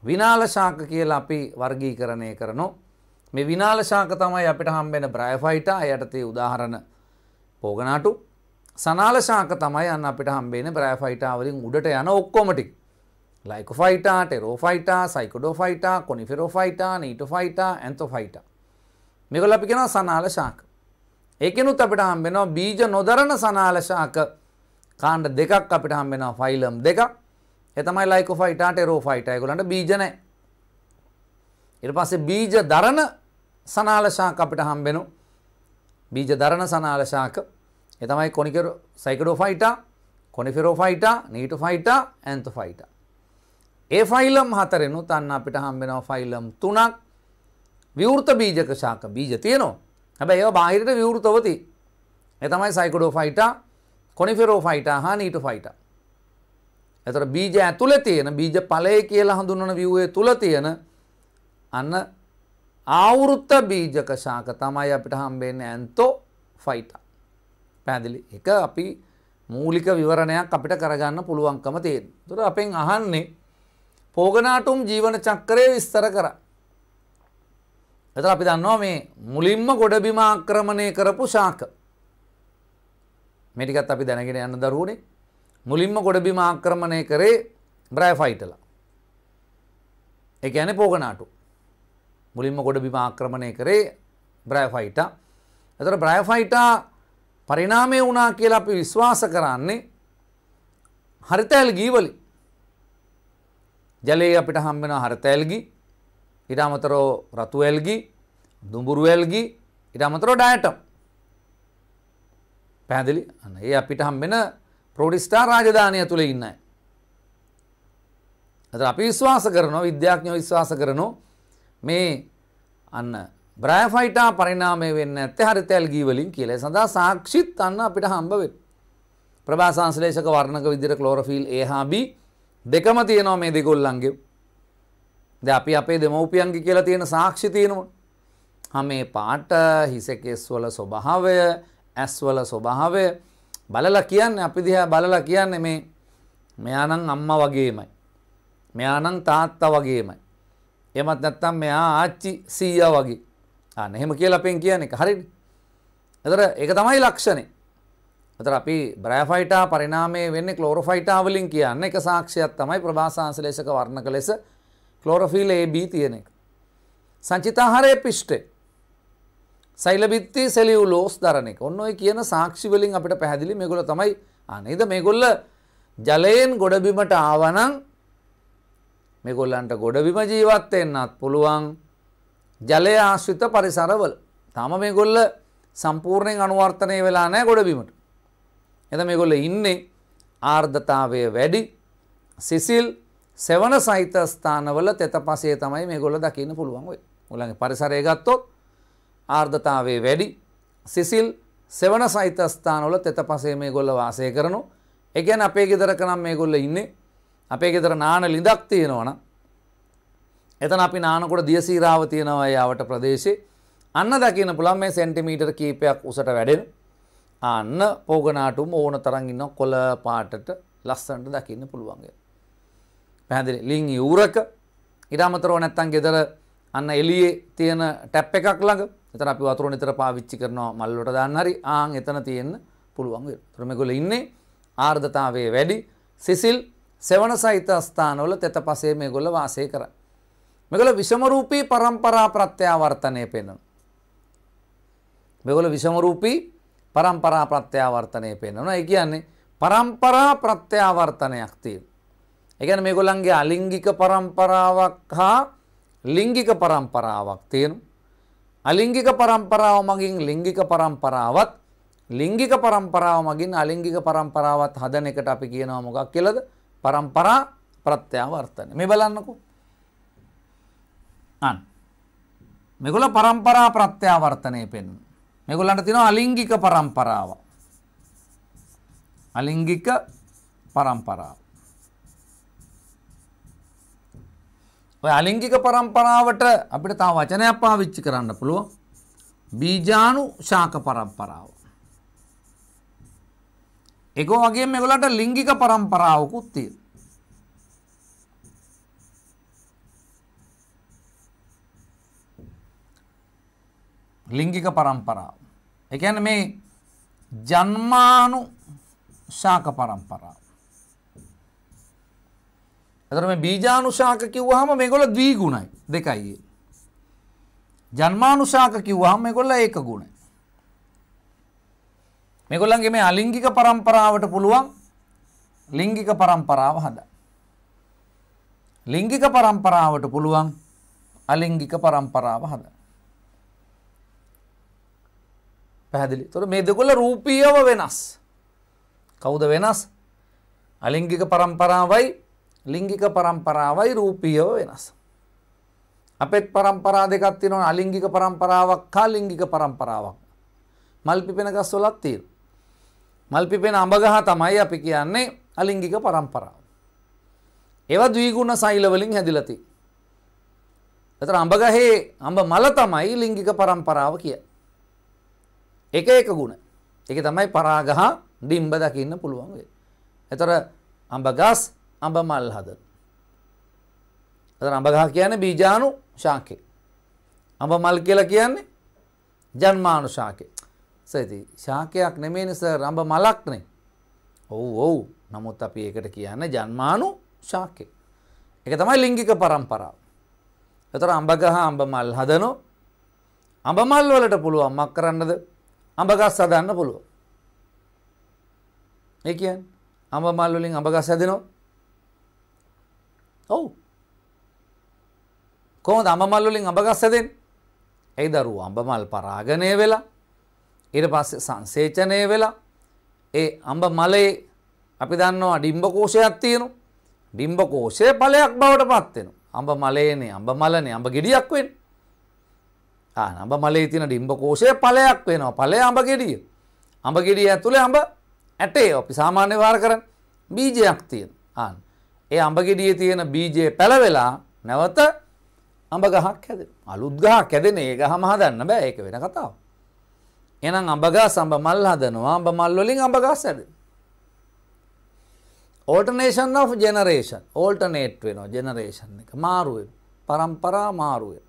A: විනාලශාක කියලා අපි වර්ගී කරණය කරනු. මේ විනාලශාක තමයි අපිට හම්බෙන බ්‍රයෆයිට යටතේ උදාහරණ පෝගනාටු සනාලශාක තමයි අන්න අපිට හම්බේන බ්‍රයෆයිටාවලින් උඩට යන ඔක්කොමටි ලයිකෆයිටා ටෙරෝෆයිටා සයිකොඩෝෆයිටා කොනිෆෙරෝෆයිටා නීටෆයිටා ඇන්තොෆයිට මෙකොල අපි කෙන සනාලශාක ඒකෙනුත් අපිට හම්බෙනවා බීජ නොදරන සනාලශාක කාණ්ඩ දෙකක් අපිට හම්බෙනවා ෆයිලම් දෙකක් එතමයි ලයිකෝෆයිටා ටෙරෝෆයිටා ඒගොල්ලන්ට බීජ නැහැ. ඊට පස්සේ බීජ දරන සනාල ශාක අපිට හම්බෙනු. බීජ දරන සනාල ශාක. ඒ තමයි කොනිකරෝ සයිකඩෝෆයිටා, කොනිෆෙරෝෆයිටා, නීටෝෆයිටා, ඇන්තෝෆයිටා. ඒ ෆයිලම් හතරෙනුත් අන්න අපිට හම්බෙනවා ෆයිලම් තුනක්. විවෘත බීජක ශාක බීජ තියෙනවා. හැබැයි ඒවා බාහිරට විවෘතව තියෙයි. ඒ තමයි සයිකඩෝෆයිටා, කොනිෆෙරෝෆයිටා හා නීටෝෆයිටා. එතර බීජ ඇතුළ තියෙන බීජ පලය කියලා හඳුන්වන විව්වේ තුළ තියෙන අන්න ආවෘත්ත බීජක ශාක තමයි අපිට හම්බෙන්නේ ඇන්තෝ ෆයිටා. පැදිලි එක අපි මූලික විවරණයක් අපිට කරගන්න පුළුවන්කම තියෙන. තුර අපෙන් අහන්නේ පෝගනාටුම් ජීවන චක්කරය විස්තර කර. එත අපි දන්නවා මේ මුලින්ම ගොඩබිමාක්‍රමණය කරපු ශාක. මෙටිකත් අපි දැනගෙන යන්න දරුවනේ මුලින්ම ගොඩබිම ආක්‍රමණය කරේ බ්‍රෑෆයිටල එක ඇන පෝගනාටු මුලින්ම ගොඩබිම ආක්‍රමණය කරේ බ්‍රෑෆයිට ඇතර බ්‍රෑෆයිටා පරිනාමය වනා කියලා අපි විශ්වාස කරන්නේ හරිතැල් ගීවලි ජලයේ අපිට හම්බෙන හරතැල්ගි ඉට අමතරෝ රතුවල්ගි දුඹුරුවල්ගි ඉට අමතරෝ ඩෑටම් පැදිලි අන්න ඒ අපිට හම්බෙන ප්‍රෝටිස්ටා රාජධානය තුළ ඉන්න. ඇත අපි විශ්වාස කරනවා විද්‍යාඥෝ විශ්වාස කරනු මේ අන්න බ්‍රෑෆයිටා පරිනාමය වෙන්න ඇත්තේ හරි තැල් ගීවලින් කියල සඳහා සාක්ෂිත් අන්න අපිට හම්බවෙත්. ප්‍රභා සංශ්ලේෂක වර්ණක විදිර කලෝරෆිල් ඒ හා බි දෙකම තියෙනවා මේ දෙකොල්ලන්ගේ. ද අපි අපේ දෙමවපියන්ගේ කියලා තියෙන සාක්ෂි තියෙනවා. හමේ පාට හිසකෙස්වල ස්වභාවය ඇස්වල ස්වභාවය බලලා කියන්නේ අපි දිහා බලලා කියන්නේ මේ මෙයානම් අම්මා වගේමයි. මෙයානම් තාත්තා වගේමයි. එමත් නැත්තම් මෙයා ආච්චි සීයා වගේ. අන්න එහෙම කියලා අපෙන් කියන එක හරිනේ. එතන ඒක තමයි ලක්ෂණේ. එතන අපි බ්‍රයෆයිටා පරිණාමයේ වෙන්නේ ක්ලෝරෝෆයිටා වලින් කියන්නේ එක සාක්ෂියක් තමයි ප්‍රභාසාංශලේශක වර්ණක ලෙස ක්ලෝරොෆිල් AB තියෙන එක. සංචිතාහාරයේ පිෂ්ඨේ සෛලබිත්ති සෙලියුලෝස් දරන එක. ඔන්න ඔය කියන සාක්ෂි වලින් අපිට පැහැදිලි මේගොල්ලෝ තමයි ආ නේද මේගොල්ල ජලයෙන් ගොඩබිමට ආවනම් මේගොල්ලන්ට ගොඩබිම ජීවත් වෙන්නත් පුළුවන් ජලය ආශ්‍රිත පරිසරවල. තාම මේගොල්ල සම්පූර්ණයෙන් අනුවර්තනය වෙලා නැහැ ගොඩබිමට. එතන මේගොල්ල ඉන්නේ ආර්ධතාවය වැඩි සිසිල් සෙවන සහිත ස්ථානවල තෙතපසේ තමයි මේගොල්ල දකින්න පුළුවන් ඔය. ඔයගොල්ලන්ගේ පරිසරය ගත්තොත් ආර්ධතාවේ වැඩි සිසිල් සෙවන සහිත ස්ථානවල තෙත පසේ මේ ගොල්ල වාසය කරනු එකැන් අපේ ගෙදරක නම් මේ ගොල්ල ඉන්නේ අපේ ගෙදර නාන ලිඳක් තියෙනවන එතන අපි නානකොට දියසීරාව තියෙනවා යාවට ප්‍රදේශේ අන්න දකින පුළන් මේ සැන්ටිමීටර් කීපයක් උසට වැඩෙන අන්න පෝගනාටුම් ඕන තරගින්න කොල පාටට ලස්සන්ට දකින්න පුළුවන්ගේ. පැහැදිලි ලිං යූරක ඉරාමතරෝ නැත්තන් ගෙදර අන්න එලියේ තියෙන ටැප් එකක් ළඟ එතන අපි වතුර නිතර පාවිච්චි කරනවා මල් වලට දාන්න හරි ආන් එතන තියෙන්න පුළුවන් වෙනවා. ඒතර මේගොල්ලෝ ඉන්නේ ආර්ද්‍රතාවයේ වැඩි සිසිල් සෙවණ සහිත ස්ථානවල තෙතපසේ මේගොල්ලෝ වාසය කරා. මේගොල්ලෝ විෂම රූපී પરම්පරා ප්‍රත්‍යාවර්තනය පෙන්වනවා. මේගොල්ලෝ විෂම රූපී પરම්පරා ප්‍රත්‍යාවර්තනය පෙන්වනවා. ඒ කියන්නේ પરම්පරා ප්‍රත්‍යාවර්තනයක් තියෙනවා. ඒ කියන්නේ මේගොල්ලන්ගේ අලිංගික પરම්පරාවක් හා ලිංගික પરම්පරාවක් තියෙනවා. අලිංගික පරම්පරාව මගින් ලිංගික පරම්පරාවත් ලිංගික පරම්පරාව මගින් අලිංගික පරම්පරාවත් හදන එකට අපි කියනවා මොකක් කියලද පරම්පරා ප්‍රත්‍යාවර්තන මේ බලන්නකු අන් මෙගුල පරම්පරා ප්‍රත්‍යාවර්තනය පෙන් මෙගුලන්ට තින අලිංගික පරම්පරාව අලිංගික පරම්පරාව ඔය අලිංගික પરම්පරාවට අපිට තව වචනයක් පාවිච්චි කරන්න පුළුවන්. බීජාණු ශාක પરම්පරාව. ඒක වගේම මේගොල්ලන්ට ලිංගික પરම්පරාවකුත් තියෙනවා. ලිංගික પરම්පරාව. ඒ කියන්නේ මේ ජන්මාණු ශාක પરම්පරාව. එතකොට මේ බීජානුශාක කිව්වහම මේගොල්ලෝ ද්විගුණයි දෙකයි. ජන්මානුශාක කිව්වහම මේගොල්ලෝ ඒක ගුණයි. මේගොල්ලන්ගේ මේ අලිංගික પરම්පරාවට පුළුවන් ලිංගික પરම්පරාව හදා. ලිංගික પરම්පරාවට පුළුවන් අලිංගික પરම්පරාව හදා. පැහැදිලි. ඒතොර මේ දෙකොල්ල රූපීයව වෙනස්. කවුද වෙනස්? අලිංගික પરම්පරාවයි ලිංගික පරම්පරාවයි රූපියව වෙනස්. අපෙත් පරම්පරා දෙකක් තියෙනවා අලිංගික පරම්පරාවක් හා ලිංගික පරම්පරාවක්. මල් පිපෙන ගස් වලත් තියෙනවා. මල් පිපෙන අඹ ගහ තමයි අපි කියන්නේ අලිංගික පරම්පරාව. ඒවා ද්විගුණ සෛල වලින් හැදිලා තියෙන්නේ. ඒතර අඹ ගහේ අඹ මල තමයි ලිංගික පරම්පරාව කියන්නේ. එක එක ගුණ. ඒක තමයි පරාගහ ඩිම්බ දකින්න පුළුවන් වෙන්නේ. ඒතර අඹ ගස් අඹ මල් හදන. එතන අඹ ගහ කියන්නේ බීජාණු ශාකේ. අඹ මල් කියලා කියන්නේ ජන්මාණු ශාකේ. සේති ශාකයක් නෙමෙයිනේ සර් අඹ මලක්නේ. ඔව් ඔව්. නමුත් අපි ඒකට කියන්නේ ජන්මාණු ශාකේ. ඒක තමයි ලිංගික પરම්පරාව. එතන අඹ ගහ අඹ මල් හදනෝ. අඹ මල් වලට පුළුවන් මක් කරන්නද? අඹ ගස් හදන්න පුළුවන්. ඒ කියන්නේ අඹ මල් වලින් අඹ ගස් හැදෙනවා. ඔව් කොහොමද අඹමල් වලින් අඹ ගස් හැදෙන්නේ? ඇයි දරුවෝ අඹමල් පරාගණය වෙලා ඊට පස්සේ සංසේචනය වෙලා ඒ අඹ මලේ අපි දන්නවා ඩිම්බ කෝෂයක් තියෙනවා. ඩිම්බ කෝෂය ඵලයක් බවට පත් වෙනවා. අඹ මලේනේ අඹ මලනේ අඹ ගෙඩියක් වෙන්නේ. ආ අඹ මලේ තියෙන ඩිම්බ කෝෂය ඵලයක් වෙනවා. ඵලය අඹ ගෙඩිය. අඹ ගෙඩිය ඇතුලේ අඹ ඇටේ අපි සාමාන්‍ය වාර කරන්නේ බීජයක් තියෙනවා. ආ ඒ අඹගෙඩියේ තියෙන බීජය පැලවෙලා නැවත අඹ ගහක් හැදෙන. අලුත් ගහක් හැදෙන ඒ ගහම හදන්න බෑ ඒක වෙන කතාවක්. එහෙනම් අඹ ගස් අඹ මල් හදනවා අඹ මල් වලින් අඹ ගස් හැදෙනවා. ඕල්ටර්නේෂන් of generation ඕල්ටර්නේට් වෙනවා ජෙනරේෂන් එක මාරු වෙනවා පරම්පරා මාරු වෙනවා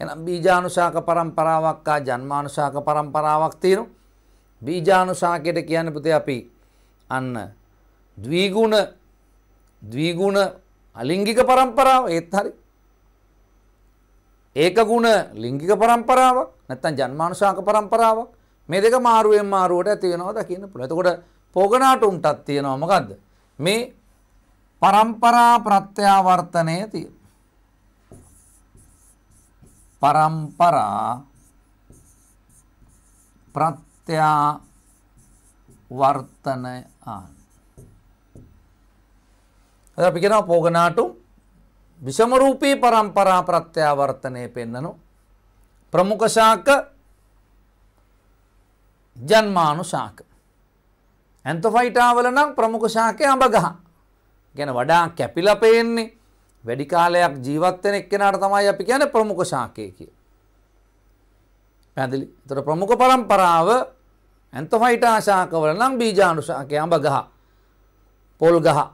A: එහෙනම් බීජානුශාක පරම්පරාවක් ආ ජන්මානුශාක පරම්පරාවක් තියෙනවා බීජානුශාකයට කියන්නේ පුතේ අපි අන්න ද්විගුණ දවීගුණ අලිංගික පරම්පරාව ඒත් හරි ඒක ගුණ ලිංගික පරම්පරාවක් නැත්තන් ජන්මානුශාක පරම්පරාවක් මේ දෙක මාරුවෙන් මාරුවට ඇතිවෙනවා දකින්න පුළුවන්. එතකොට පොගනාටුම්ටත් තියෙනවා මොකද්ද? මේ පරම්පරා ප්‍රත්‍යාවර්තනය තියෙන. පරම්පරා ප්‍රත්‍යාවර්තනය ආන අද අපි කියනවා පෝගනාටු විෂමරූපී පරම්පරා ප්‍රත්‍යාවර්තනය පෙන්නනු ප්‍රමුඛ ශාක ජන්මානු ශාක ඇන්තොෆයිටාවල නම් ප්‍රමුඛ ශාකය අඹ ගහ ගැන වඩා කැපිලා පේන්නේ වැඩි කාලයක් ජීවත් වෙන එක්කෙනාට තමයි අපි කියන්නේ ප්‍රමුඛ ශාකය කියලා. පැහැදිලි. ඒතර ප්‍රමුඛ પરම්පරාව ඇන්තොෆයිටා ශාකවල නම් බීජාණු ශාකය අඹ ගහ පොල් ගහ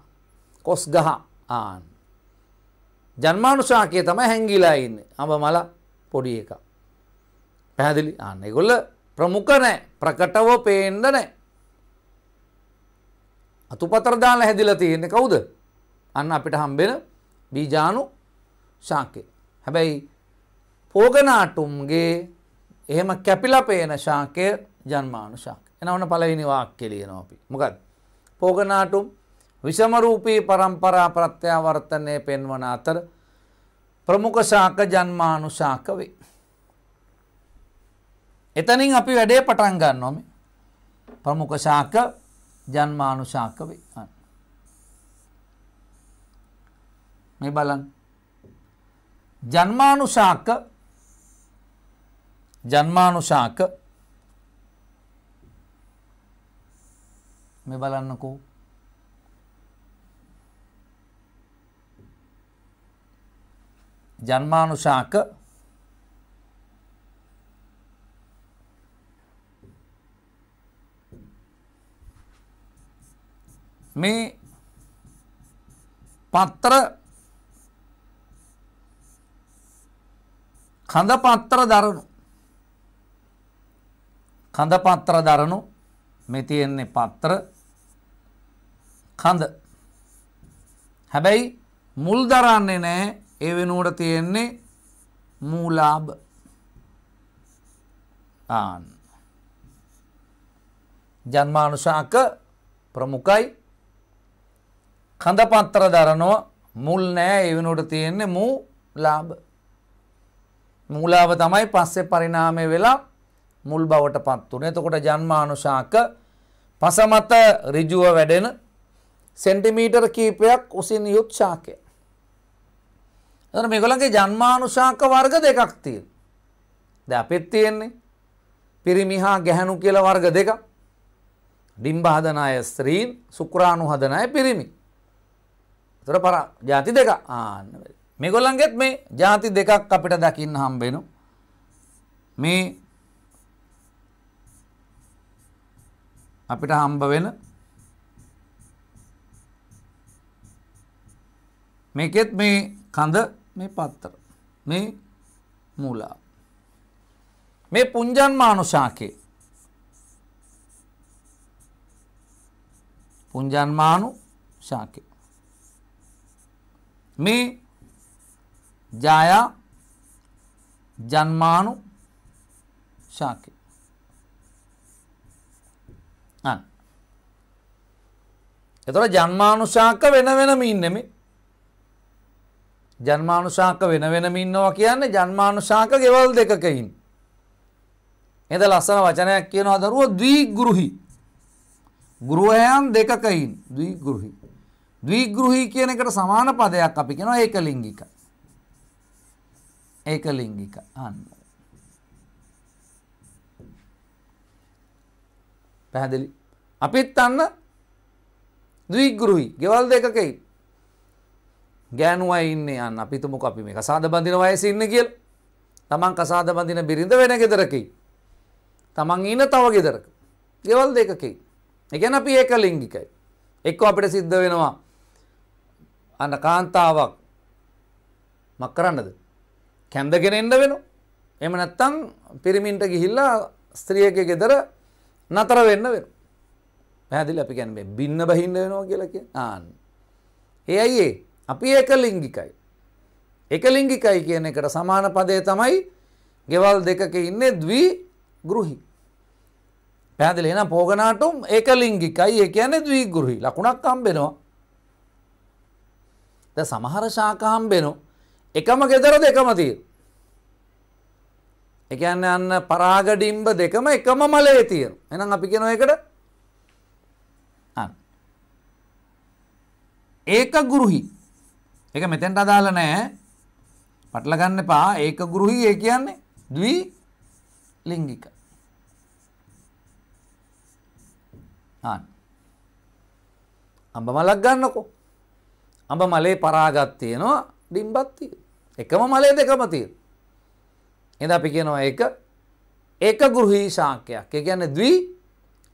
A: කොස් ගහ ආන්. ජන්මානුශාකය තමයි හැංගිලා ඉන්න අඹ මල පොඩි එක. පැහැදිලි අන්න ගොල්ල ප්‍රමුඛ නෑ ප්‍රකටව පේන්ඩ නෑ. අතුපතරදාන හැදිල තියෙන්න කවුද අන්න අපිට හම්බෙන බීජානු ශාකය. හැබැයි පෝගනාටුම්ගේ එහෙම කැපිලා පේන ශාකය ජන්මානු ශාක එනවන පලවිනි වාක්‍ය ලියනවා අපි මොකත් පෝගනාටුම් විෂමරූපී පරම්පරා ප්‍රත්‍යාවර්තනය පෙන්වන අතර ප්‍රමුඛ ශාක ජන්මානුශාක වේ. එතනින් අපි වැඩේ පටන් ගන්නවම ප්‍රමුඛ ශාක ජන්මානුශාක වේ. මේ බලන්න. ජන්මානුශාක ජන්මානුශාක මේ බලන්නකෝ ජන්මානුශාක මේ පත්තර කඳ පත්තර දරනු කඳ පත්තර දරනු මේ තියෙන්නේ පත්තර කඳ හැබැයි මුල් දරන්නේ නෑ ඒ වෙනුවට තියෙන්නේ මූලාභ ආන් ජන්මානුශාක ප්‍රමුඛයි කඳ පත්තර දරනෝ මුල් නෑ ඒ වෙනුවට තියෙන්නේ මූ ලාභ මූලාව තමයි පස්සේ පරිණාමය වෙලා මුල් බවට පත් වුනේ. එතකොට ජන්මානුශාක පසමත ඍජුව වැඩෙන සෙන්ටිමීටර කීපයක් උසින් යුත් ශාකයක්. දන මේගොලගේ ජන්මානුශාක වර්ග දෙකක් තියෙන. ද අපෙත් තියෙන්නේ පිරිමි හා ගැහැනු කියල වර්ග දෙක ඩිම්බ හදනය ස්ත්‍රීන් සුක්‍රාණු හදනය පිරිමි. තොර පර ජාති දෙක ආන්න මේගොල්ලන්ගෙත් මේ ජාති දෙකක් අපිට දකින්න හම්බෙනු මේ අපිට හම්බ වෙන මේකෙත් මේ කඳ මේ පත්තර මේ මූලා මේ පුංජන්මානුශාකේ පුංජන්මානු ශාකය. මේ ජයා ජන්මානු ශාකය. එතොට ජන්මානු ශාක වෙන වෙනම ඉන්නෙමේ ජන්මානුශාක වෙන වෙනම ඉන්නවා කියන්නේ ජන්මානුශාක ගෙවල් දෙකකින්. එද ලස්සන වචනයක් කියනවා දරුවෝ ද්විගෘහි. ගෘහයන් දෙකකින් ද්විගෘහි. ද්විගෘහි කියන එකට සමාන පදයක් අපි කියනවා ඒකලිංගික. ඒකලිංගික අන්න. පැහැදිලි. අපිත් අන්න ද්විගෘහි ගෙවල් දෙකකින් ගෑනුව ඉන්න යන්න අපිතුමු අපි මේ කසාද බඳින වයස ඉන්න කියල් තමන් කසාද බඳින බිරිඳ වෙන ගෙදරකි. තමන් ඉන්න තව ගෙදරක. ගෙවල් දෙකකි. එකැන අපි ඒක ලිංගිකයි. එක්ක අපිට සිද්ධ වෙනවා අන්න කාන්තාවක් මක් කරන්නද. කැන්දගෙන එන්න වෙන. එම නැත්තං පිරිමින්ට ගිහිල්ලා ස්ත්‍රියක ගෙදර නතර වෙන්න වෙන. පැදිල අපි ගැන බින්න බහින්න වෙනවා කියලක ආන්න. ඒ අයියේ අපි ඒක ලිංගිකයි. එක ලිංගිකයි කියන එකට සමාන පදය තමයි ගෙවල් දෙකක ඉන්නේ ද්වී ගෘහි. පැදිල එන පෝගනාටුම් ඒක ලිංගිකයි ඒ කියන ද්වී ගෘහි ලකුණක් හම්බෙනවා. ද සමහර ශාකහම්බෙනු එකම ගෙදර දෙකම තීර. එකන්න අන්න පරාගඩිම්බ දෙකම එකම මලේ තියෙන එනම් අපි කෙන එකට ඒක ගුරුහි එක මෙතැන්ට අදාල නෑ පටලගන්න පා ඒක ගුරුහි ඒ කියන්නේ දී ලිංගික අඹ මලක් ගන්නකෝ අඹ මලේ පරාගත් තියෙනවා ඩිම්බත් තියෙනවා එකම මලේ දෙකම තියෙනවා එහෙනම් අපි කියනවා ඒක ඒක ගෘහී ශාක්‍යයක් ඒ කියන්නේ ද්වි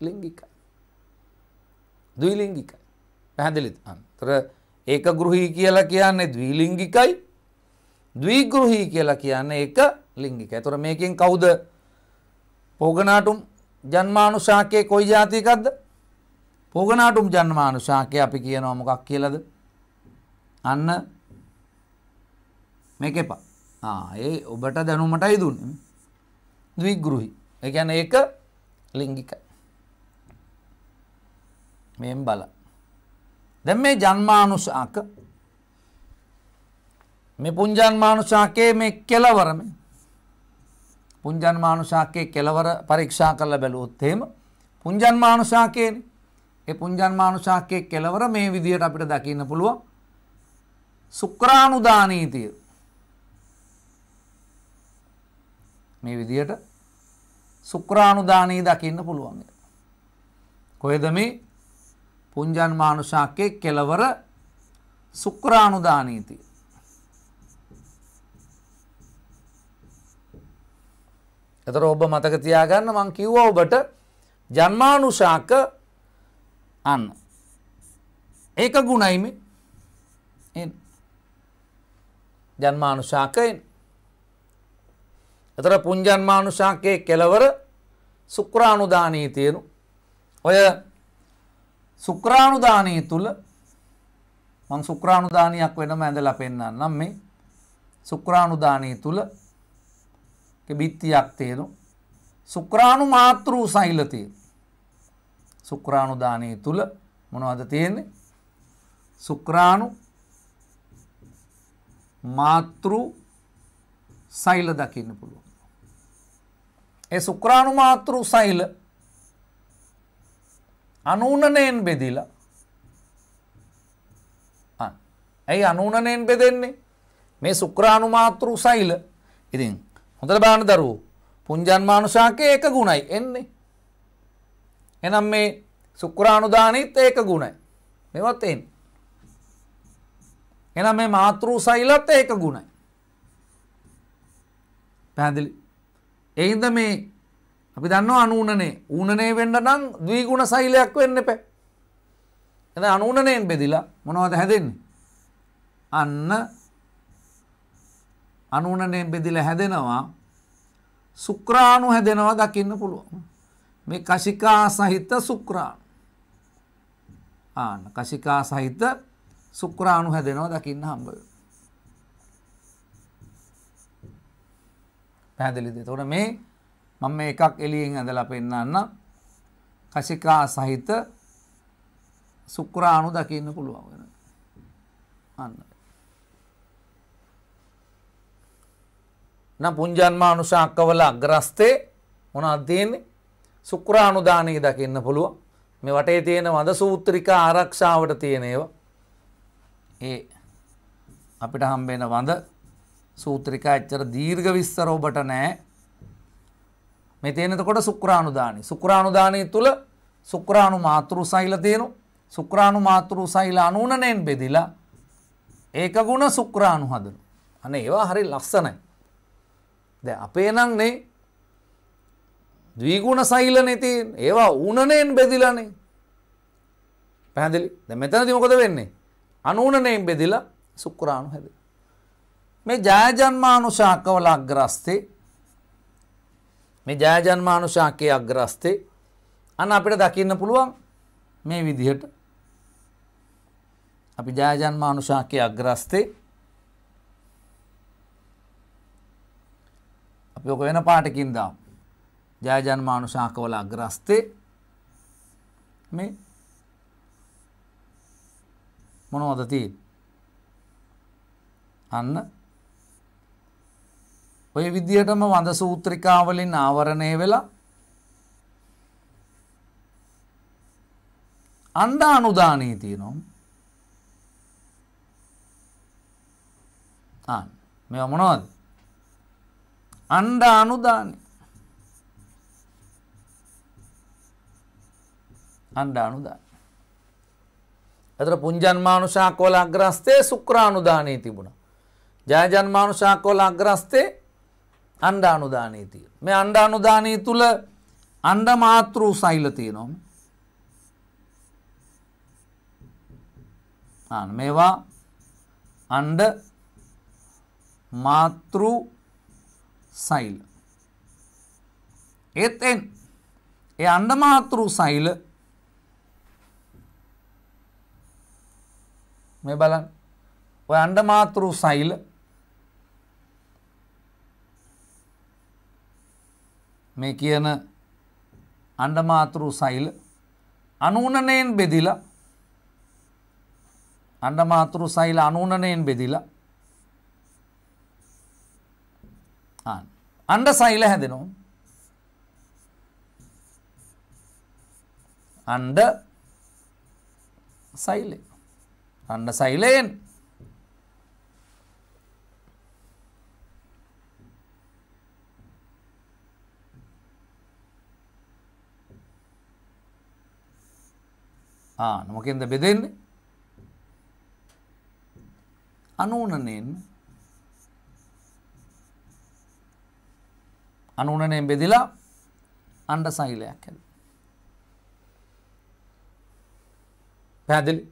A: ලිංගිකයි ද්වි ලිංගිකයි පැහැදිලිද අතර ඒකගෘහී කියලා කියන්නේ ද්වීලිංගිකයි ද්වීගෘහී කියලා කියන්නේ ඒක ලිංගික. එතකොට මේකෙන් කවුද? පොගනාටුම් ජන්මානුශාකයේ කොයි જાතිකක්ද? පොගනාටුම් ජන්මානුශාකය අපි කියනවා මොකක් කියලාද? අන්න මේක එපා. ආ ඒ ඔබට දැනුමටයි දුන්නේ. ද්විගෘහි. ඒ කියන්නේ ඒක ලිංගිකයි. මෙහෙම බලන්න. දැන් මේ ජන්මානුසාක මේ පුංජන්මානුසාකයේ මේ කෙලවර මේ පුංජන්මානුසාකයේ කෙලවර පරීක්ෂා කරලා බැලුවොත් එහෙම පුංජන්මානුසාකයේනේ ඒ පුංජන්මානුසාකයේ කෙලවර මේ විදිහට අපිට දකින්න පුළුවන් සුක්‍රාණුදානීතිය මේ විදියට සුක්‍රාණුදානී දකින්න පුළුවන්. කොහෙද මේ පුංජන්මානුෂාකයේ කෙලවර සුක්‍රාණුදානීති. එතර ඔබ මතක තියාගන්න මං කිව්ව ඔබට ජන්මානුෂාක අන්න. ඒක ගුණයිමි ජන්මානුෂාකයෙන්. එතර පුංජන්මානුෂාකයේ කෙලවර සුක්‍රාණුදානී තියෙනු. ඔය සුක්‍රාණුදානය තුළ මං සුක්‍රාණුදානයක් වෙනම ඇඳලා පෙන්වන්නම් මේ සුක්‍රාණුදානය තුළ බිත්තියක් තියෙනු සුක්‍රාණු මාතෘ සෛලතිය සුක්‍රාණුදානය තුළ මොනවද තියෙන්නේ සුක්‍රාණු මාතෘ සෛල දකින්න පුළුවන් ඒ සුක්‍රාණු මාතෘ සෛල අනූනනයෙන් බෙදිලා ඇයි අනූනනයෙන් බෙදෙන්නේ මේ සුක්‍රාණුමාතෘ සෛල ඉතින් හොඳට බලන්න දරුවෝ පුංජන්මානුශාකයේ එක ගුණයි එන්නේ එහෙනම් මේ සුක්‍රාණුදානෙත් ඒක ගුණයි මේවත් එන්නේ එහෙනම් මේ මාතෘ සෛලත් ඒක ගුණයි පැහැදිලි ඒ හින්දා මේ අපි දන්නවා අනූනනේ ඌනනේ වෙන්න නම් දීගුණ සෛලයක් වෙන්න එපැ. එද අනූනනයෙන් බෙදිලා මොනවද හැදෙන්නේ. අන්න අනූනනයෙන් බෙදිල හැදෙනවා සුක්‍රාණු හැදෙනවා දකින්න පුළුවන්. මේ කශිකා සහිත සුක්‍රාණු. ආන්න කශිකා සහිත සුක්‍රාණු හැදෙනවා දකින්න හම්බ. පැහැදිලිද තොට මේ මම මේ එකක් එළියෙන් ඇඳලා පෙන්නන්න කශිකා සහිත සුක්‍රාණු දකින්න පුළුවන් අන්න නම් පුංජන්මානුශාකවල අග්‍රස්තේ මොනවද තියෙන්නේ සුක්‍රාණුදානයේ දකින්න පුළුවන් මේ වටේ තියෙන වද සූත්‍රිකා ආරක්ෂාවට තියෙන ඒවා ඒ අපිට හම්බ වෙන වඳ සූත්‍රිකා එච්චර දීර්ඝ විස්තර ඔබට නැහැ මෙතේනතකොට සුක්‍රාණුදානය සුක්‍රාණුදානය තුළ සුක්‍රාණු මාතෘ සහිල තියෙනු සුක්‍රාණු මාතෘ සහිල අනුනනයෙන් බෙදිලා ඒක ගුණ සුක්‍රාණු හදනු අන ඒවා හරි ලස්සනයි ද අපේ නංනේ දීගුණ සහිල නැතින් ඒවා උනනයෙන් බෙදිලනේ පැහැදිලි ද මෙතනති මොකද වෙන්නේ අනුනනයෙන් බෙදිලා සුක්‍රාණු හැද මේ ජයජන්මානු ශාකවල අග්‍රස්තේ මේ ජයජන්මානුශාකයේ අග්‍රස්තේ අන්න අපිට දකින්න පුළුවන් මේ විදිහට අපි ජයජන්මානුශාකයේ අග්‍රස්තේ අපි ඔක වෙන පාටකින් දාමු ජයජන්මානුශාකවල අග්‍රස්තේ මේ මොනවද තියෙන්නේ අන්න ඔය විදිහටම වඳ සූත්‍රිකාවලින් ආවරණය වෙලා අන්ඩා අනුදානී තියනම් මෙ මොනවද අන්ඩ අනුදානය අන්ඩ අනුදාන එතර පුංජන්මානුෂාකෝල අග්‍රස්තේ සුක්‍රාණුදානී තිබුණ ජයජන්මානුෂාකෝල අග්‍රස්තේ අන්ඩානුදානී තිය. මේ අන්ඩානුදානී තුළ අන්ඩ මාතෘූ සෛල තියනොම් මේවා අන්ඩ මාතෘ සෛල. ඒත් එන් ඒ අන්ඩ මාතෘ සෛල මේ බලන් ඔය අන්ඩ මාතෘ සෛල මේ කියන අණ්ඩමාතෘ සෛල අනුනනයෙන් බෙදිලා අණ්ඩමාතෘ සෛල අනුනනයෙන් බෙදිලා අණ්ඩ සෛල හැදෙනවා අණ්ඩ සෛලය අණ්ඩ සෛලයෙන් නොමකෙන්ද බෙදෙන්නේ අනූනනෙන් අනූනනයෙන් බෙදිලා අන්ඩ සහිලයක් ඇද පැදිලි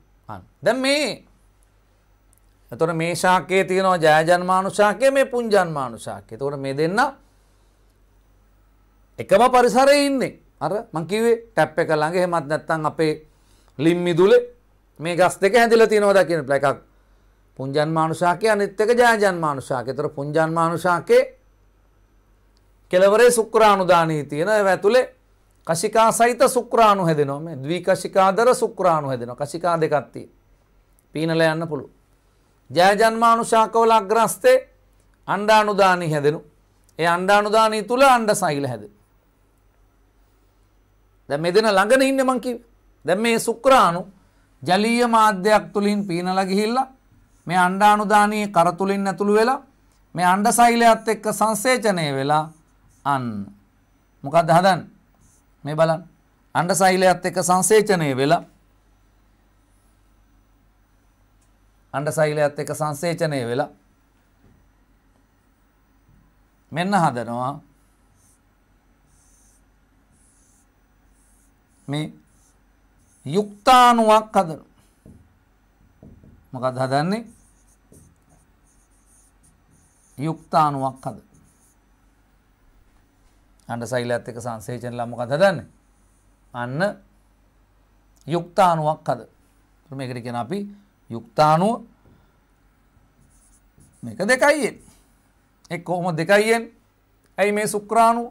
A: දැ මේ එතොට මේ ශාකයේ තියෙනවා ජයජන්මානුශාකය මේ පුංජන්මානුශාකය තොට මේ දෙන්න එකම පරිසරය ඉන්නේ අර මංකිවේ ටැප් එක ළඟ හෙමත් නැත්තන් අපේ ලිම්මිදුලේ මේ ගස් දෙක හැඳිලා තියෙනවා දකින්න එකක් පුංජන් මානුෂාකේ අනිත් එක ජයජන් මානුෂාකේ. ඒතර පුංජන් මානුෂාකේ කෙලවරේ සුක්‍රාණුදානී තියෙන ඒව ඇතුලේ කශිකා සහිත සුක්‍රාණු හැදෙනවා. මේ ද්විකශිකාදර සුක්‍රාණු හැදෙනවා. කශිකා දෙකක් තියෙනවා. පීනලා යන්න පුළුවන්. ජයජන් මානුෂාකවල අග්‍රස්තේ අණ්ඩාණුදානී හැදෙනවා. ඒ අණ්ඩාණුදානී තුල අණ්ඩ සෛල හැදෙනවා. දැන් මෙදෙන ළඟන ඉන්නේ මං කිව්වේ. දැ මේ සුක්‍රාණු ජලීය මාධ්‍යයක් තුළින් පීනල ගිහිල්ල මේ අණ්ඩානුදානයේ කරතුලින් ඇතුළු වෙලා මේ අණ්ඩ සෛලයත් එක්ක සංසේචනය වෙලා අන්න. මොකක්ද හදන් මේ බලන් අණ්ඩ සෛලයත් එක්ක සංසේචනය වෙලා අණ්ඩ සෛලයත් එක්ක සංසේචනය වෙලා මෙන්න හදනවා මේ යුක්තානුවක් හදන මොකද හදන්නේ යුක්තානුවක් හද අන්ඩ සයිලත් එක සංසේචනලා මොකද හදන්නේ අන්න යුක්තානුවක් හද මේකට කියන අපි යුක්තානුව මේක දෙකයියෙන් එක් කොහොම දෙකයියෙන් ඇයි මේ සුක්‍රාණුව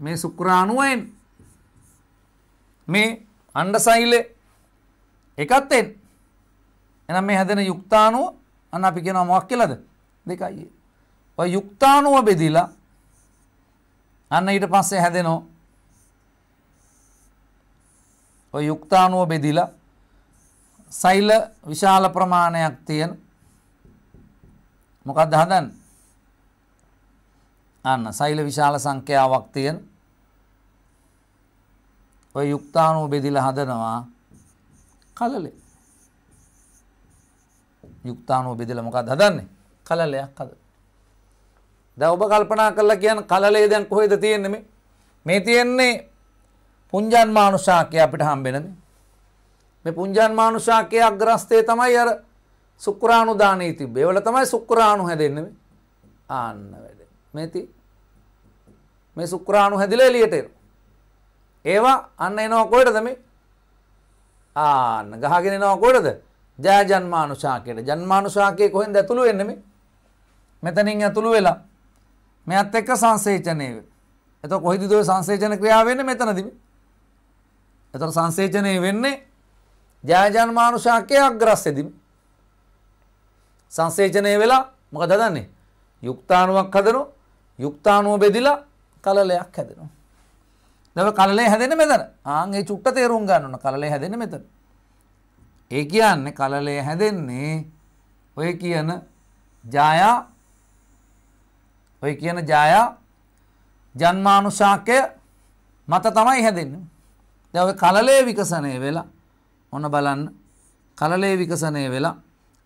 A: මේ සුක්‍රාණුවෙන් මේ අණ්ඩ සෛල එකත් එන් එනම් මේ හැදෙන යුක්තාණුව අන්න අපි කියනවා මොකක් කියලාද දෙකයි ඔය යුක්තාණුව බෙදිලා අන්න ඊට පස්සේ හැදෙනෝ ඔය යුක්තාණුව බෙදිලා සෛල විශාල ප්‍රමාණයක් තියෙන මොකක්ද හදන්නේ අන්න සෛල විශාල සංඛ්‍යාවක් තියෙන ඔය යුක්තාණු බෙදිලා හදනවා කලලේ. යුක්තාණු බෙදලා මොකද හදන්නේ? කලලයක් හද. දැන් ඔබ කල්පනා කරලා කියන කලලේ දැන් කොහෙද තියෙන්නේ මේ? මේ තියෙන්නේ පුංජන් මානුෂාකය අපිට හම්බෙන්නේ. මේ පුංජන් මානුෂාකයේ අග්‍රස්තේ තමයි අර සුක්‍රාණු දානේ තිබ්බේ. ඒවල තමයි සුක්‍රාණු හැදෙන්නේ මේ. ආන්න වැඩ. මේති මේ සුක්‍රාණු හැදිලා එළියට එනවා. ඒවා අන්න එනවා කොටද මේ ආන්න ගහගෙන එනවා කොටද ජය ජන්මානුශාකයට ජන්මානුශාකය කොහෙන්ද ඇතුළු වෙන්නේ මේ මෙතනින් ඇතුළු වෙලා මෙයත් එක්ක සංසේචනය එතකොට කොහෙද ඔය සංසේචන ක්‍රියාව වෙන්නේ මෙතනදී එතකොට සංසේචනය වෙන්නේ ජය ජන්මානුශාකයේ අග්‍රස්යේදී සංසේචනය වෙලා මොකද හදන්නේ යුක්තාණුවක් හදනවා යුක්තාණුව බෙදිලා කලලයක් හැදෙනවා දව කලේ හැදෙන මෙතන ආන්ගේ චුට්ට තේරුම් ගන්නන කලේ හැදෙන මෙතන. ඒ කියන්න කලලේ හැදෙන්නේ ඔය කියන ජායා ඔය කියන ජායා ජන්මානුශාකය මත තමයි හැදෙන්න. දැව කලලේ විකසනය වෙලා ඔන්න බලන්න කලලේ විකසනය වෙලා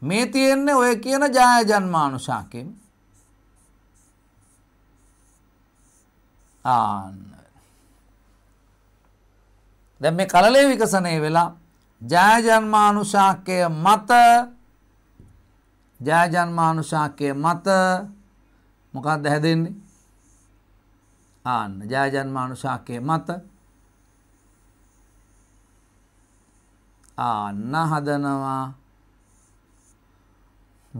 A: මේ තියෙන්නේ ඔය කියන ජාය ජන්මානුශාකයෙන් ආන්න දැ මේ කලලේ විකසනය වෙලා ජයජන්මානුශාකය මත ජයජන්මානුශාකය මත මොකක්ද හැදෙන්නේ ආන්න ජයජන්මානුශාකය මත ආන්න හදනවා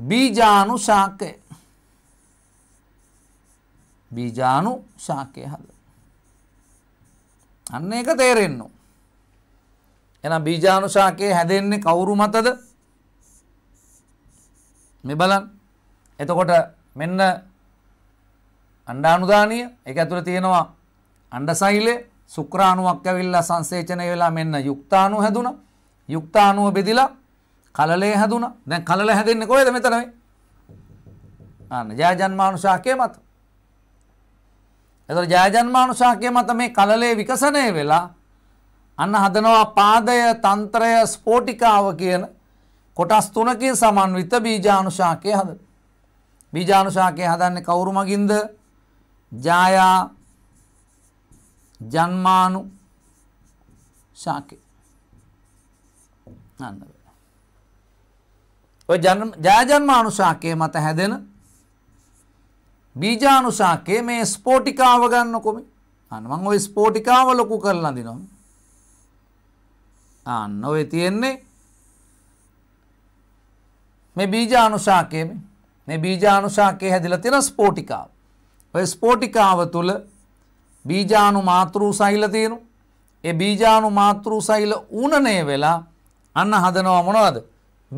A: බීජානු ශාකය බීජානු ශාකය හද අන්න එක තේරෙන්න්නු එහෙනම් බීජාණුශාකයේ හැදෙන්නේ කවුරු මතද? මේ බලන්න. එතකොට මෙන්න අණ්ඩානුදානීය ඒක ඇතුළේ තියෙනවා අණ්ඩසෛලය ශුක්‍රාණුවක් ඇවිල්ලා සංසේචනය වෙලා මෙන්න යුක්තාණු හැදුනා. යුක්තාණුව බෙදිලා කලලේ හැදුනා. දැන් කලල හැදෙන්නේ කොහෙද මෙතන මේ? අන්න ජයජන්මානුශාකයේ මත. එතකොට ජයජන්මානුශාකයේ මත මේ කලලේ විකසණය වෙලා අන්න හදනවා පාදය තන්ත්‍රය ස්පෝටිකාව කියන කොටස් තුනකින් සමන්විත බීජානුශාකය හද. බීජානුශාකය හදන්නේ කවුරු මගින්ද ජායා ජන්මානු ශාකය අන්න. ජයජන්මානුශාකය මත හැදෙන බීජානුශාකයේ මේ ස්පෝටිකාව ගන්නකොමි අනමං ඔය ස්පෝටිකාව ලොකු කරලා දිනවා අන්න ඔය තියෙන්නේ මේ බීජානුශාකය මේ බීජානුශාකය හැදිලා තියෙන ස්පෝටිකාව. ඔය ස්පෝටිකාව තුල බීජාණු මාතෘ සෛල තියෙනු. ඒ බීජාණු මාතෘ සෛල උණණය වෙලා අන්න හදනවා මොනවද?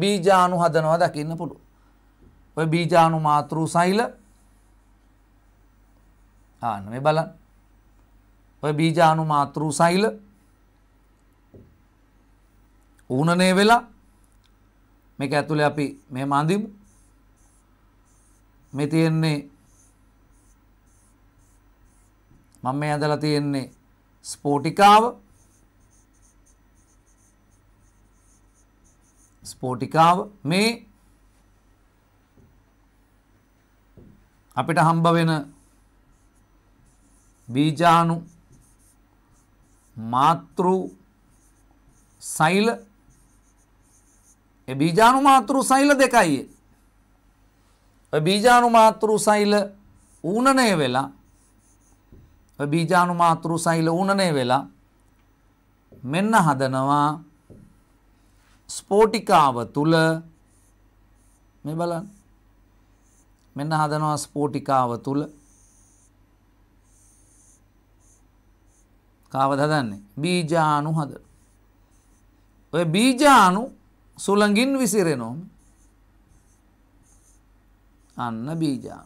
A: බීජාණු හදනවා දකින්න පුළුවන්. ඔය බීජාණු මාතෘ සෛල ආන්න මේ බලන්න. ඔය බීජාණු මාතෘ සෛල ඌනනේ වෙලා මේක ඇතුළේ අපි මෙහෙම අඳිමු. මේ තියෙන්නේ මම මේ ඇඳලා තියෙන්නේ ස්පෝටිකාව ස්පෝටිකාව මේ අපිට හම්බ වෙන බීජානු මාතෘ සෛල ඒ බීජාණු මාතෘ සෛල දෙකයි. ඔය බීජාණු මාතෘ සෛල ඌනණය වෙලා ඔය බීජාණු මාතෘ සෛල ඌනණය වෙලා මෙන්න හදනවා ස්පෝටිකාව තුල මේ බලන්න මෙන්න හදනවා ස්පෝටිකාව තුල කාවද හදන්නේ බීජාණු හද ඔය බීජාණු සුළඟින් විසිරෙනුම් අන්න බීජා.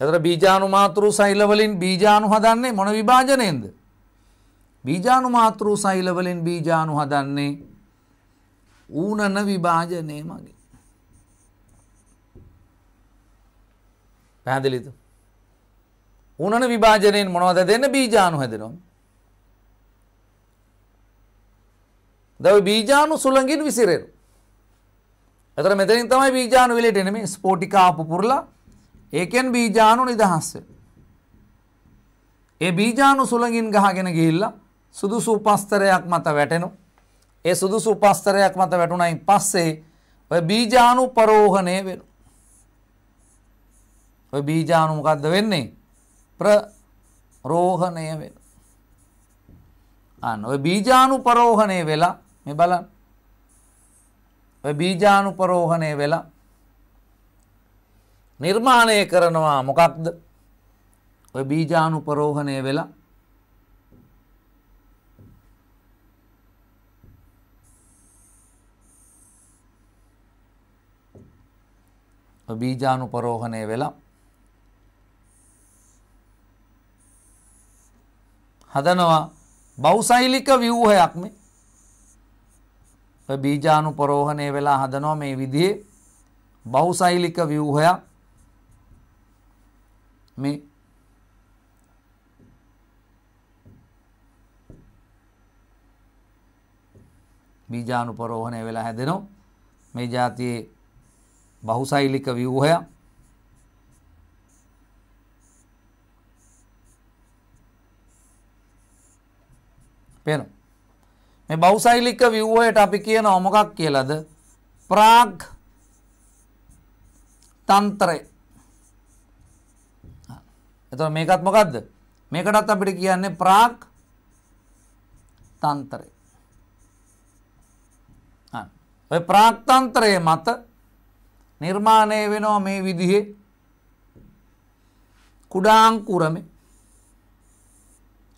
A: එතර බීජානු මාතෘ සෛලවලින් බීජානු හදන්නේ මොන විභාජනයෙන්ද. බීජානු මාතෘ සෛලවලින් බීජානු හදන්නේ ඌනන විභාජනය මගේ. පැහැදිලිතු. උනන විභාජනයෙන් මොනවද දෙන්න බීජානු හැදරම්. දව බීජානු සුළඟින් විසිරෙනු. ඇතර මෙතනින් තමයි බීජානු වෙලට එනම ස්පෝටිකාපු පුරලා ඒකෙන් බීජානු නිදහස්ස. ඒ බීජානු සුළඟින් ගහගෙන ගිහිල්ලා සුදුසු උපස්තරයක් මත වැටෙනු. ඒ සුදුසු උපස්තරයක් මත වැටුණයින් පස්සේ ඔය බීජානු පරෝහණය වෙන. ඔය බීජානු මොකද්ද වෙන්නේ? ප්‍රරෝහණය වෙන. අන්න ඔය බීජානු පරෝහණය වෙලා මේ බලන්න. ඔය බීජානුපරෝහණය වෙලා නිර්මාණය කරනවා මොකක්ද? ඔය බීජානුපරෝහණය වෙලා බීජානුපරෝහණය වෙලා හදනවා බෞසෛලික ව්‍යූහයක් මේ ඔය බීජානුපරෝහණය වෙලා හදනවා මේ විදිහේ බහුසෛලික ව්‍යුහයක් මේ බීජානුපරෝහණය වෙලා හැදෙනවා මේ જાතියේ බහුසෛලික ව්‍යුහය පේනවා මේ බෞසෛලික ව්‍යුවයට අපි කියනවා මොකක් කියලාද? ප්‍රාග් තන්ත්‍රය. එතකොට මේකත් මොකද්ද? මේකටත් අපිට කියන්නේ ප්‍රාග් තන්ත්‍රය. ඔය ප්‍රාග් තන්ත්‍රය මත නිර්මාණය වෙනවා මේ විදිහේ කුඩා අංකුරමේ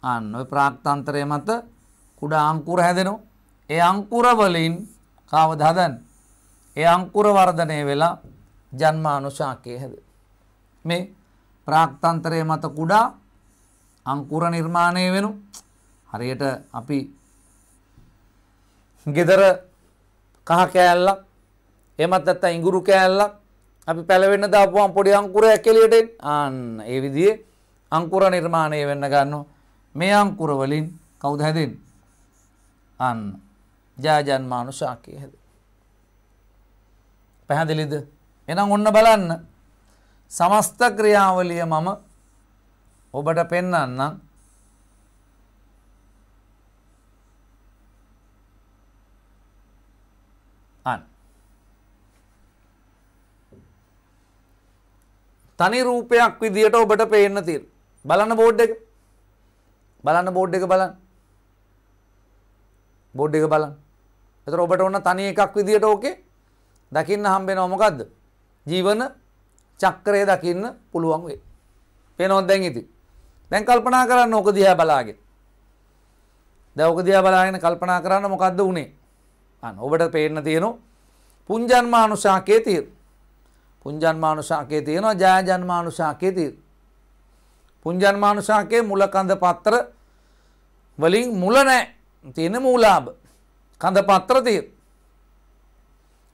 A: අන්න ඔය ප්‍රාග් තන්ත්‍රය මත කුඩා අංකුර හැදෙනවා. ඒ අංකුර වලින් කාවද හදන්නේ? ඒ අංකුර වර්ධනය වෙලා ජන්මානුශාකයේ හැදෙනවා. මේ ප්‍රාක්තන්තරයේ මත කුඩා අංකුර නිර්මාණය වෙනු. හරියට අපි ගෙදර කහ කෑල්ලක් එමත් නැත්නම් ඉඟුරු කෑල්ලක් අපි පැලවෙන්න දාපුවම් පොඩි අංකුරයක් එළියට එන්න. ආන්න ඒ විදිහේ අංකුර නිර්මාණය වෙන්න ගන්නවා. මේ අංකුර වලින් කවුද හැදෙන්නේ? අන්න ජාජන්මානුශාකය හැද. පැහැදිලිද එනම් ඔන්න බලන්න සමස්ත ක්‍රියාවලිය මම ඔබට පෙන්නන්නම් අන් තනි රූපයක් විදියට ඔබට පේන්න තිර බලන්න බෝඩ් එක බලන්න බෝඩ් එක බලන්න බොඩ් එක බලන්න. එතකොට ඔබට ඕන තනි එකක් විදියට ඕකේ දකින්න හම්බෙනවා මොකද්ද? ජීවන චක්‍රය දකින්න පුළුවන් වෙයි. පේනවද දැන් ඉතින්? දැන් කල්පනා කරන්න ඕක දිහා බලාගෙන. දැන් ඕක දිහා බලාගෙන කල්පනා කරන්න මොකද්ද උනේ? අන්න ඔබට පේන්න තියෙනවා පුංජන්මානුෂාකයේ තියෙන. පුංජන්මානුෂාකයේ තියෙනවා ජයජන්මානුෂාකයේ තියෙන. පුංජන්මානුෂාකයේ මුල කඳ පත්‍ර වලින් මුල නැහැ. තියෙන මූලාභ කඳ පත්‍ර තියෙන.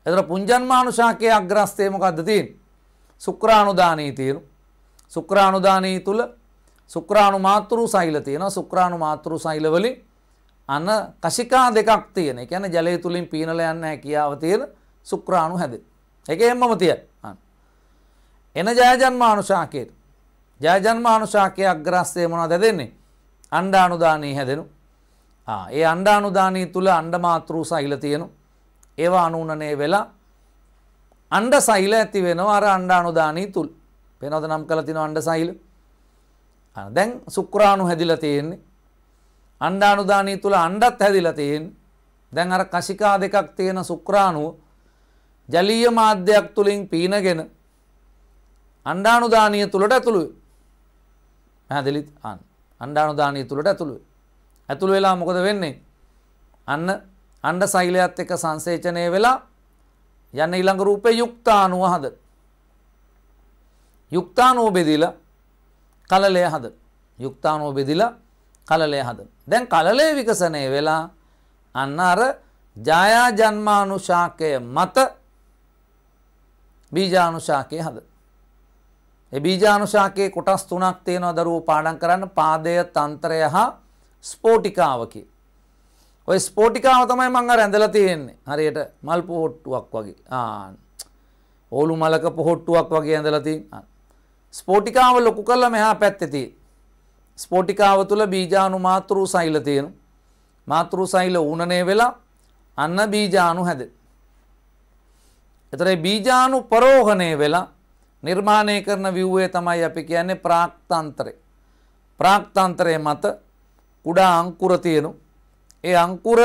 A: එතකොට පුඤ්ජන්මානුශාකයේ අග්‍රස්තය මොකද්ද තියෙන්නේ? සුක්‍රාණුදානී තියෙන. සුක්‍රාණුදානී තුල සුක්‍රාණු මාතෘ සෛල තියෙනවා. සුක්‍රාණු මාතෘ සෛල වලින් අන කශිකා දෙකක් තියෙන. ඒ කියන්නේ ජලය තුලින් පීනලා යන්න හැකියාව තියෙන සුක්‍රාණු හැදේ. ඒකෙන්මම තියෙන. එන ජයජන්මානුශාකයේ ජයජන්මානුශාකයේ අග්‍රස්තය මොනවද දෙන්නේ? අණ්ඩාණුදානී හැදෙනු ඒ අණ්ඩානුදානී තුළ අණ්ඩමාතෘ සහිල තියෙනු. ඒවා අනුනනය වෙලා අන්ඩ සහිල ඇති වෙනවා අර අණ්ඩානුදානී තුල් පෙනොද නම් කළ තින අන්ඩ සහිල දැන් සුක්‍රාණු හැදිල තියෙන්නේ අණ්ඩානුදානී තුළ අන්ඩත් හැදිල තියෙන් දැන් අර කශිකා දෙකක් තියෙන සුක්‍රාණුව ජලීය මාධ්‍යයක් තුළින් පීනගෙන අණ්ඩානුදානය තුළට ඇතුළු හැදිලිත් අන් අණ්ඩානුදානී තුළට ඇතුළුවේ ඇතුළ වෙලා මොකද වෙන්නේ අන්න අණ්ඩ සෛලයත් එක සංසේචනය වෙලා යන්න ඊළඟ රූපේ යුක්තානුව හද යුක්තානුව බෙදිලා කලලය හද යුක්තානුව බෙදිලා කලලය හද දැන් කලලය විකසනය වෙලා අන්න අර ජායා ජන්මානුශාකය මත බීජානුශාකය හද ඒ බීජානුශාකයේ කොටස් තුනක් තියෙනවා දරුවෝ පාඩම් කරන්න පාදය තන්ත්‍රය හා ස්පෝටිකාවකි. ඔය ස්පෝටිකාව තමයි මං අර ඇඳලා තියෙන්නේ. හරියට මල් පොහොට්ටුවක් වගේ. ආ. ඕලු මලක පොහොට්ටුවක් වගේ ඇඳලා තියෙන. ස්පෝටිකාව ලොකු කරලා මෙහා පැත්තේ තියෙන. ස්පෝටිකාව තුල බීජාණු මාතෘ සෛල තියෙන. මාතෘ සෛල ඌණනේ වෙලා අන්න බීජාණු හැදේ. එතකොට බීජාණු පරෝහණය වෙලා නිර්මාණය කරන ව්‍යුහය තමයි අපි කියන්නේ ප්‍රාක්තන්ත්‍රය. ප්‍රාක්තන්ත්‍රයේ මත කුඩා අංකුර තියෙනු. ඒ අංකුර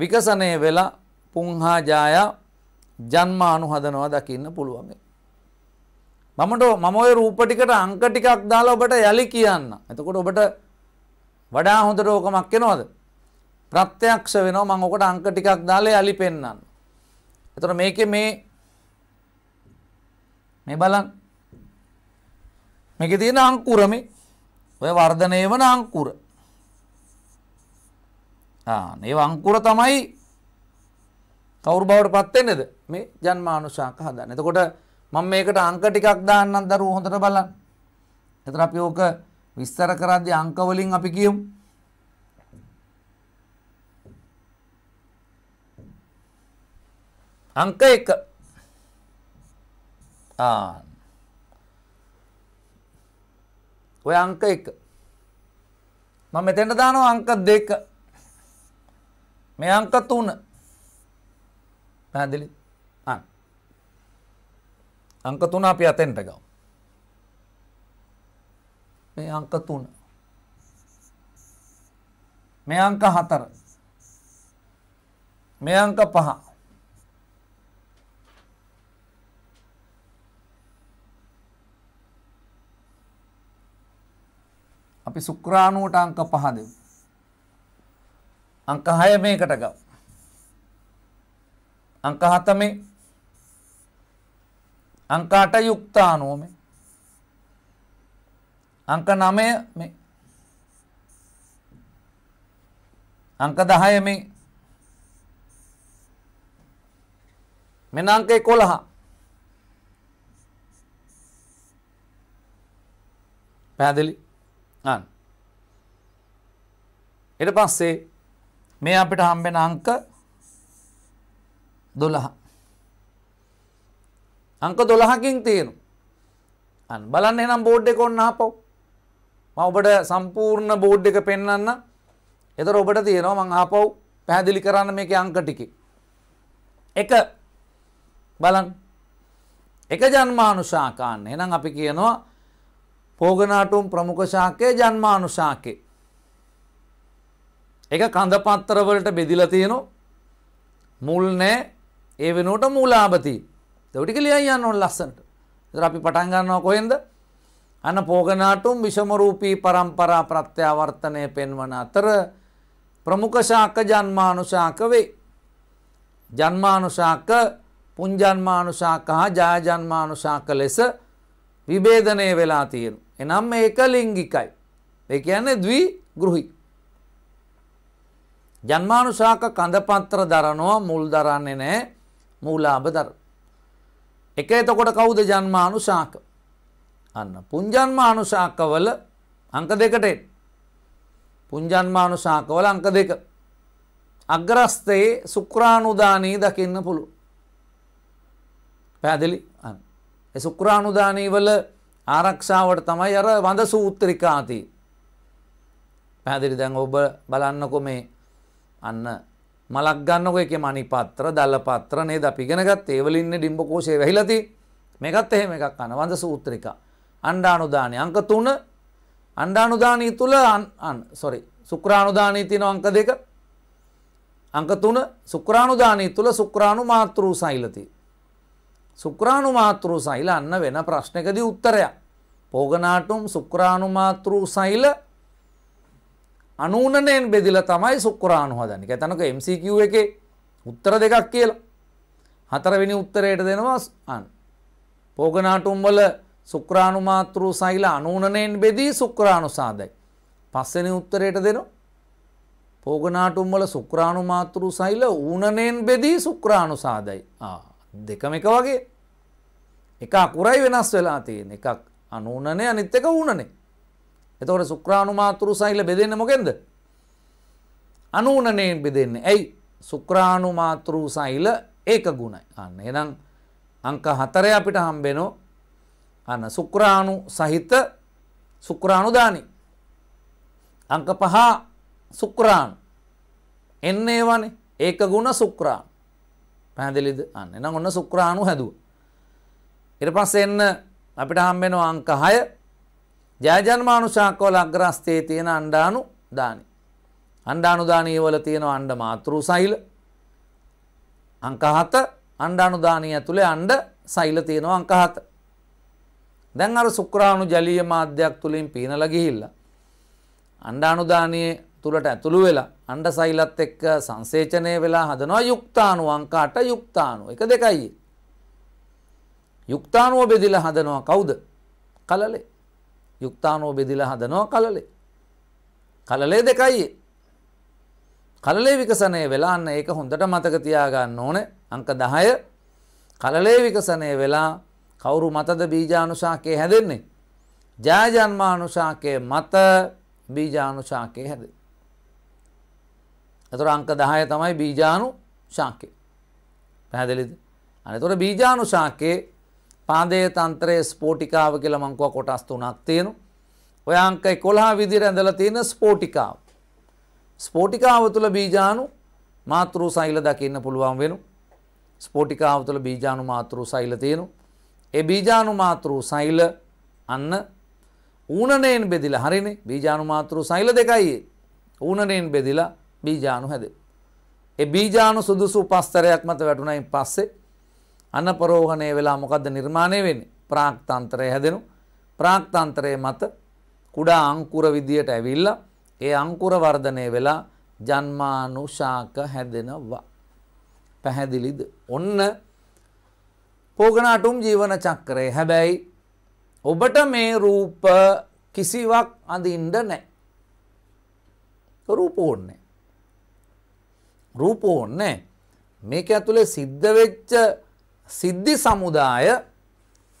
A: විකසනය වෙලා පුංහා ජායා ජන්ම අනු හදනවා දකින්න පුළුවන්. මමට මම ඔය රූප ටිකට අංක ටිකක් දාලා ඔබට යලි කියන්න. එතකොට ඔබට වඩා හොඳට ඕකමක් වෙනවද? ප්‍රත්‍යක්ෂ වෙනවා මම ඔකට අංක ටිකක් දාලා යලි පෙන්නන්න. එතකොට මේකේ මේ මේ බලන්න. මේකේ තියෙන අංකුර මේ ඔය වර්ධනය වන අංකුර. ඒ අංකුර තමයි කවුරු බවට පත්වෙන්නද මේ ජන්මානුශාක හදන්න. එතකොට මම මේකට අංක ටිකක් දාන්නම් දරුවෝ හොඳට බලන්න. එතන අපි ඕක විස්තර කරද්දී අංක වලින් අපි කියමු. අංක 1 ආ ඔය අංක 1 මම මෙතෙන්ට දානවා අංක 2 මේ අංක තුන පැහැදිලි අන්න අංක තුන අපි අතෙන්ට ගමු මේ අංක තුන මේ අංක හතර මේ අංක පහ අපි සුක්‍රාණුවට අංක පහ දෙමු අංක 6 මේකට ගමු. අංක 7 මේ අංක 8 යුක්තාණුව මේ. අංක 9 මේ. අංක 10 මේ. මෙන්න අංක 11. පැහැදිලි? අන්න. ඊට පස්සේ මේ අපිට හම්බෙන අංක 12 අංක 12කින් තියෙනවා අන්න බලන්න එහෙනම් බෝඩ් එක ඔන්න ආපහු මම ඔබට සම්පූර්ණ බෝඩ් එක පෙන්වන්න එතකොට ඔබට තියෙනවා මම ආපහු පැහැදිලි කරන්න මේකේ අංක ටිකේ එක බලන්න එක ජන්මානුශාකාන්න එහෙනම් අපි කියනවා පෝගනාටුම් ප්‍රමුඛ ශාකයේ ජන්මානුශාකේ එක කඳ පත්තරවලට බෙදිලා තියෙනවා. මුල් නෑ ඒ වෙනුවට මූලාභති. දෙවිටික ලියයි යන්න ඕන ලස්සනට. ඉතින් අපි පටන් ගන්නවා කොහෙන්ද? අන පෝගනාටුම් විෂම රූපී પરම්පරා ප්‍රත්‍යාවර්තනය පෙන්වන අතර ප්‍රමුඛ ශාක ජන්මානුශාක වේ. ජන්මානුශාක පුංජන්මානුශාක හා ජායජන්මානුශාක ලෙස විභේදනය වෙලා තියෙනවා. එනම් ඒක ලිංගිකයි. ඒ කියන්නේ ද්වි ගෘහි. ජන්මානුශාක කඳපත්‍ර දරනවා මුල් දරන්නේ නෑ මූලාභ දර. එක එතකොට කවුද ජන්මානුශාක. අන්න පුංජන්මානුශාකවල අංක දෙකටේ. පුංජන්මානුශාකවල අංක දෙක. අග්‍රස්තයේ සුක්‍රාණුදානී දකින්න පුළු. පැදිලි අන්න. සුක්‍රාණුදානී වල ආරක්ෂාවට තමයි අර වඳ සූත්‍රිකාති. පැදිලි දැන් ඔබ බලන්නකො මේ අන්න මලක් ගන්නකො එකේ මණිපත්‍ර දලපත්‍ර නේද අපි ඉගෙන ගත්තේ ඒ වලින් ඉන්නේ ඩිම්බකෝෂයේ වැහිලා තියෙන්නේ මේකත් එහෙම එකක් අන්න වන්ද සූත්‍රික අණ්ඩානුදානි අංක 3 අණ්ඩානුදානී තුල අන් සෝරි ශුක්‍රාණුදානී තියෙන අංක 2 අංක 3 ශුක්‍රාණුදානී තුල ශුක්‍රාණු මාත්‍රු සෛලති ශුක්‍රාණු මාත්‍රු සෛල අන්න වෙන ප්‍රශ්නකදී උත්තරයක් පෝගනාටුම් ශුක්‍රාණු මාත්‍රු සෛල අනූනනයෙන් බෙදිල තමයි සුක්කරාණු හදන්න ඇතනක MCQ එක උත්තර දෙකක් කියලා හතරවෙනි උත්තරයට දෙනවා අන් පෝගනාටුම්වල සුක්‍රාණු මාතෘ සයිල අනූනනයෙන් බෙදී සුක්‍රාණු සාදයි පස්සෙන උත්තරයට දෙනවා පෝගනාටුම්වල සුක්‍රාණු මාතෘ සයිල ඌනනයෙන් බෙදී සුක්‍රාණු සාදයි දෙකම එක වගේ එක අකුරයි වෙනස් වෙලා තියෙන එකක් අනූනනය අනිත් එක ඌනනේ එතකොට සුක්‍රාණුමාතුරු සෛල බෙදෙන්න මොකෙන්ද? අනූනණයෙන් බෙදෙන්නේ. ඇයි? සුක්‍රාණුමාතුරු සෛල ඒක ගුණයි. අන්න එහෙනම් අංක 4 අපිට හම්බෙනෝ අන්න සුක්‍රාණු සහිත සුක්‍රාණු දානි. අංක 5 සුක්‍රාණු. එන්න ඒවනේ. ඒක ගුණ සුක්‍රාණු. පැහැදිලිද? අන්න එහෙනම් ඔන්න සුක්‍රාණු හැදුවා. ඊට පස්සේ එන්න අපිට හම්බෙනවා අංක 6 ජයජන්මානුශාකවල අග්‍රස්ථේ තියෙන අණ්ඩානු දානි. අණ්ඩානුදානීවල තියෙන අණ්ඩ මාතෘ සෛල අංකහත අණ්ඩානුදානී ඇතුළේ අණ්ඩ සෛල තියෙනවා අංකහත. දැන් අර සුක්‍රාණු ජලීය මාධ්‍යයක් තුළින් පීනලා ගිහිල්ලා. අණ්ඩානුදානයේ තුළට ඇතුළු වෙලා අණ්ඩ සෛලත් එක්ක සංසේචනය වෙලා හදනවා යුක්තාණු අංකාට යුක්තාණු එක දෙකයි. යුක්තාණුව බෙදිලා හදනවා කවුද? කලලේ. යුක්තානෝ බෙදිලා හදනවා කලලේ. කලලේ දෙකයි. කලලේ විකසනය වෙලාන්න ඒක හොඳට මතක තියාගන්න ඕන අංක දහය කලලේ විකසනය වෙලා කවුරු මතද බීජානුශාකය හැදෙන්නේ. ජයජන්මානුශාකය මත බීජානුශාකය හැද. ඇතුර අංක දහය තමයි බීජානු ශාකය පැහැදිලිද අනතුොට බීජානුශාකයේ පාදේ තන්ත්‍රයේ ස්පෝටිකාව කියලා මං කව කොටස් තුනක් තියෙනවා. ඔය අංක 11 විදිහට ඇඳලා තියෙන ස්පෝටිකාව. ස්පෝටිකාව තුළ බීජාණු මාතෘ සෛල දකින්න පුළුවන් වෙනු. ස්පෝටිකාව තුළ බීජාණු මාතෘ සෛල තියෙනවා. ඒ බීජාණු මාතෘ සෛල අන්න ඌනණයෙන් බෙදිලා හරිනේ බීජාණු මාතෘ සෛල දෙකයි ඌනණයෙන් බෙදිලා බීජාණු හැදේ. ඒ බීජාණු සුදුසු උපස්තරයක් මත වැටුණයින් පස්සේ අනපරෝහණය වෙලා මොකද්ද නිර්මාණය වෙන්නේ? ප්‍රාක්තාන්තරය හැදෙනු. ප්‍රාක්තාන්තරයේ මත කුඩා අංකුර විදියට ඇවිල්ලා ඒ අංකුර වර්ධනය වෙලා ජන්මානුශාක හැදෙනවා. පැහැදිලිද? ඔන්න පෝගනාටුම් ජීවන චක්‍රය. හැබැයි ඔබට මේ රූප කිසිවක් අඳින්න නැහැ. රූප ඕනේ. රූප ඕනේ. මේක ඇතුලේ සිද්ධ වෙච්ච සිද්ධි සමුදාය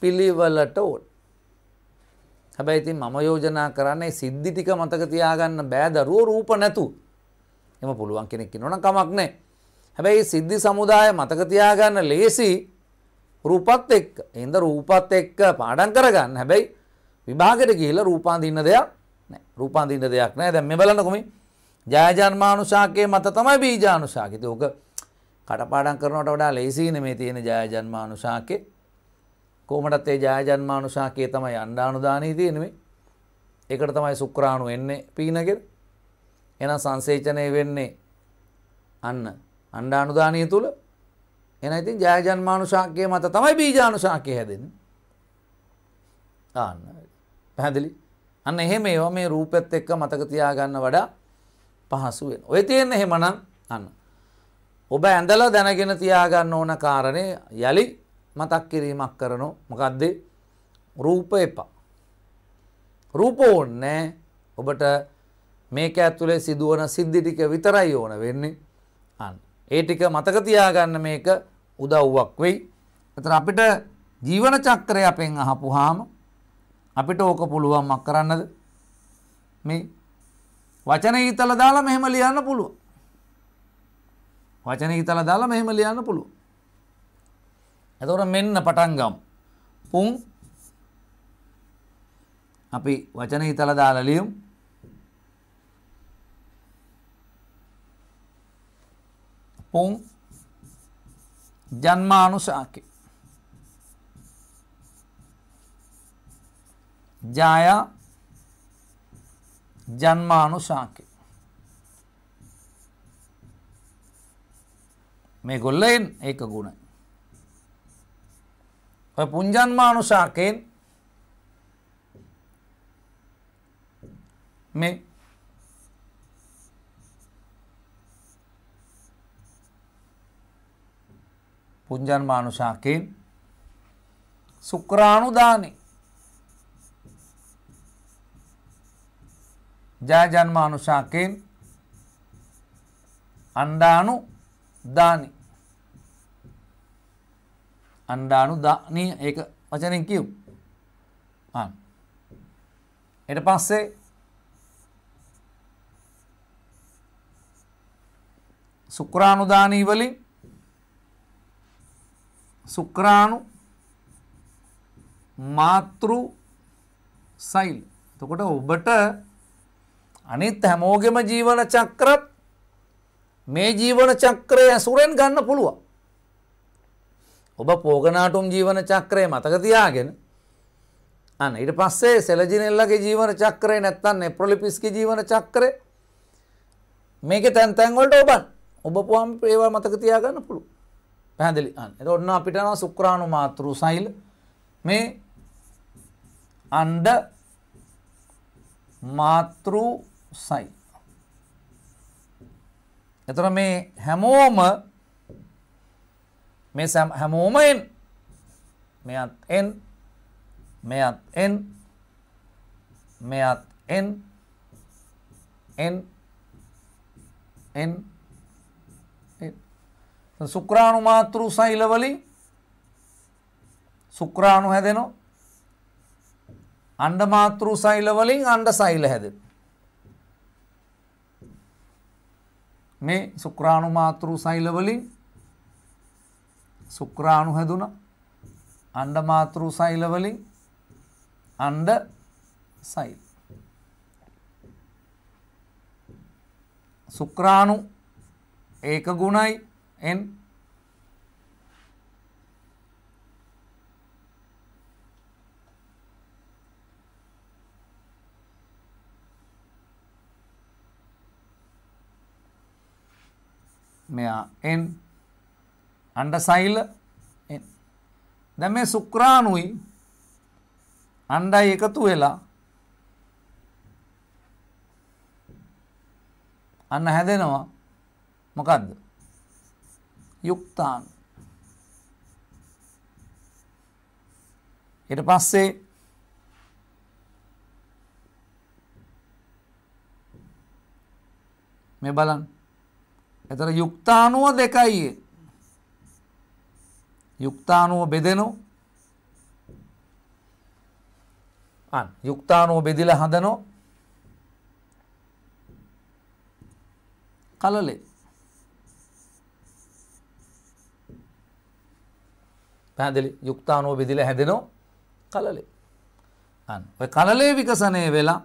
A: පිළිවලට ඕන්. හැබැයි ඉතින් මම යෝජනා කරන්නේ සිද්ධි ටික මතක තියාගන්න බෑ දරුවෝ රූප නැතු. එම පුළුවන් කෙනෙක් ඉන්නවනම් කමක් නැහැ. හැබැයි සිද්ධි සමුදාය මතක තියාගන්න ලේසි රූපත් එක්ක. එහෙනම් රූපත් එක්ක පාඩම් කරගන්න. හැබැයි විභාගෙට ගිහිල්ලා රූපාඳින්න දෙයක් නැහැ. රූපාඳින්න දෙයක් නැහැ. දැන් මේ බලන්නකො මේ ජයජන්මානුශාකයේ මත තමයි බීජානුශාකය. ඉතින් ඕක කටපාඩම් කරනට වඩා ලේසින මේ තියෙන ජයජන්මානුශාකය කෝමටත් ඒ ජයජන්මානුශාකය තමයි අන්ඩානුදානී තියෙනවේ එකට තමයි සුක්‍රාණු එන්නේ පීනගෙර එන සංසේචනය වෙන්නේ අන්න අන්ඩානුදානය තුළ එන ඉතින් ජයජන්මානුශාකය මත තමයි බීජානුශාකය හැදෙන ආන්න පැහැදිලි අන්න එහෙම ඒවා මේ රූපෙත් එක්ක මතක තියාගන්න වඩා පහසුවෙන් ඔය තියෙන්න එහෙමනම් අන්න ඔබ ඇඳලා දැනගෙන තියාගන්න ඕන කාරණය යළි මතක් කිරීමක් කරනු මොකක්දේ රූප එපා. රූප ඕන්නෑ ඔබට මේක ඇතුළේ සිදුවන සිද්ධිටික විතරයි ඕන වෙන්නේ අන්න. ඒ ටික මතක තියාගන්න මේක උදව්වක් වෙයි. එතන අපිට ජීවන චක්‍රය අපෙන් අහපුවාම අපිට ඕක පුළුවන්මක් කරන්නද මේ වචන ඊතල දාලා මෙහෙම ලියන්න පුළුවන්. වචන හිතල දාලා මෙහෙම ලියන්න පුළුව. ඇතවට මෙන්න පටන්ගම් පුන් අපි වචන හිතල දාලා ලියම් පුන් ජන්මානුසාකි ජායා ජන්මානුසාකි මේ ගොල්ලයෙන් ඒක ගුණ. ඔය පුංජන්මානුසාකයෙන් මේ පුංජන්මානුසාකයෙන් සුක්‍රාණුදානේ ජයජන්මානුසාකයෙන් අණ්ඩානු දානි අණ්ඩානු දානය ඒක වචනෙන් කිව් එට පස්සේ සුක්‍රාණුදානී වලින් සුක්‍රාණු මාතෘ සයිල් තකොට ඔබට අනිත් හැමෝගෙම ජීවන චක්‍රත් මේ ජීවන චක්‍රය ඇසුරෙන් ගන්න පුළුවන් ඔබ පෝගනාටුම් ජීවන චක්‍රය මතකතියාගෙන අන්න ඉට පස්සේ සෙලජිනෙල්ලගේ ජීවන චක්‍රය නැත්තන් එප්‍රොලිපිස්ක ජීවන චක්‍රය මේක තැන්තැන්වලට ඔබන් ඔබ පුවම් ඒවා මතකතියාගන්න පුළු පැහැදිලි අන්න එත ඔන්න අපිටන සුක්‍රාණු මාතෘ සයිල් මේ අන්ඩ මාතෘ සයි එතර මේ හැමෝම මේ හැමෝම එන් මෙයත් එන් මෙයත් එන් මෙයත් එන් එන් එන් සුක්‍රාණු මාතෘ සෛලවලි සුක්‍රාණු හැදෙනවා අණ්ඩ මාතෘ සෛලවලින් අණ්ඩ සෛල හැදෙන මේ සුක්‍රාණු මාතෘ සෛලවලින් සුක්‍රාණු හැදුන අන්ඩ මාතෘ සෛලවලින් අන්ඩ සයිල්. සුක්‍රාණු ඒක ගුණයි එන් මෙයා එන් අන්ඩසයිල් දැ මේ සුක්‍රාණුයි අන්ඩයි එකතු වෙලා අන්න හැදෙනවා මොකක්ද යුක්තාන් එට පස්සේ මේ බලන් එතර යුක්තානුව දෙකයියේ යුක්තානුව බෙදෙනෝ අන් යුක්තානුව බෙදිල හදනෝ කලලේ පැදිලි යුක්තානුව බෙදිල හැදෙනෝ කලලේ අන් ඔය කලලේ විකසනය වෙලා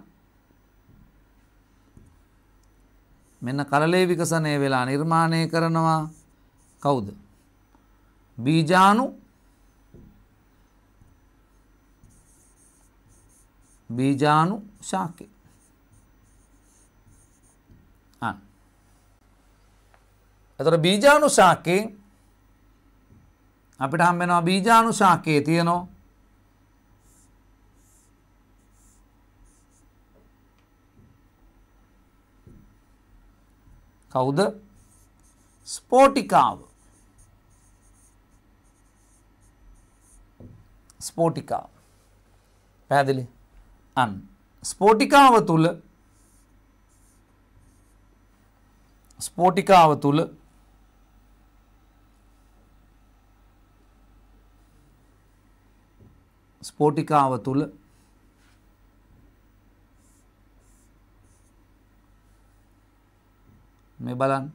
A: මෙන්න කලලේ විකසනය වෙලා නිර්මාණය කරනවා කවුද బీజాను బీజాను శాఖే එතකොට බීජානුශාකයෙන් අපිට හම්බෙනවා බීජානුශාකයේ තියෙනවා කවුද ස්පෝටිකාව ස්පෝටිකා පැහැදිලි අන් ස්පෝටිකාව තුළ ස්පෝටිකාව තුළ ස්පෝටිකාව තුළ මේ බලන්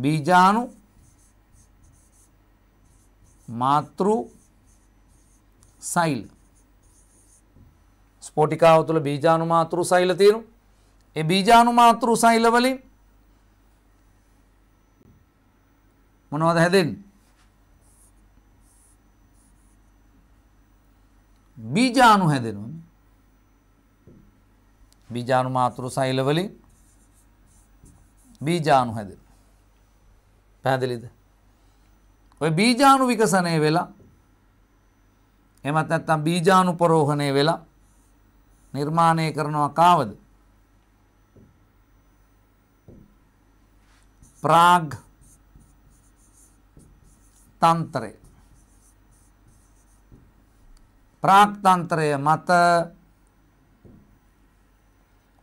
A: බීජානු මාතෘ සෛල ස්පොටිකාව තුළ බීජානුමාතෘ සෛල තියෙනු ඒ බීජානුමාතෘ සෛල වලින් මොනවද හැදෙන්නේ බීජාණු හැදෙනවා බීජාණු මාතෘ සෛල වලින් බීජාණු හැදෙනවා පැහැදිලිද ඔය බීජානු විකසනය වෙලා එමත් නැත්තම් බීජානු පරෝහණය වෙලා නිර්මාණය කරනවා කාවද. ප්‍රාග් තන්තරය ප්‍රාක්තන්තරය මත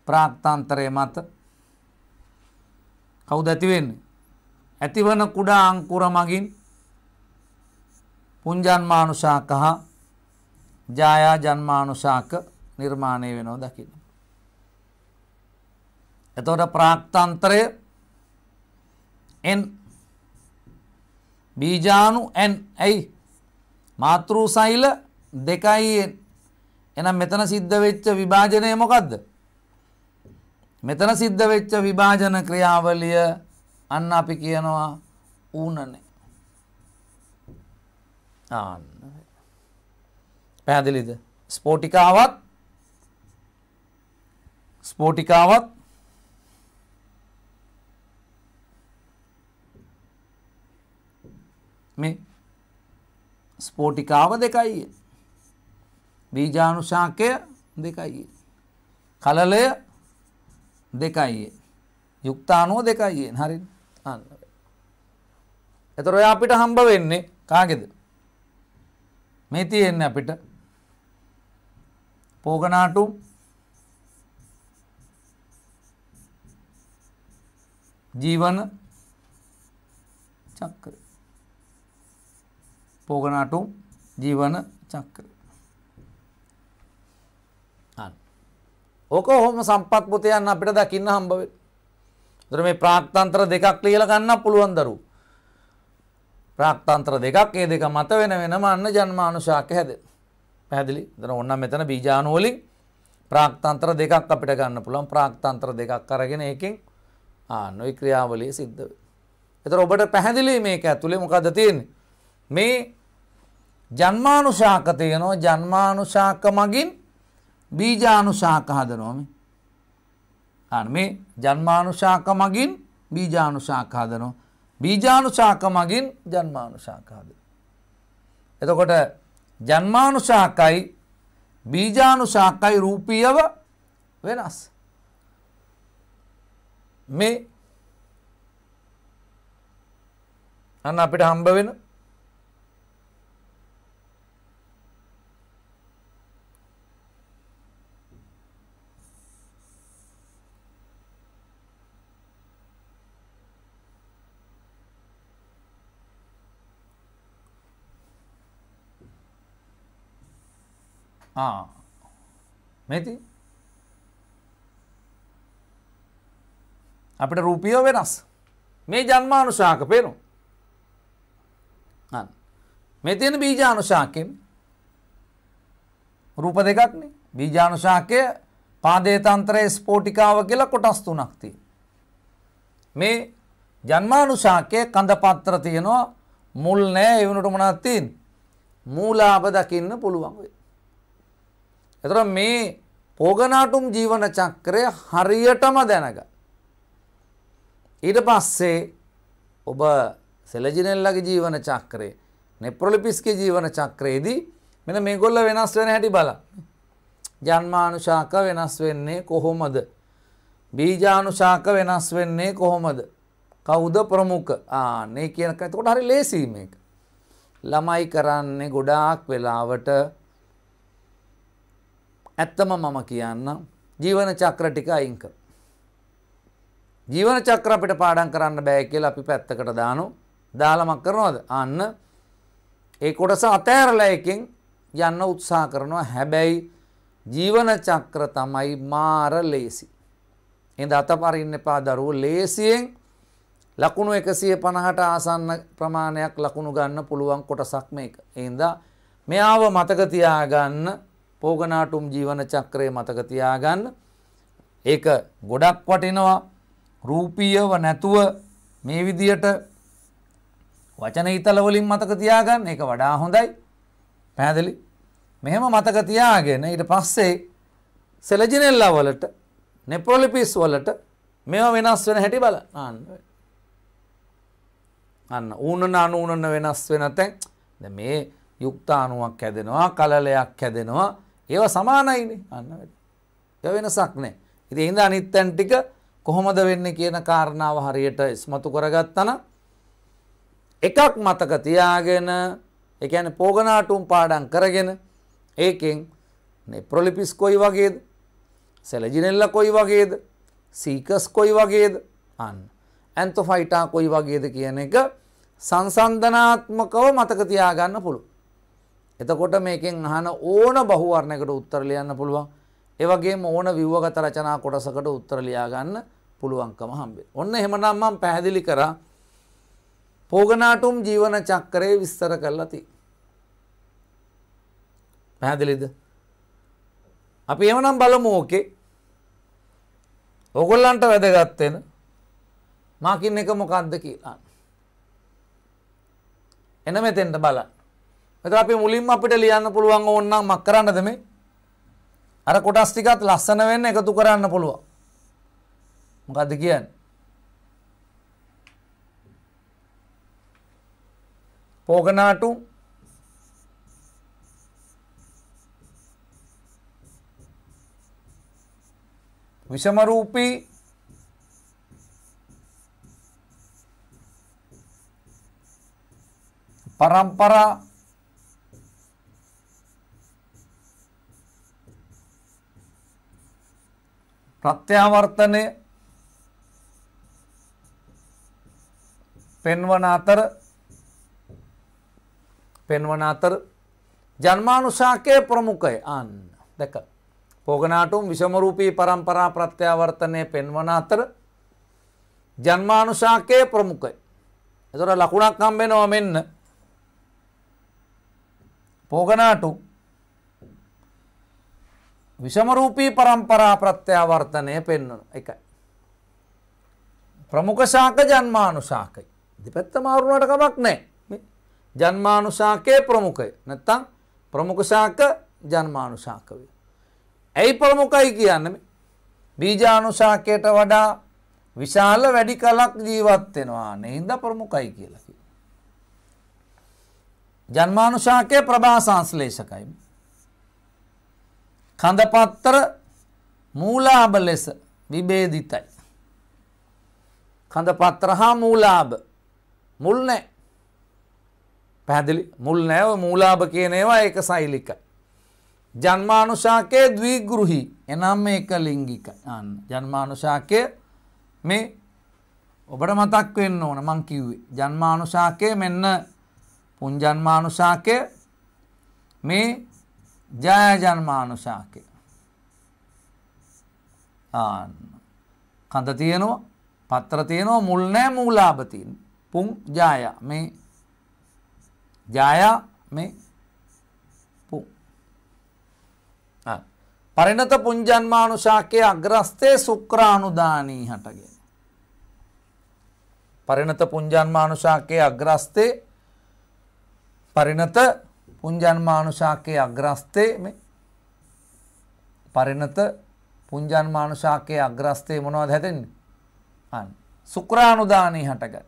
A: ප්‍රාක්තන්තරය මත කවුද ඇතිවෙන්නේ ඇතිවන කුඩා අංකුර මගින් පුංජන්මානුශාක හා ජායා ජන්මානුශාක නිර්මාණය වෙනෝ දකින්න. එතවට ප්‍රාක්තන්ත්‍රය එන් බීජානු ඇන් ඇයි මාතෘ සෛල දෙකයි එනම් මෙතන සිද්ධ වෙච්ච විභාජනය මොකක්ද මෙතන සිද්ධ වෙච්ච විභාජන ක්‍රියාවලිය අන්න අපි කියනවා ඌනනේ ආන්න. පැහැදිලිද? ස්පෝටිකාවත් ස්පෝටිකාවත් මේ ස්පෝටිකාව දෙකයි. බීජානුශාකය දෙකයි. කලලය දෙකයි. යුක්තානුව දෙකයි. හරි. අන්න. එතකොට ඔය අපිට හම්බ වෙන්නේ කාගේද? මේ තියෙන්නේ අපිට පෝගනාටු ජීවන චක්‍ර පෝගනාටු ජීවන චක්‍ර ඕක ඔහොම සම්පත් පුතයන් අපිට දකින්න හම්බවෙ දර මේ ප්‍රාක්තන්ත්‍ර දෙකක් ලියල ගන්න පුළුවන් දරුවෝ ප්‍රාක්තන්ත්‍ර දෙකක් ඒ දෙක මත වෙන වෙනම අන්න ජන්මානුශාක හැද. පැහැදිලි දන ඔන්න මෙතන බීජානුවලින් ප්‍රාක්තන්ත්‍ර දෙකක් අපිට ගන්න පුළන් ප්‍රාක්තන්ත්‍ර දෙකක් අරගෙන ඒකින් නොයි ක්‍රියාවලිය සිද්ධ. එත ඔබට පැහැදිලි මේක ඇතුළේ මොකද තියෙන් මේ ජන්මානුශාක තියනෝ ජන්මානුශාක මගින් බීජානුශාක හදනෝම මේ ජන්මානුශාක මගින් බීජානුශාක හදනවා බීජානුශාක මගින් ජන්මානුශාකාද. එතකොට ජන්මානුශාකයි බීජානුශාකයි රූපියව වෙනස්. මේ අන්න අපිට හම්බ වෙන ආ මෙති අපිට රුපියෝ වෙනස් මේ ජන්මානුශාක පේනු මෙතින බීජානුශාකෙන් රූප දෙකක්න බීජානුශාකය පාදේතන්ත්‍රයේ ස්පෝටිකාව කියලා කොටස් තුනක්ති. මේ ජන්මානුශාකය කඳ පත්‍ර තියෙනවා මුල් නෑ එවනට මනත්තින් මූලාබ දකින්න පුළුවන් වේ. එතකොට මේ පෝගනාටුම් ජීවන චක්‍රය හරියටම දැනග. ඊට පස්සේ ඔබ සෙලජිනෙල්ලගේ ජීවන චක්‍රේ නෙප්‍රොලිපිස්ගේ ජීවන චක්‍රයේදී මෙන්න මේගොල්ල වෙනස් වෙන හැටි බලන්න. ජන්මානුශාක වෙනස් වෙන්නේ කොහොමද? බීජානුශාක වෙනස් වෙන්නේ කොහොමද? කවුද ප්‍රමුඛ? ආ, මේ කියන එක. එතකොට හරි ලේසි මේක. ළමයි කරන්නේ ගොඩාක් වෙලාවට ඇත්තම මම කියන්නම් ජීවන චක්‍ර ටික අයින් කර. ජීවන චක්‍ර අපිට පාඩම් කරන්න බෑ කියලා අපි පැත්තකට දානු. දාලමක් කරනවද? අන්න ඒ කොටස අතෑරලා එකෙන් යන්න උත්සාහ කරනවා. හැබැයි ජීවන චක්‍ර තමයි මාර ලේසි. එහෙනම් අතපරින්න එපා දරුවෝ ලේසියෙන් ලකුණු 150ට ආසන්න ප්‍රමාණයක් ලකුණු ගන්න පුළුවන් කොටසක් මේක. එහෙනම් මෙයාව මතක තියාගන්න පෝගනාටුම් ජීවන චක්‍රය මතක තියාගන්න. ඒක ගොඩක් වටිනවා රූපීයව නැතුව මේ විදියට වචන හිතලවලින් මතක තියාගන්න එක වඩා හොඳයි පැහැදිලි මෙහෙම මතක තියාගෙන ඊට පස්සේ සෙලජිනෙල්ලා වලට නෙප්‍රොලිපිස් වලට මේවා වෙනස් වෙන හැටි බල අන්න අන්න ඌනන අනූනන වෙනස් වෙන තැන් මේ යුක්තානුවක් හැදෙනවා කලලයක් හැදෙනවා ඒව සමානයිනේ අන්න වැඩ. වෙනසක් නැහැ. ඉතින් ඒ හින්දා අනිත් තැන් ටික කොහොමද වෙන්නේ කියන කාරණාව හරියට ඉස්මතු කරගත්තන එකක් මතක තියාගෙන ඒ කියන්නේ පෝගනාටුම් පාඩම් කරගෙන ඒකෙන් නෙප්‍රොලිපිස් කොයි වගේද සැලජිනෙල්ලා කොයි වගේද සීකස් කොයි වගේද අන්න ඇන්තොෆයිටා කොයි වගේද කියන එක සංසන්ධනාත්මකව මතක තියාගන්න පුළුවන් එතකොට මේකෙන් අහන ඕන බහුවර්ණයකට උත්තර ලියන්න පුළුවන්. ඒ වගේම ඕන ව්‍යුහගත රචනා කොටසකට උත්තර ලියා ගන්න පුළුවන්කම හම්බෙයි. ඔන්න එහෙමනම් මම පැහැදිලි කරා පෝගනාටුම් ජීවන චක්‍රය විස්තර කරලා තියෙනවා. පැහැදිලිද? අපි එහෙමනම් බලමු ඕකේ. ඔගොල්ලන්ට වැදගත් වෙන මාකින් එක මොකක්ද කියලා. එන මෙතෙන්ට බලන්න. මෙතන අපි මුලින්ම අපිට ලියන්න පුළුවන් ඕන නම් මක් කරන්නද මේ? අර කොටස් ටිකත් ලස්සන වෙන්න එකතු කරන්න පුළුවන්. මොකද්ද කියන්නේ? පෝගනාටු විෂම රූපී පරම්පරා ප්‍රත්‍යාවර්තනය පෙන්වන අතර පෙන්වන අතර ජන්මානුශාකය ප්‍රමුඛය අන්න දැක පෝගනාටුම් විෂමරූපී පරම්පරා ප්‍රත්‍යාවර්තනය පෙන්වන අතර ජන්මානුශාකය ප්‍රමුඛයි. එතොට ලකුණක් හම්බෙනවා මෙන්න පෝගනාටුම් විෂමරූපී පරම්පරා ප්‍රත්‍යාවර්තනය පෙන්වන එකයි. ප්‍රමුඛ ශාක ජන්මානුශාකයි. දෙපැත්ත මාරුණට කමක් නෑ. ජන්මානුශාකයේ ප්‍රමුඛය. නැත්තම් ප්‍රමුඛ ශාක ජන්මානුශාක වේ. ඇයි ප්‍රමුඛයි කියන්නේ? බීජානුශාකයට වඩා විශාල වැඩි කලක් ජීවත් වෙනවා. නේද ප්‍රමුඛයි කියලා කියනවා. ජන්මානුශාකයේ ප්‍රභා සංශ්ලේෂකයි. කඳපත්තර මූලාභ ලෙස විභේදිතයි. කඳපත්තර හා මූලාභ මුල් නෑ. පැහැදිලි මුල් නෑව මූලාභ කියන ඒවා ඒක සෛලිකයි. ජන්මානුශාකයේ ද්විගෘහි එනම් ඒක ලිංගිකයි. අන්න ජන්මානුශාකය මේ ඔබට මතක් වෙන්න ඕන මං කිව්වේ. ජන්මානුශාකය මෙන්න පුං ජන්මානුශාකය මේ ජය ජන්මානුශා කියලා. කඳ තියෙනවා පත්‍ර තියෙනවා මුල් නෑ මූලාභ තියෙන. පුං ජාය මේ ජාය මේ පුං. පරිණත පුංජන්මානුශාකයේ අග්‍රස්තේ සුක්‍රාණුදානී හටගෙන. පරිණත පුංජන්මානුශාකයේ අග්‍රස්තේ පරිණත පුංජන්මානුශාකයේ අග්‍රස්තේ මේ පරිණත පුංජන්මානුශාකයේ අග්‍රස්තේ මොනවද හැදෙන්නේ? අන්න. සුක්‍රාණුදානී හටගත්.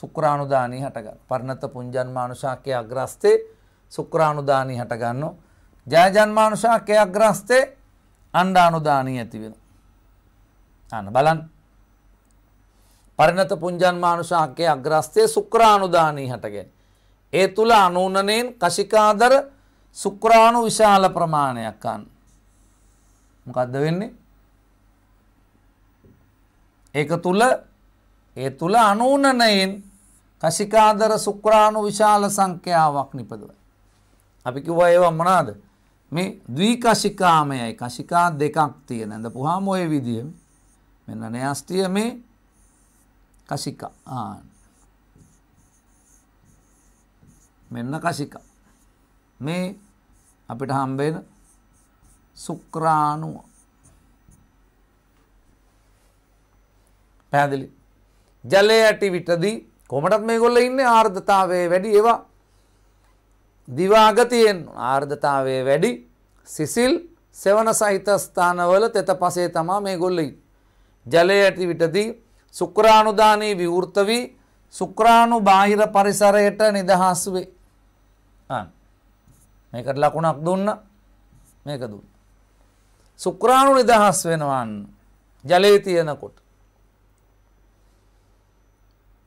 A: සුක්‍රාණුදානී හටගත්. පරිණත පුංජන්මානුශාකයේ අග්‍රස්තේ සුක්‍රාණුදානී හටගන්නෝ. ජයජන්මානුශාකයේ අග්‍රස්තේ අණ්ඩානුදානී ඇති වෙනවා. අන්න බලන්න. පරිණත පුංජන්මානුශාකයේ අග්‍රස්තේ සුක්‍රාණුදානී හටගන්නේ. ඒ තුළ අනුනනයෙන් කශිකාදර සුක්‍රාණු විශාල ප්‍රමාණයක් අන්න. මොකක්ද වෙන්නේ. ඒක තුළ ඒ තුළ අනුනනයෙන් කසිකාදර සුක්‍රාණු විශාල සංඛ්‍යාවක් නිපදවයි. අපි කිව්වා ඒවා මොනවාද? මේ ද්විකශිකාමයයි කශිකා දෙකක් තියෙන. ඇඳ පුහාම ওই විදියෙම මෙන්න න්‍යස්තිය මේ කශිකා ආන මෙන්න කසික. මේ අපිට හම්බෙන සුක්‍රාණුව. පැහැදිලි. ජලය ඇටි විටදී කොමටත් මේ ගොල්ල ඉන්න ආර්ධතාවේ වැඩි ඒවා දිවාගතියෙන් ආර්ධතාවේ වැඩි සිසිල් සෙවන සහිත ස්ථානවල තෙත පසේ තමා මේ ගොල්ලයි. ජලය ඇටි විටදී සුක්‍රාණුදානී විවෘත වී සුක්‍රාණු බාහිර පරිසරයට නිදහස් වේ. මේකට ලකුණක් දුන්න මේක දුන්න. සුක්‍රාණු නිදහස් වෙනවන්න ජලේ තියනකොට.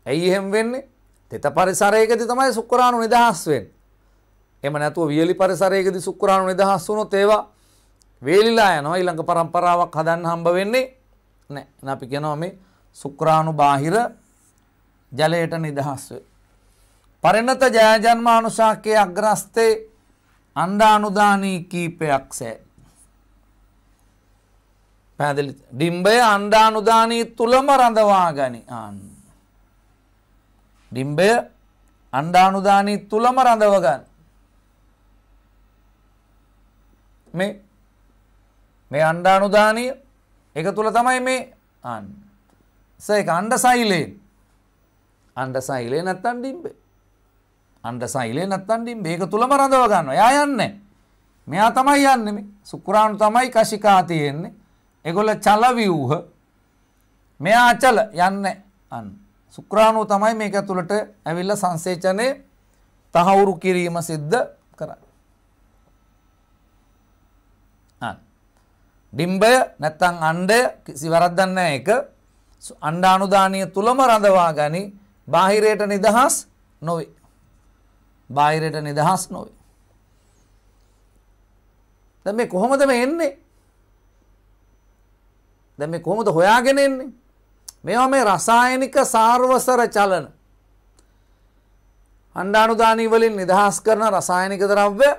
A: ඇයි එහෙම වෙන්නේ තෙත පරිසරයකති තමයි සුක්කරාණු නිදහස්වෙන්. එම නැතුව වියලි පරිසරයකදි සුක්කරාණු නිදහස් වුණු තේවා වේලිලා යනවා ඊළඟ පරම්පරාවක් හදන්න හම්බ වෙන්නේ නෑ අපි කෙනවා මේ සුක්‍රාණු බාහිර ජලයට නිදහස්වේ. පරිණත ජයජන්මානුශාකයේ අග්‍රස්තේ අණ්ඩානුදානී කීපයක් සෑ. පැදිලි ඩිම්බය අණ්ඩානුදානී තුළම රඳවා ගනි ආන්න. ඩිම්බය අණ්ඩානුදානී තුළම රඳවගන්න. මේ මේ අණ්ඩානුදානය එක තුළ තමයි මේ අන්න. සයි අණ්ඩ සයිලේ අණ්ඩ සයිලේ නැත්තන් ඩිම්බේ අන්ට සයිලේ නැත්තන්ඩින් මේක තුළම රඳව ගන්න යා යන්න මෙයා තමයි යන්නෙම සුකරාණු තමයි කශිකා තියෙන්නේ එගොල චලවිවූහ මෙයා අචල යන්න අන්න සුක්‍රාණු තමයි මේක ඇතුළට ඇවිල්ල සංසේචනය තහවුරු කිරීම සිද්ධ කරන්න ඩිම්බය නැත්තං අන්ඩය සිවරද්දන්න එක අන්ඩානුදානය තුළම රඳවා ගනි බාහිරයට නිදහස් නොවේ බාහිරට නිදහස් නොවේ. දැන් මේ කොහොමද මේ එන්නේ? දැන් මේ කොහොමද හොයාගෙන එන්නේ? මේවා මේ රසායනික සාර්වසර චලන. අණ්ඩාණුදානී වලින් නිදහස් කරන රසායනික ද්‍රව්‍ය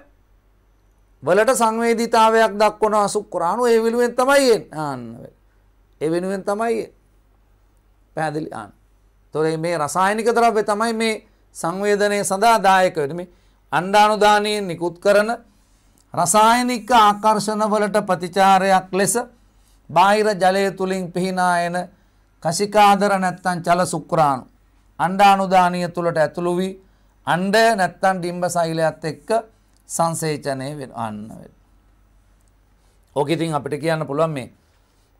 A: වලට සංවේදීතාවයක් දක්වන අසුක්‍රාණු ඒ විලුවෙන් තමයි එන්නේ. ආන්න ඒ වෙනුවෙන් තමයි පැහැදිලි ආන්න. ඒතොර මේ රසායනික ද්‍රව්‍ය තමයි මේ සංවේදනය සඳහා දායක වෙන මේ අණ්ඩානුදානයෙන් නිකුත් කරන රසායනික ආකර්ෂණවලට ප්‍රතිචාරයක් ලෙස බාහිර ජලය තුලින් පිහිනා එන කසිකාදර නැත්තම් ජල සුක්‍රාණු අණ්ඩානුදානීය තුලට ඇතුළු වී අණ්ඩ නැත්තම් ඩිම්බ සෛලයත් එක්ක සංසේචනය වෙන්න වෙනවා. ඕක ඉතින් අපිට කියන්න පුළුවන් මේ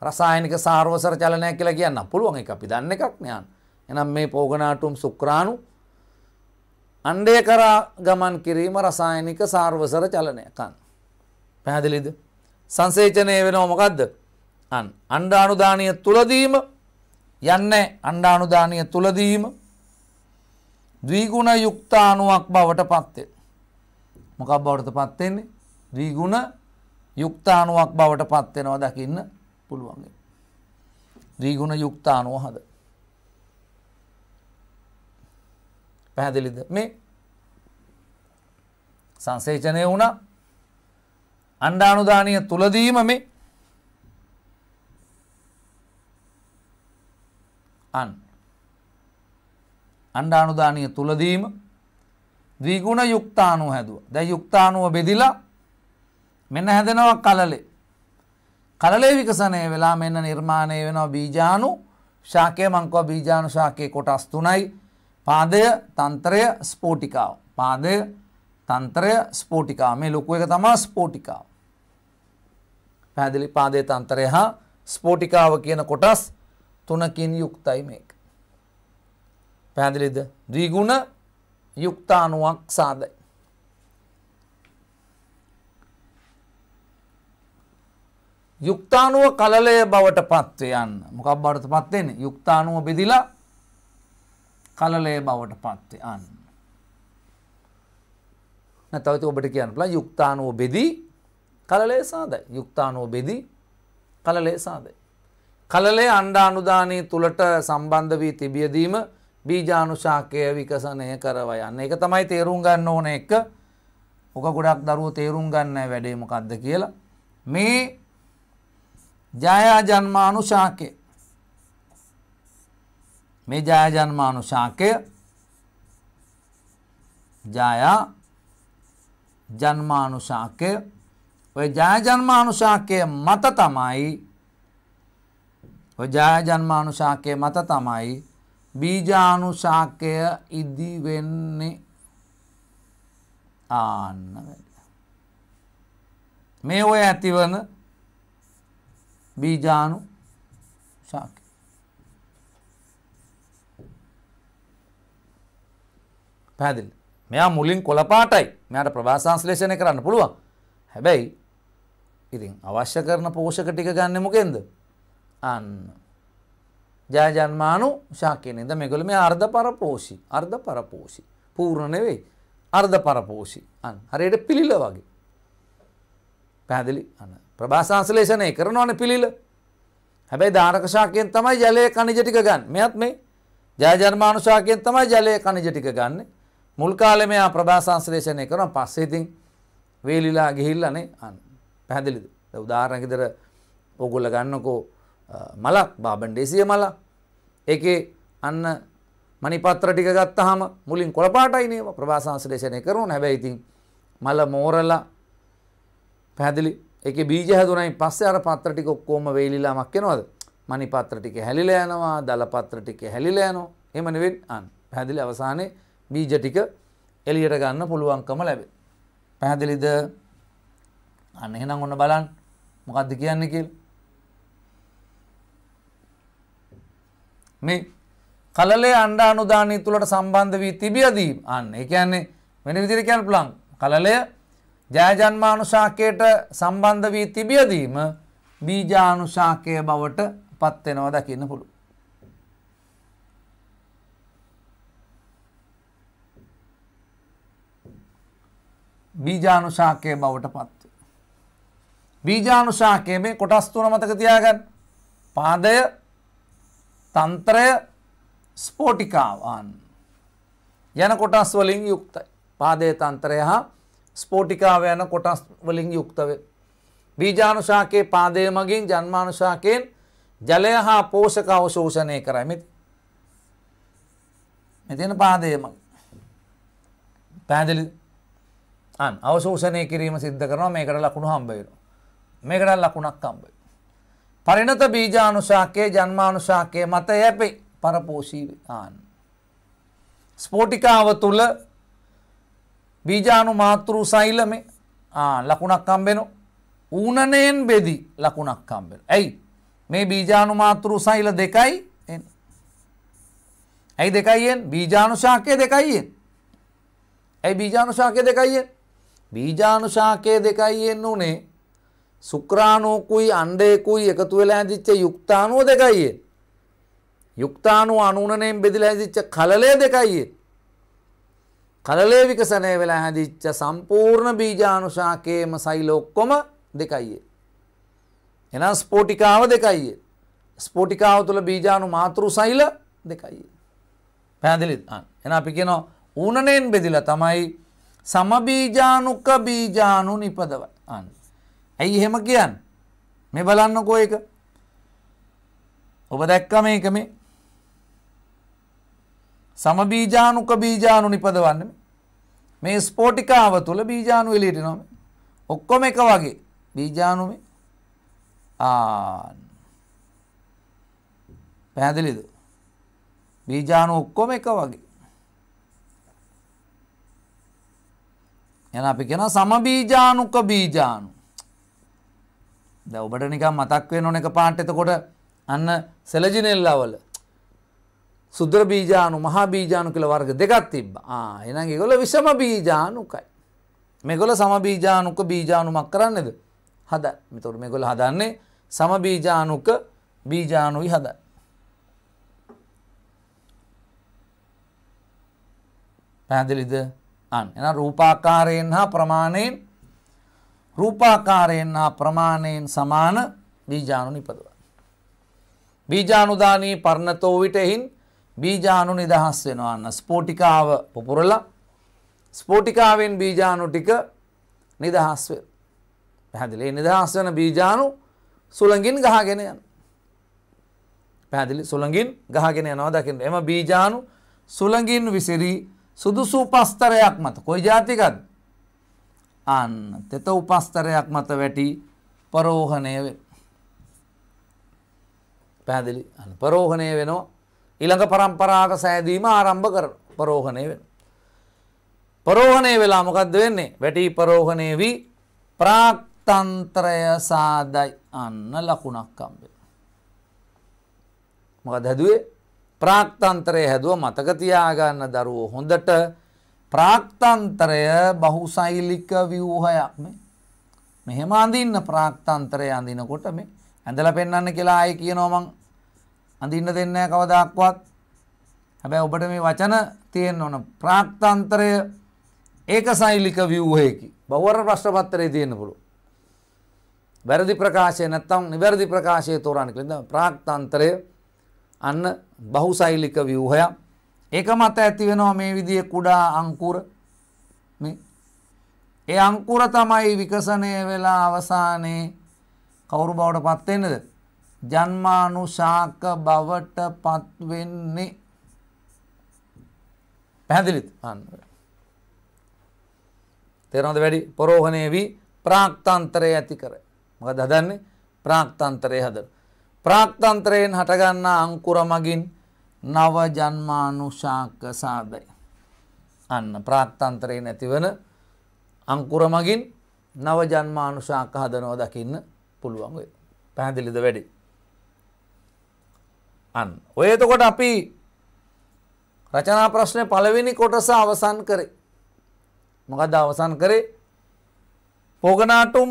A: රසායනික සාරවසර චලනයක් කියලා කියන්න පුළුවන් එක අපි දන්න එකක් නෑ. එහෙනම් මේ පෝගනාටුම් සුක්‍රාණු අණ්ඩය කරා ගමන් කිරීම රසායනික සාර්වසර චලනයකන්. පැහැදිලිද. සංසේචනය වෙනෝ මොකක්ද අන් අණ්ඩානුදානය තුළදීම යන්න අණ්ඩානුදානය තුළදීම දීගුණ යුක්තානුවක් බවට පත්වේ. මොකක් බවට පත්වෙන්නේ දීගුණ යුක්තානුවක් බවට පත්වෙනවා දකින්න පුළුවන්ගේ. දීගුණ යුක්තානුව හද. පැහැදිලිද මේ සංසේචනය වුණා අණ්ඩානුදානය තුලදීම මේ අන් අණ්ඩානුදානය තුලදීම දීගුණ යුක්තානුව හැදුව දැ යුක්තානුව බෙදිලා මෙන්න හැදෙනවක් කලලේ කලලේ විකසනය වෙලා මෙන්න නිර්මාණය වෙනවා බීජානු ශාකය මංකව බීජානු ශාකය කොටස් තුනයි පාදය තන්ත්‍රය ස්පෝටිකාව. පාදය තන්ත්‍රය ස්පෝටිකා මේ ලොකු එක තමා ස්පෝටිකාව. පැදිලි පාදය තන්තරය හා ස්පෝටිකාව කියන කොටස් තුනකින් යුක්තයි මේක. පැදිලිද ද්‍රීගුණ යුක්තානුවක් සාදයි. යුක්තානුව කලලය බවට පත්වයන්න මොකක් බවට පත්වෙන යුක්තානුව බෙදිලා කලලය බවට පත්වේ අන්න. නැතවත ඔබට කියන්න පුළන් යුක්තානුව බෙදී කලලේ සාදයි යුක්තානුව බෙදී කලලේ සාදයි. කලලේ අණ්ඩානුදානී තුළට සම්බන්ධ වී තිබියදීම බීජානුශාකය විකසනය කරවය යන්න එක තමයි තේරුම් ගන්න ඕන එක ඕක ගොඩක් දරුව තේරුම් ගන්න වැඩේමකක්ද කියලා මේ ජයාජන්මානුශාකය මේ ජයජන්මානුශාකය ජයා ජන්මානුශාකය ඔය ජයජන්මානුශාකය මත තමයි ජයජන්මානුශාකය මත තමයි බීජානුශාකය ඉදි වෙන්නේ ආන්න මේ ඔය ඇතිවන බීජානු ශාකය පැදිල් මෙයා මුලින් කොළපාටයි මෙයාට ප්‍රභාසංශ්ලේෂණය කරන්න පුළුවන් හැබැයි ඉතින් අවශ්‍ය කරන පෝෂක ටික ගන්න මොකෙන්ද අන්න ජයජන්මානු ශාකයනෙද මෙගොල මේ අර්ධ පරපෝෂි අර්ධ පරපෝෂි පූර්ණ නෙවෙයි අර්ධ පරපෝෂි අන් හරියට පිළිල වගේ පැදිලි අන ප්‍රභාසංශලේෂණය කරනවන පිළිල හැබැයි ධාරකශාකයෙන් තමයි ජලය කනිජටික ගන්න මෙයත් මේ ජයජර්මානුශාකයෙන් තමයි ජලය කනිජටික ගන්නේ මුල් කාලේ මෙයා ප්‍රභාසංශ්ලේෂණය කරන පස්සේ ඉතින් වේලිලා ගිහිල්ලානේ අන්න පැහැදිලිද දැන් උදාහරණයක් විතර ඕගොල්ලෝ ගන්නකෝ මලක් බාබන්ඩේසිය මලක් ඒකේ අන්න මනිපත්‍ර ටික ගත්තාම මුලින් කොළපාටයි නේව ප්‍රභාසංශ්ලේෂණය කරනවා හැබැයි ඉතින් මල මෝරලා පැහැදිලි ඒකේ බීජ හැදුනයි පස්සේ අර පත්‍ර ටික ඔක්කොම වේලිලාමක් වෙනවද මනිපත්‍ර ටික හැලිලා යනවා දල පත්‍ර ටික හැලිලා යනවා එහෙම නෙවෙයි අන්න පැහැදිලි අවසානයේ බීජ ටික එලියට ගන්න පුළුවන්කම ලැබේ. පැහැදිලිද? අන්න එහෙනම් ඔන්න බලන්න. මොකද්ද කියන්නේ කියලා? මේ කලලේ අණ්ඩා අනුදානය තුළට සම්බන්ධ වී තිබියදී අන්න ඒ කියන්නේ වෙන විදිහට කියන්න පුළුවන්. කලලය ජයජන්මානුශාකයට සම්බන්ධ වී තිබියදීම බීජානුශාකය බවට පත් වෙනවා දකින්න පුළුවන්. බීජානුශාකය බවට පත්. බීජානුශාකය මේ කොටස් තුන මතක තියාගන්න. පාදය තන්ත්‍රය ස්පෝටිකාවන් යන කොටස් වලින් යුක්තයි. පාදය තන්ත්‍රය හා ස්පෝටිකාව යන කොටස් වලින් යුක්තවේ. බීජානුශාකයේ පාදය මගින් ජන්මානුශාකයෙන් ජලය හා පෝෂක අවශෝෂණය කරයි. මෙතන පාදය මගින්. පැහැදිලිද? අන් අවශෝෂණය කිරීම සිද්ධ කරනවා මේකට ලකුණු හම්බේරු. මේකට ලකුණක් හම්බේ. පරිණත බීජානුශාකයේ ජන්මානුශාකය මත යැපේ පරපෝෂී ආන්. ස්පෝටිකාව තුළ බීජානු මාතෘ සෛලමේ ලකුණක් කම්බෙන ඌනනයෙන් බෙදි ලකුණක් කම්බෙන. ඇයි මේ බීජානු මාතෘ සෛල දෙකයි ඇයි දෙකයියෙන් බීජානුශාකය දෙකයියෙන්. ඇයි බීජානුශාකය දෙකයියෙන් බීජානුශාකය දෙකයි එන්න උනේ සුක්‍රාණෝකුයි අන්ඩයකුයි එකතු වෙලා ඇදිච්ච යුක්තානුව දෙකයියෙන්. යුක්තානුව අනුනයෙන් බෙදිලා ඇදිච්ච කලලය දෙකයියෙන්. කලලේ විකසනය වෙලා හැදිච්ච සම්පූර්ණ බීජානුශාකයේම සයිලොක්කොම දෙකයියේ. එනම් ස්පෝටිකාව දෙකයියේ. ස්පෝටිකාව තුළ බීජානු මාතෘ සයිල දෙකයියේ. පැදිලි එන අපි කියනවා ඌනනයෙන් බෙදිලා තමයි සමබීජානුක්ක බීජානු නිපදව අන්න. ඇයි එහෙම කියන්න මෙ බලන්නකෝ එක ඔබ දැක්කම එක මේ සමබීජානුක බීජානු නිපදවන්න මේ ස්පෝටිකාව තුළ බීජානු වෙලට නොම ඔක්කොම එක වගේ බීජානුමේ ආන්න පැහැදිලිද බීජානු ඔක්කොම එක වගේ යන අපි කෙන සමබීජානුක බීජානු. ද ඔබට නිකම් මතක් වෙන ඕන එක පාට එතකොට අන්න සෙලජිනෙල්ලවල සුද්‍ර බීජානු මහා බීජානු කියල වර්ග දෙකත් තිබ එනගේ ගොල විෂම බීජානුකයි. මෙගොල සමබීජානුක බීජානුමක් කරන්නද හද මෙතුරු මෙගොල හදන්නේ සමබීජානුක බීජානුයි හද. පැදිලිද අන් එන රූපාකාරයෙන් හා ප්‍රමාණයෙන් රූපාකාරයෙන් හා ප්‍රමාණයෙන් සමාන බීජානු නිපදව. බීජානුදානී පරණතෝ විට එහින් බීජානු නිදහස් වෙනවාන්න ස්පෝටිකාව පුපුරල ස්පෝටිකාවෙන් බීජානු ටික නිදහස් වේ. පැහැදිලි නිදහස් වන බීජානු සුළඟින් ගහගෙන යන. පැදිලි සුළඟින් ගහගෙන යනවා දකින්න එම බීජානු සුළඟින් විසිරී සුදුසු උපස්තරයක් මත කොයි ජාතිකත් අන්න තෙත උපස්තරයක් මත වැටි පරෝහණය පැදිලි පරෝහණය වෙනවා ඉළඟ පරම්පරාක සෑදීම ආරම්භ කර පරෝහණය වෙන. පරෝහණය වෙලා මොකක්ද වෙන්නේ වැටී පරෝහණය වී ප්‍රාක්තන්ත්‍රය සාදයි අන්න ලකුණක් කම්බෙන. මොකද හැදුවේ ප්‍රාක්තන්තරය හැදුව මතක තියාගන්න දරුවෝ හොඳට ප්‍රාක්තන්තරය බහුසෛලික ව්‍යූහයක් මේ. මෙහෙම අඳින්න ප්‍රාක්තන්තරය අඳිනකොට මේ ඇඳල පෙන්න්න කියලා අය කියනෝමං අඳින්න දෙන්න කවදක්වත් හැබැ ඔබට මේ වචන තියෙන් ඕන ප්‍රාක්තන්තරය ඒක සෛලික ව්‍යූහයකි බවර ප්‍රශ්ටපත්තරය තියෙන පුළු. වැරදි ප්‍රකාශය නැත්තම් නිවැරදි ප්‍රකාශය තෝරණ කලින්ද ප්‍රාක්තන්තරය අන්න බහුසෛලික ව්‍යූහයක් ඒක මත ඇති වෙනවා මේ විදිය කුඩා අංකුර ඒ අංකුර තමයි විකසනය වෙලා අවසානයේ කවුරු බවට පත්වෙන්නද ජන්මානු ශාක බවට පත්වෙන්නේ පැහැදිලිත් අන්නුව. තෙරොඳ වැඩි පොරෝහණය වී ප්‍රාක්තන්තරය ඇති කර මක දදන්නේ ප්‍රාක්තන්තරය හදර ප්‍රාක්තන්ත්‍රයෙන් හටගන්නා අංකුර මගින් නව ජන්මානුශාක සාදය. අන්න ප්‍රාක්තන්ත්‍රයේ නැතිවන අංකුර මගින් නව ජන්මානුශාක හදනව දකින්න පුළුවන් වේ. පැහැදිලිද වැඩි. අන්න ඔය එතකොට අපි රචනා ප්‍රශ්නය පළවෙනි කොටස අවසන් කරේ. මොකද අවසන් කරේ පෝගනාටුම්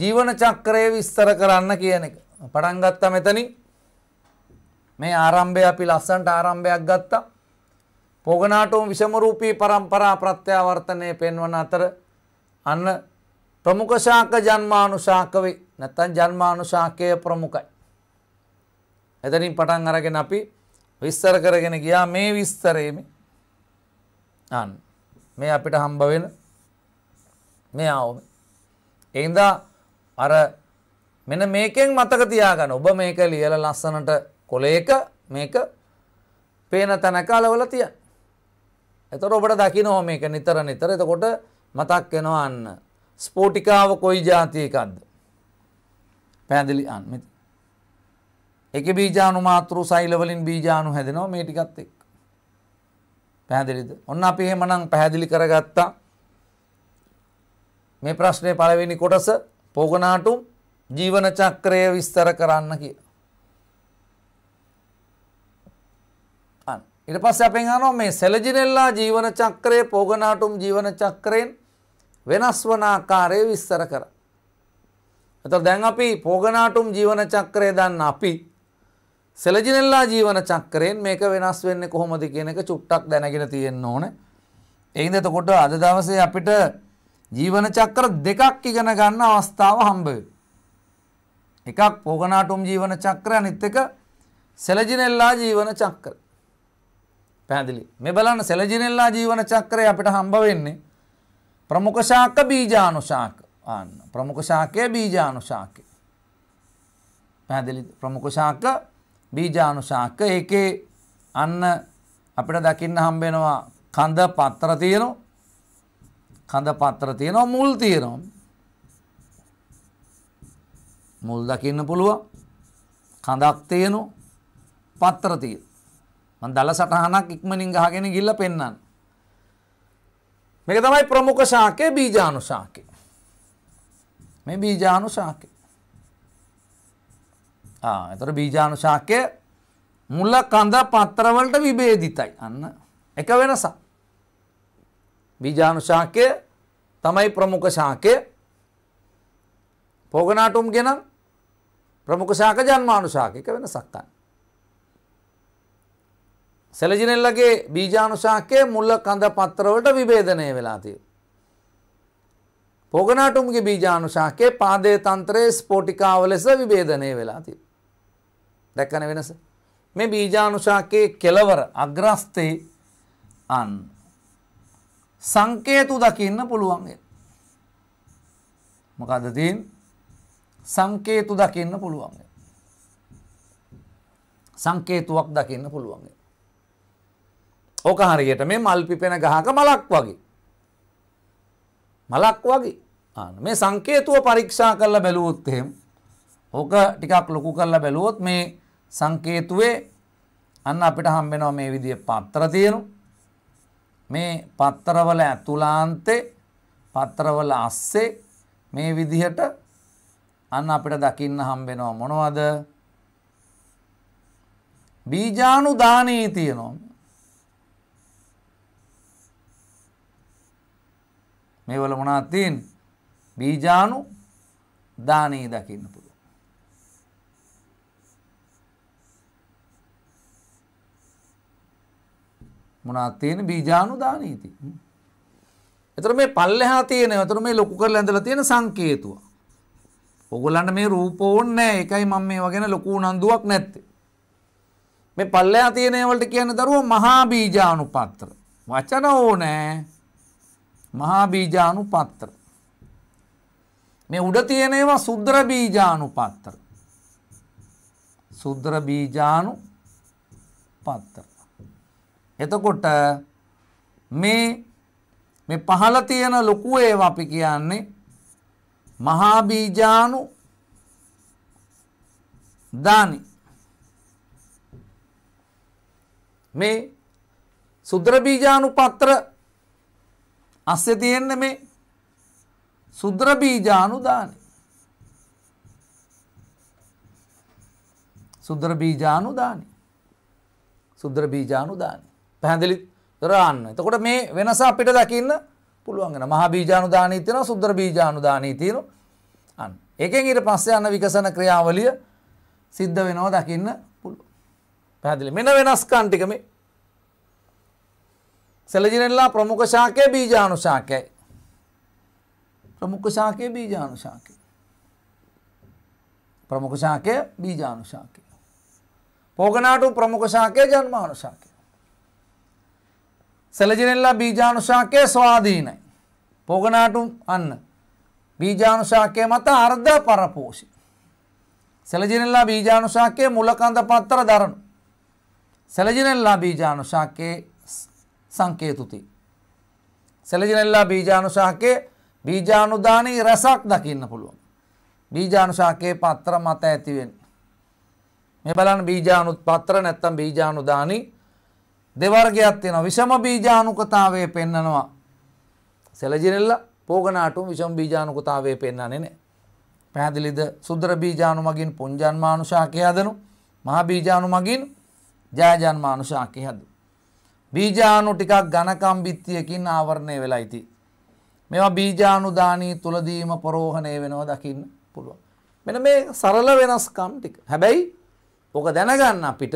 A: ජීවන චක්‍රය විස්තර කරන්න කියන එක. පටන් ගත්තා මෙතනින් මේ ආරම්භය අපි ලස්සන්ට ආරම්භයක් ගත්තා. පොගනාටුම් විෂමරූපී පරම්පරා ප්‍රත්‍යාවර්තනය පෙන්වන අතර අන්න ප්‍රමුඛ ශාක ජන්මානුශාකවේ නැත්තම් ජන්මානුශාකයේ ප්‍රමුඛයි. එතනින් පටන් අරගෙන අපි විස්තර කරගෙන ගියා මේ විස්තරයේ අන්න මේ අපිට හම්බ වෙන මේ ආවම. එඳා අර මෙන මේකෙන් මතක තියාගන්න ඔබ මේක ලියල ලස්සනට කොලේක මේක පේන තැනකාලවල තිය. එතොට ඔබට දකිනෝ මේක නිතර නිතර එතකොට මතක් වෙනවා අන්න. ස්පෝටිකාව කොයි ජාතියකක්ද. පැදිලි අන්මි. එක බීජානු මාතෘ සයිලවලින් බීජානු හැදෙනවා මේ ටිකත් එක්. පැහැදිලිද ඔන්න අපි එහෙමනම් පැහැදිලි කරගත්තා මේ ප්‍රශ්නය පළවෙනි කොටස පෝගනාටුම් ජීවන චක්‍රය විස්තර කරන්න කිය. ඉට පස්ස අපෙන් අනෝ මේ සැලජිනෙල්ලා ජීවන චක්‍රයේ පෝගනාටුම් ජීවන චක්‍රයෙන් වෙනස් වනාකාරය විස්තර කර. එත දැන් අපි පෝගනාටුම් ජීවන චක්‍රය දන්න අපි සෙලජිනෙල්ලා ජීවන චක්‍රයෙන් මේක වෙනස් වෙන්න කොහොමද කියන එක චුට්ටක් දැනගෙන තියෙන්න ඕන. එයින් එතකොට අද දවසේ අපිට ජීවන චක්‍ර දෙකක් ඉගෙන ගන්න අවස්ථාව හම්බවෙ. එකක් පෝගනාටුම් ජීවන චක්‍ර අනිත් එක සෙලජිනෙල්ලා ජීවන චක්‍ර. පැහැදිලි. මේ බලන්න සෙලජිනෙල්ලා ජීවන චක්‍රය අපිට හම්බ වෙන්නේ ප්‍රමුඛ ශාක බීජානුශාක. ආන්න ප්‍රමුඛ ශාකයේ බීජානුශාකය. පැහැදිලි ප්‍රමුඛ ශාක බීජානුශාක ඒකේ අන්න අපිට දකින්න හම්බ වෙනවා කඳ පත්‍ර තියෙනවා. කඳ පත්‍ර තියෙනවා මුල් තියෙනවා මුල් දකින්න පුළුවන් කඳක් තියෙනු පත්තර තියෙන මන් දල සටහනක් ඉක්මනින් ගහගෙන ගිල්ල පෙන්න්න මේක තමයි ප්‍රමුඛ ශාකය බීජානු ශාකය මේ බීජානු ශාකය එතට බීජානු ශාකය මුල්ල කඳ පත්තරවලට විබේදිතයි අන්න එක වෙනසා බීජානු ශාකය තමයි ප්‍රමුඛ ශාකය පෝගනාටුම් ගෙනම් ප්‍රමුඛ ශාක ජන්මානුශාකක වෙනසක් ගන්න. සැලජිනෙල්ලගේ බීජානුශාකයේ මුල්ල කඳ පත්‍රවලට විභේදනය වෙලා තියෙනවා. පොගනාටුම්ගේ බීජානුශාකයේ පාදේ තන්ත්‍රයේ ස්පෝටිකාව ලෙස විභේදනය වෙලා තියෙනවා. දැක්කන වෙනස. මේ බීජානුශාකයේ කෙලවර අග්‍රස්තේ අන් සංකේතු දකින්න පුළුවන්. මොකද්ද තියෙන්නේ? සංකේතු දකින්න පුළුවන්. සංකේතුවක් දකින්න පුළුවන්. ඕක හරියට මේ මල් පිපෙන ගහක මලක් වගේ. මලක් වගේ. මේ සංකේතුව පරීක්ෂා කරලා බැලුවොත් එහෙම ඕක ටිකක් ලොකු කරලා බැලුවොත් මේ සංකේතුවේ අන්න අපිට හම්බෙනවා මේ විදිය පත්තර තියෙනු. මේ පත්තරවල ඇතුලාන්තේ පත්තරවල අස්සේ මේ විදිහට අන්න අපිට දකින්න හම්බෙනවා මොනවද බීජානු දානී තියනවා මේවල මොනාත්තින් බීජානු දානී දකින්න පුළුව මොනාත්තියෙන බීජානු දානීති එතර මේ පල්ලෙහා තියෙන තර මේ ලොකු කර ඇඳල තියෙන සංකේතුවා ඔගොල්ලන්ට මේ රූප ඕනේ නැහැ. ඒකයි මම මේවා ගැන ලොකු උනන්දුවක් නැත්තේ. මේ පල්ලෙහා තියෙන ඒවලට කියන්නේ දරුවෝ මහා බීජානුපත්‍ර. වචන ඕනේ. මහා බීජානුපත්‍ර. මේ උඩ තියෙන ඒවා සුද්‍ර බීජානුපත්‍ර. සුද්‍ර බීජානුපත්‍ර. එතකොට මේ මේ පහළ තියෙන ලොකු ඒවා අපි කියන්නේ මහා බීජානු දානි මේ සුද්‍ර බීජානු පත්‍ර අස්සේ තියෙන්නේ මේ සුද්‍ර බීජානු දානි සුද්‍ර බීජානු දානි සුද්‍ර බීජානු දානි පැහැදිලි කරන්න එතකොට මේ වෙනස අපිට දකින්න පුළුවන්ගෙන මහ බීජානුදානී තියෙනවා සුද්දර බීජානුදානී තියෙනවා අන්න ඒකෙන් ඊට පස්සේ යන විකසන ක්‍රියාවලිය සිද්ධ වෙනවා දකින්න පුළුවන් පැහැදිලි මෙන්න වෙනස්කම් ටික මේ සෙලජිනෙල්ලා ප්‍රමුඛ ශාකයේ බීජාණු ශාකයයි ප්‍රමුඛ ශාකයේ බීජාණු ශාකය ප්‍රමුඛ ශාකය බීජාණු ශාකය පෝගනාටු ප්‍රමුඛ ශාකය ජන්මාණු ශාකය සැලජිනෙල්ලා බීජානුශාකය ස්වාධීනයි. පෝගනාටුම් අන්න. බීජානුශාකය මත අර්ධ පරපෝෂි. සැලජිනෙල්ලා බීජානුශාකය මුලකන්ද පත්තර දරනු. සැලජිනෙල්ලා බීජානුශාකයේ සංකේතුති. සැලජිනෙල්ලා බීජානුශාකයේ බීජානුදානී රැසක් දකින්න පුළුවන්. බීජානුශාකයේ පත්‍ර මත ඇතිවෙන්. මේ බලන්න බීජානුත් පත්‍ර නැත්තම් බීජානුදානී දෙවර්ගයක් තියෙනවා විෂම බීජානුකතාවය පෙන්නනවා සෙලජිරෙල්ල පෝගනාටුම් විෂම බීජානුකතාවය පෙන්න්නන්නේ නෑ පැහැදිලිද සුද්‍ර බීජානු මගින් පුංජන්මානුශාකය හදනු මහා බීජානු මගින් ජයජන්මානුශාකය හද. බීජානු ටිකක් ගණකම් බිත්තියකින් ආවරණය වෙලා යිති. මෙවා බීජානුදානී තුළදීම පරෝහණය වෙනවා දකින්න පුළුවන්. මෙන මේ සරල වෙනස්කම් ටික හැබැයි ඕක දැනගන්න අපිට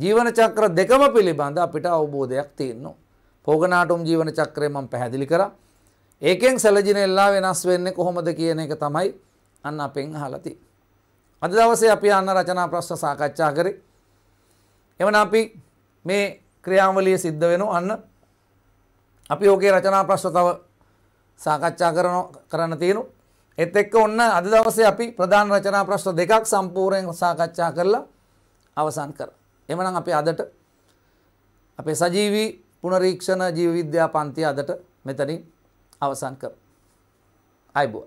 A: ජීවන චක්‍ර දෙකම පිළිබඳ අපිට අවබෝධයක් තියෙන්නවා. පෝගනාටුම් ජීවන චක්‍රය මම පැහැදිලි කරා. ඒකෙන් සැලජිනෙල්ලා වෙනස් වෙන්නේ කොහොමද කියන එක තමයි අන්න අපෙන් අහලා තියෙන්නේ. අද දවසේ අපි අන්න රචනා ප්‍රශ්න සාකච්ඡා කරේ. එවන අපි මේ ක්‍රියාවලිය සිද්ධ වෙනවා අන්න අපි ඕකේ රචනා ප්‍රශ්න තව සාකච්ඡා කරන කරන්න තියෙනවා. ඒත් එක්ක ඔන්න අද දවසේ අපි ප්‍රධාන රචනා ප්‍රශ්න දෙකක් සම්පූර්ණයෙන් සාකච්ඡා කරලා අවසන් කරා. එමනම් අපේ අදට අපේ සජීවී පුනරීක්ෂණ ජීවවිද්‍යා පන්තිය අදට මෙතනින් අවසන් කර.
B: අයිබුව.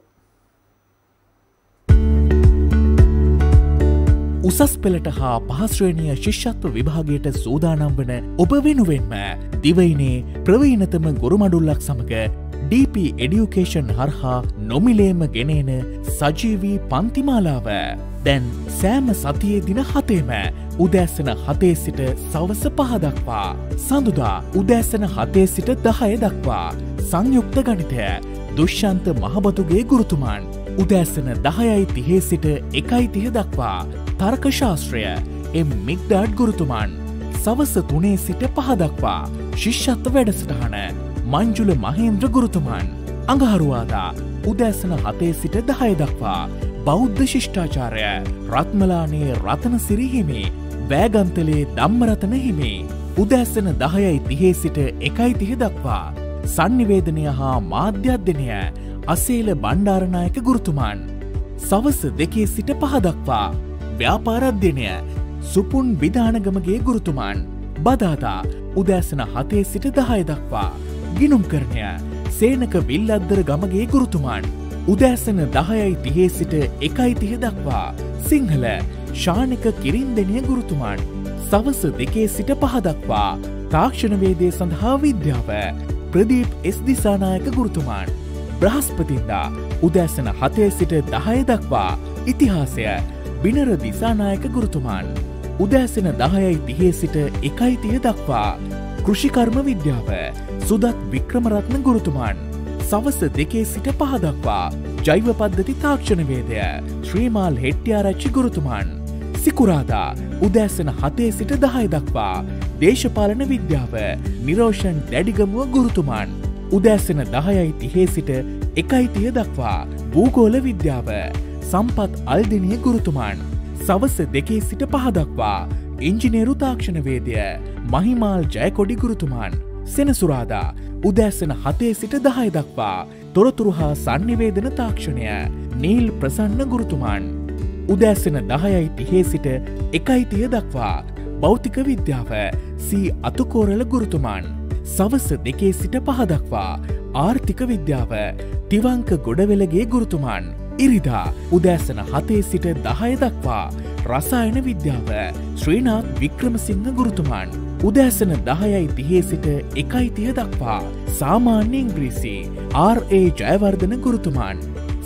B: උසස් පෙළට හා පහස්ශ්‍රේණිය ශිෂ්‍යත්ව විභාගයට සූදානම් වන ඔබ වෙනුවෙන්ම දිවයිනේ ප්‍රවීනතම ගොරුමඩුල්ලක් සමඟ DP එඩියුකේෂන් හරහා නොමිලේම ගෙනේන සජීවී පන්තිමාලාව. දැන් සෑම සතියේ දින හතේම උදෑසන හතේ සිට සවස පහදක්වා. සඳුදා උදෑසන හතේ සිට දහය දක්වා. සංයුක්ත ගණිතය දුෂ්‍යන්ත මහබතුගේ ගුරුතුමන්. උදෑසන දහයයි තිහේ සිට එකයි තිහ දක්වා. තර්කශාස්ත්‍රය එම් මික්ඩාඩ් ගුරුතුමන්. සවස තුනේ සිට පහදක්වා. ශිෂ්ෂත්ව වැඩසටහන මංජුල මහේන්ද්‍ර ගුරුතුමන්. අඟහරුවාදා උදෑසන හතේ සිට දහය දක්වා බෞද්ධ ශිෂ්ඨාචාරය රත්මලානේ රතන සිරිහිමි වෑගන්තලේ දම්මරතන හිමි උදැස්සන දහයයි තිහේ සිට එකයි තිහ දක්වා සංනිවේදනය හා මාධ්‍යධ්‍යනය අසේල බණ්ඩාරණයක ගුරුතුමාන් සවස දෙකේ සිට පහදක්වා ව්‍යාපාරධ්‍යනය සුපුන් විධානගමගේ ගුරුතුමාන් බදාතා උදෑසන හතේ සිට දහය දක්වා ගිනුම් කරණය සේනක විල්ලද්දර ගමගේ ගුරුතුමාන් උදෑසන දහයයි තිහේ සිට එකයි තිහ දක්වා සිංහල ශානක කිරින්දනය ගුරුතුමාන් සවස දෙකේ සිට පහදක්වා තාක්ෂණවේදය සඳහා විද්‍යාව ප්‍රදීප් එස් දිසානායක ගුරුතුමාන් බ්‍රහස්පතින්දා උදෑසන හතේ සිට දහය දක්වා ඉතිහාසය බිනර දිසානායක ගුරුතුමාන් උදෑසන දහයයි තිහේ සිට එකයි තිය දක්වා කෘෂිකර්ම විද්‍යාව සුදත් වික්‍රමරත්න ගුරුතුමාන් සවස දෙකේ සිට පහදක්වා ජෛව පද්ධති තාක්ෂණවේදය ශ්‍රීමාල් හෙට්ටියාරච්චි ගුරුතුමන් සිකුරාදා උදෑසන හතේ සිට දහය දක්වා දේශපාලන විද්‍යාව නිරෝෂන් දැඩිගමුව ගුරුතුමන් උදෑසන දහයයි තිහේ සිට එකයිතිය දක්වා භූගෝල විද්‍යාව සම්පත් අල්දිනිය ගුරුතුමන් සවස දෙකේ සිට පහදක්වා ඉංජිනේරු තාක්ෂණවේදය මහිමාල් ජයකොඩි ගුරුතුමන් සෙනසුරාදා උදෑසන හතේ සිට දහය දක්වා තොරතුරු හා සංනිවේදන තාක්ෂණය නීල් ප්‍රසන්න ගුරුතුමාන්. උදෑසන දහයයි තිහේ සිට එකයිතිය දක්වා භෞතික විද්‍යාව සී අතුකෝරල ගුරුතුමාන්. සවස දෙකේ සිට පහදක්වා ආර්ථික විද්‍යාව තිවංක ගොඩවෙලගේ ගුරුතුමාන්. ඉරිදා උදෑසන හතේ සිට දහය දක්වා රසායන විද්‍යාව ශ්‍රීනාත් වික්‍රමසිංහ ගුරුතුමාන්. උදෑසන දහයයි තිහේ සිට එකයි තිය දක්වා සාමාන්‍යයෙන් ග්‍රීසි RA ජයවර්ධන ගුරුතුමාන්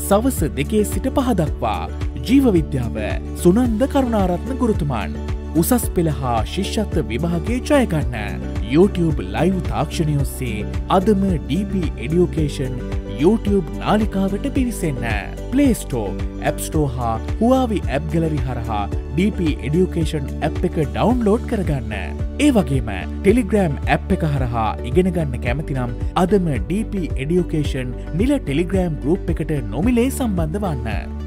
B: සවස දෙකේ සිට පහදක්වා ජීවවිද්‍යාව සුනන්ද කරුණාරත්න ගුරුතුමාන් උසස් පෙළ හා ශිෂ්‍යත්ව විභාගේ ජයගන්න YouTube ලයිව් තාක්ෂණයොස්සේ අදම DP එඩියෝකේෂන් YouTube නාලිකාවට පිවිසන්න. Play Store, App Store හා හුවාවි ඇප් ගලරි හරහා DP Education ඇප් එක ඩවන්ලෝඩ් කරගන්න. ඒ වගේම ටෙලිග්‍රෑම් ඇප් එක හරහා ඉගෙනගන්න කැමතිනම් අදම DP Education නිල ටෙලිග්‍රෑම් ගරුප් එකට නොමිලේ සම්බන්ධ වන්න.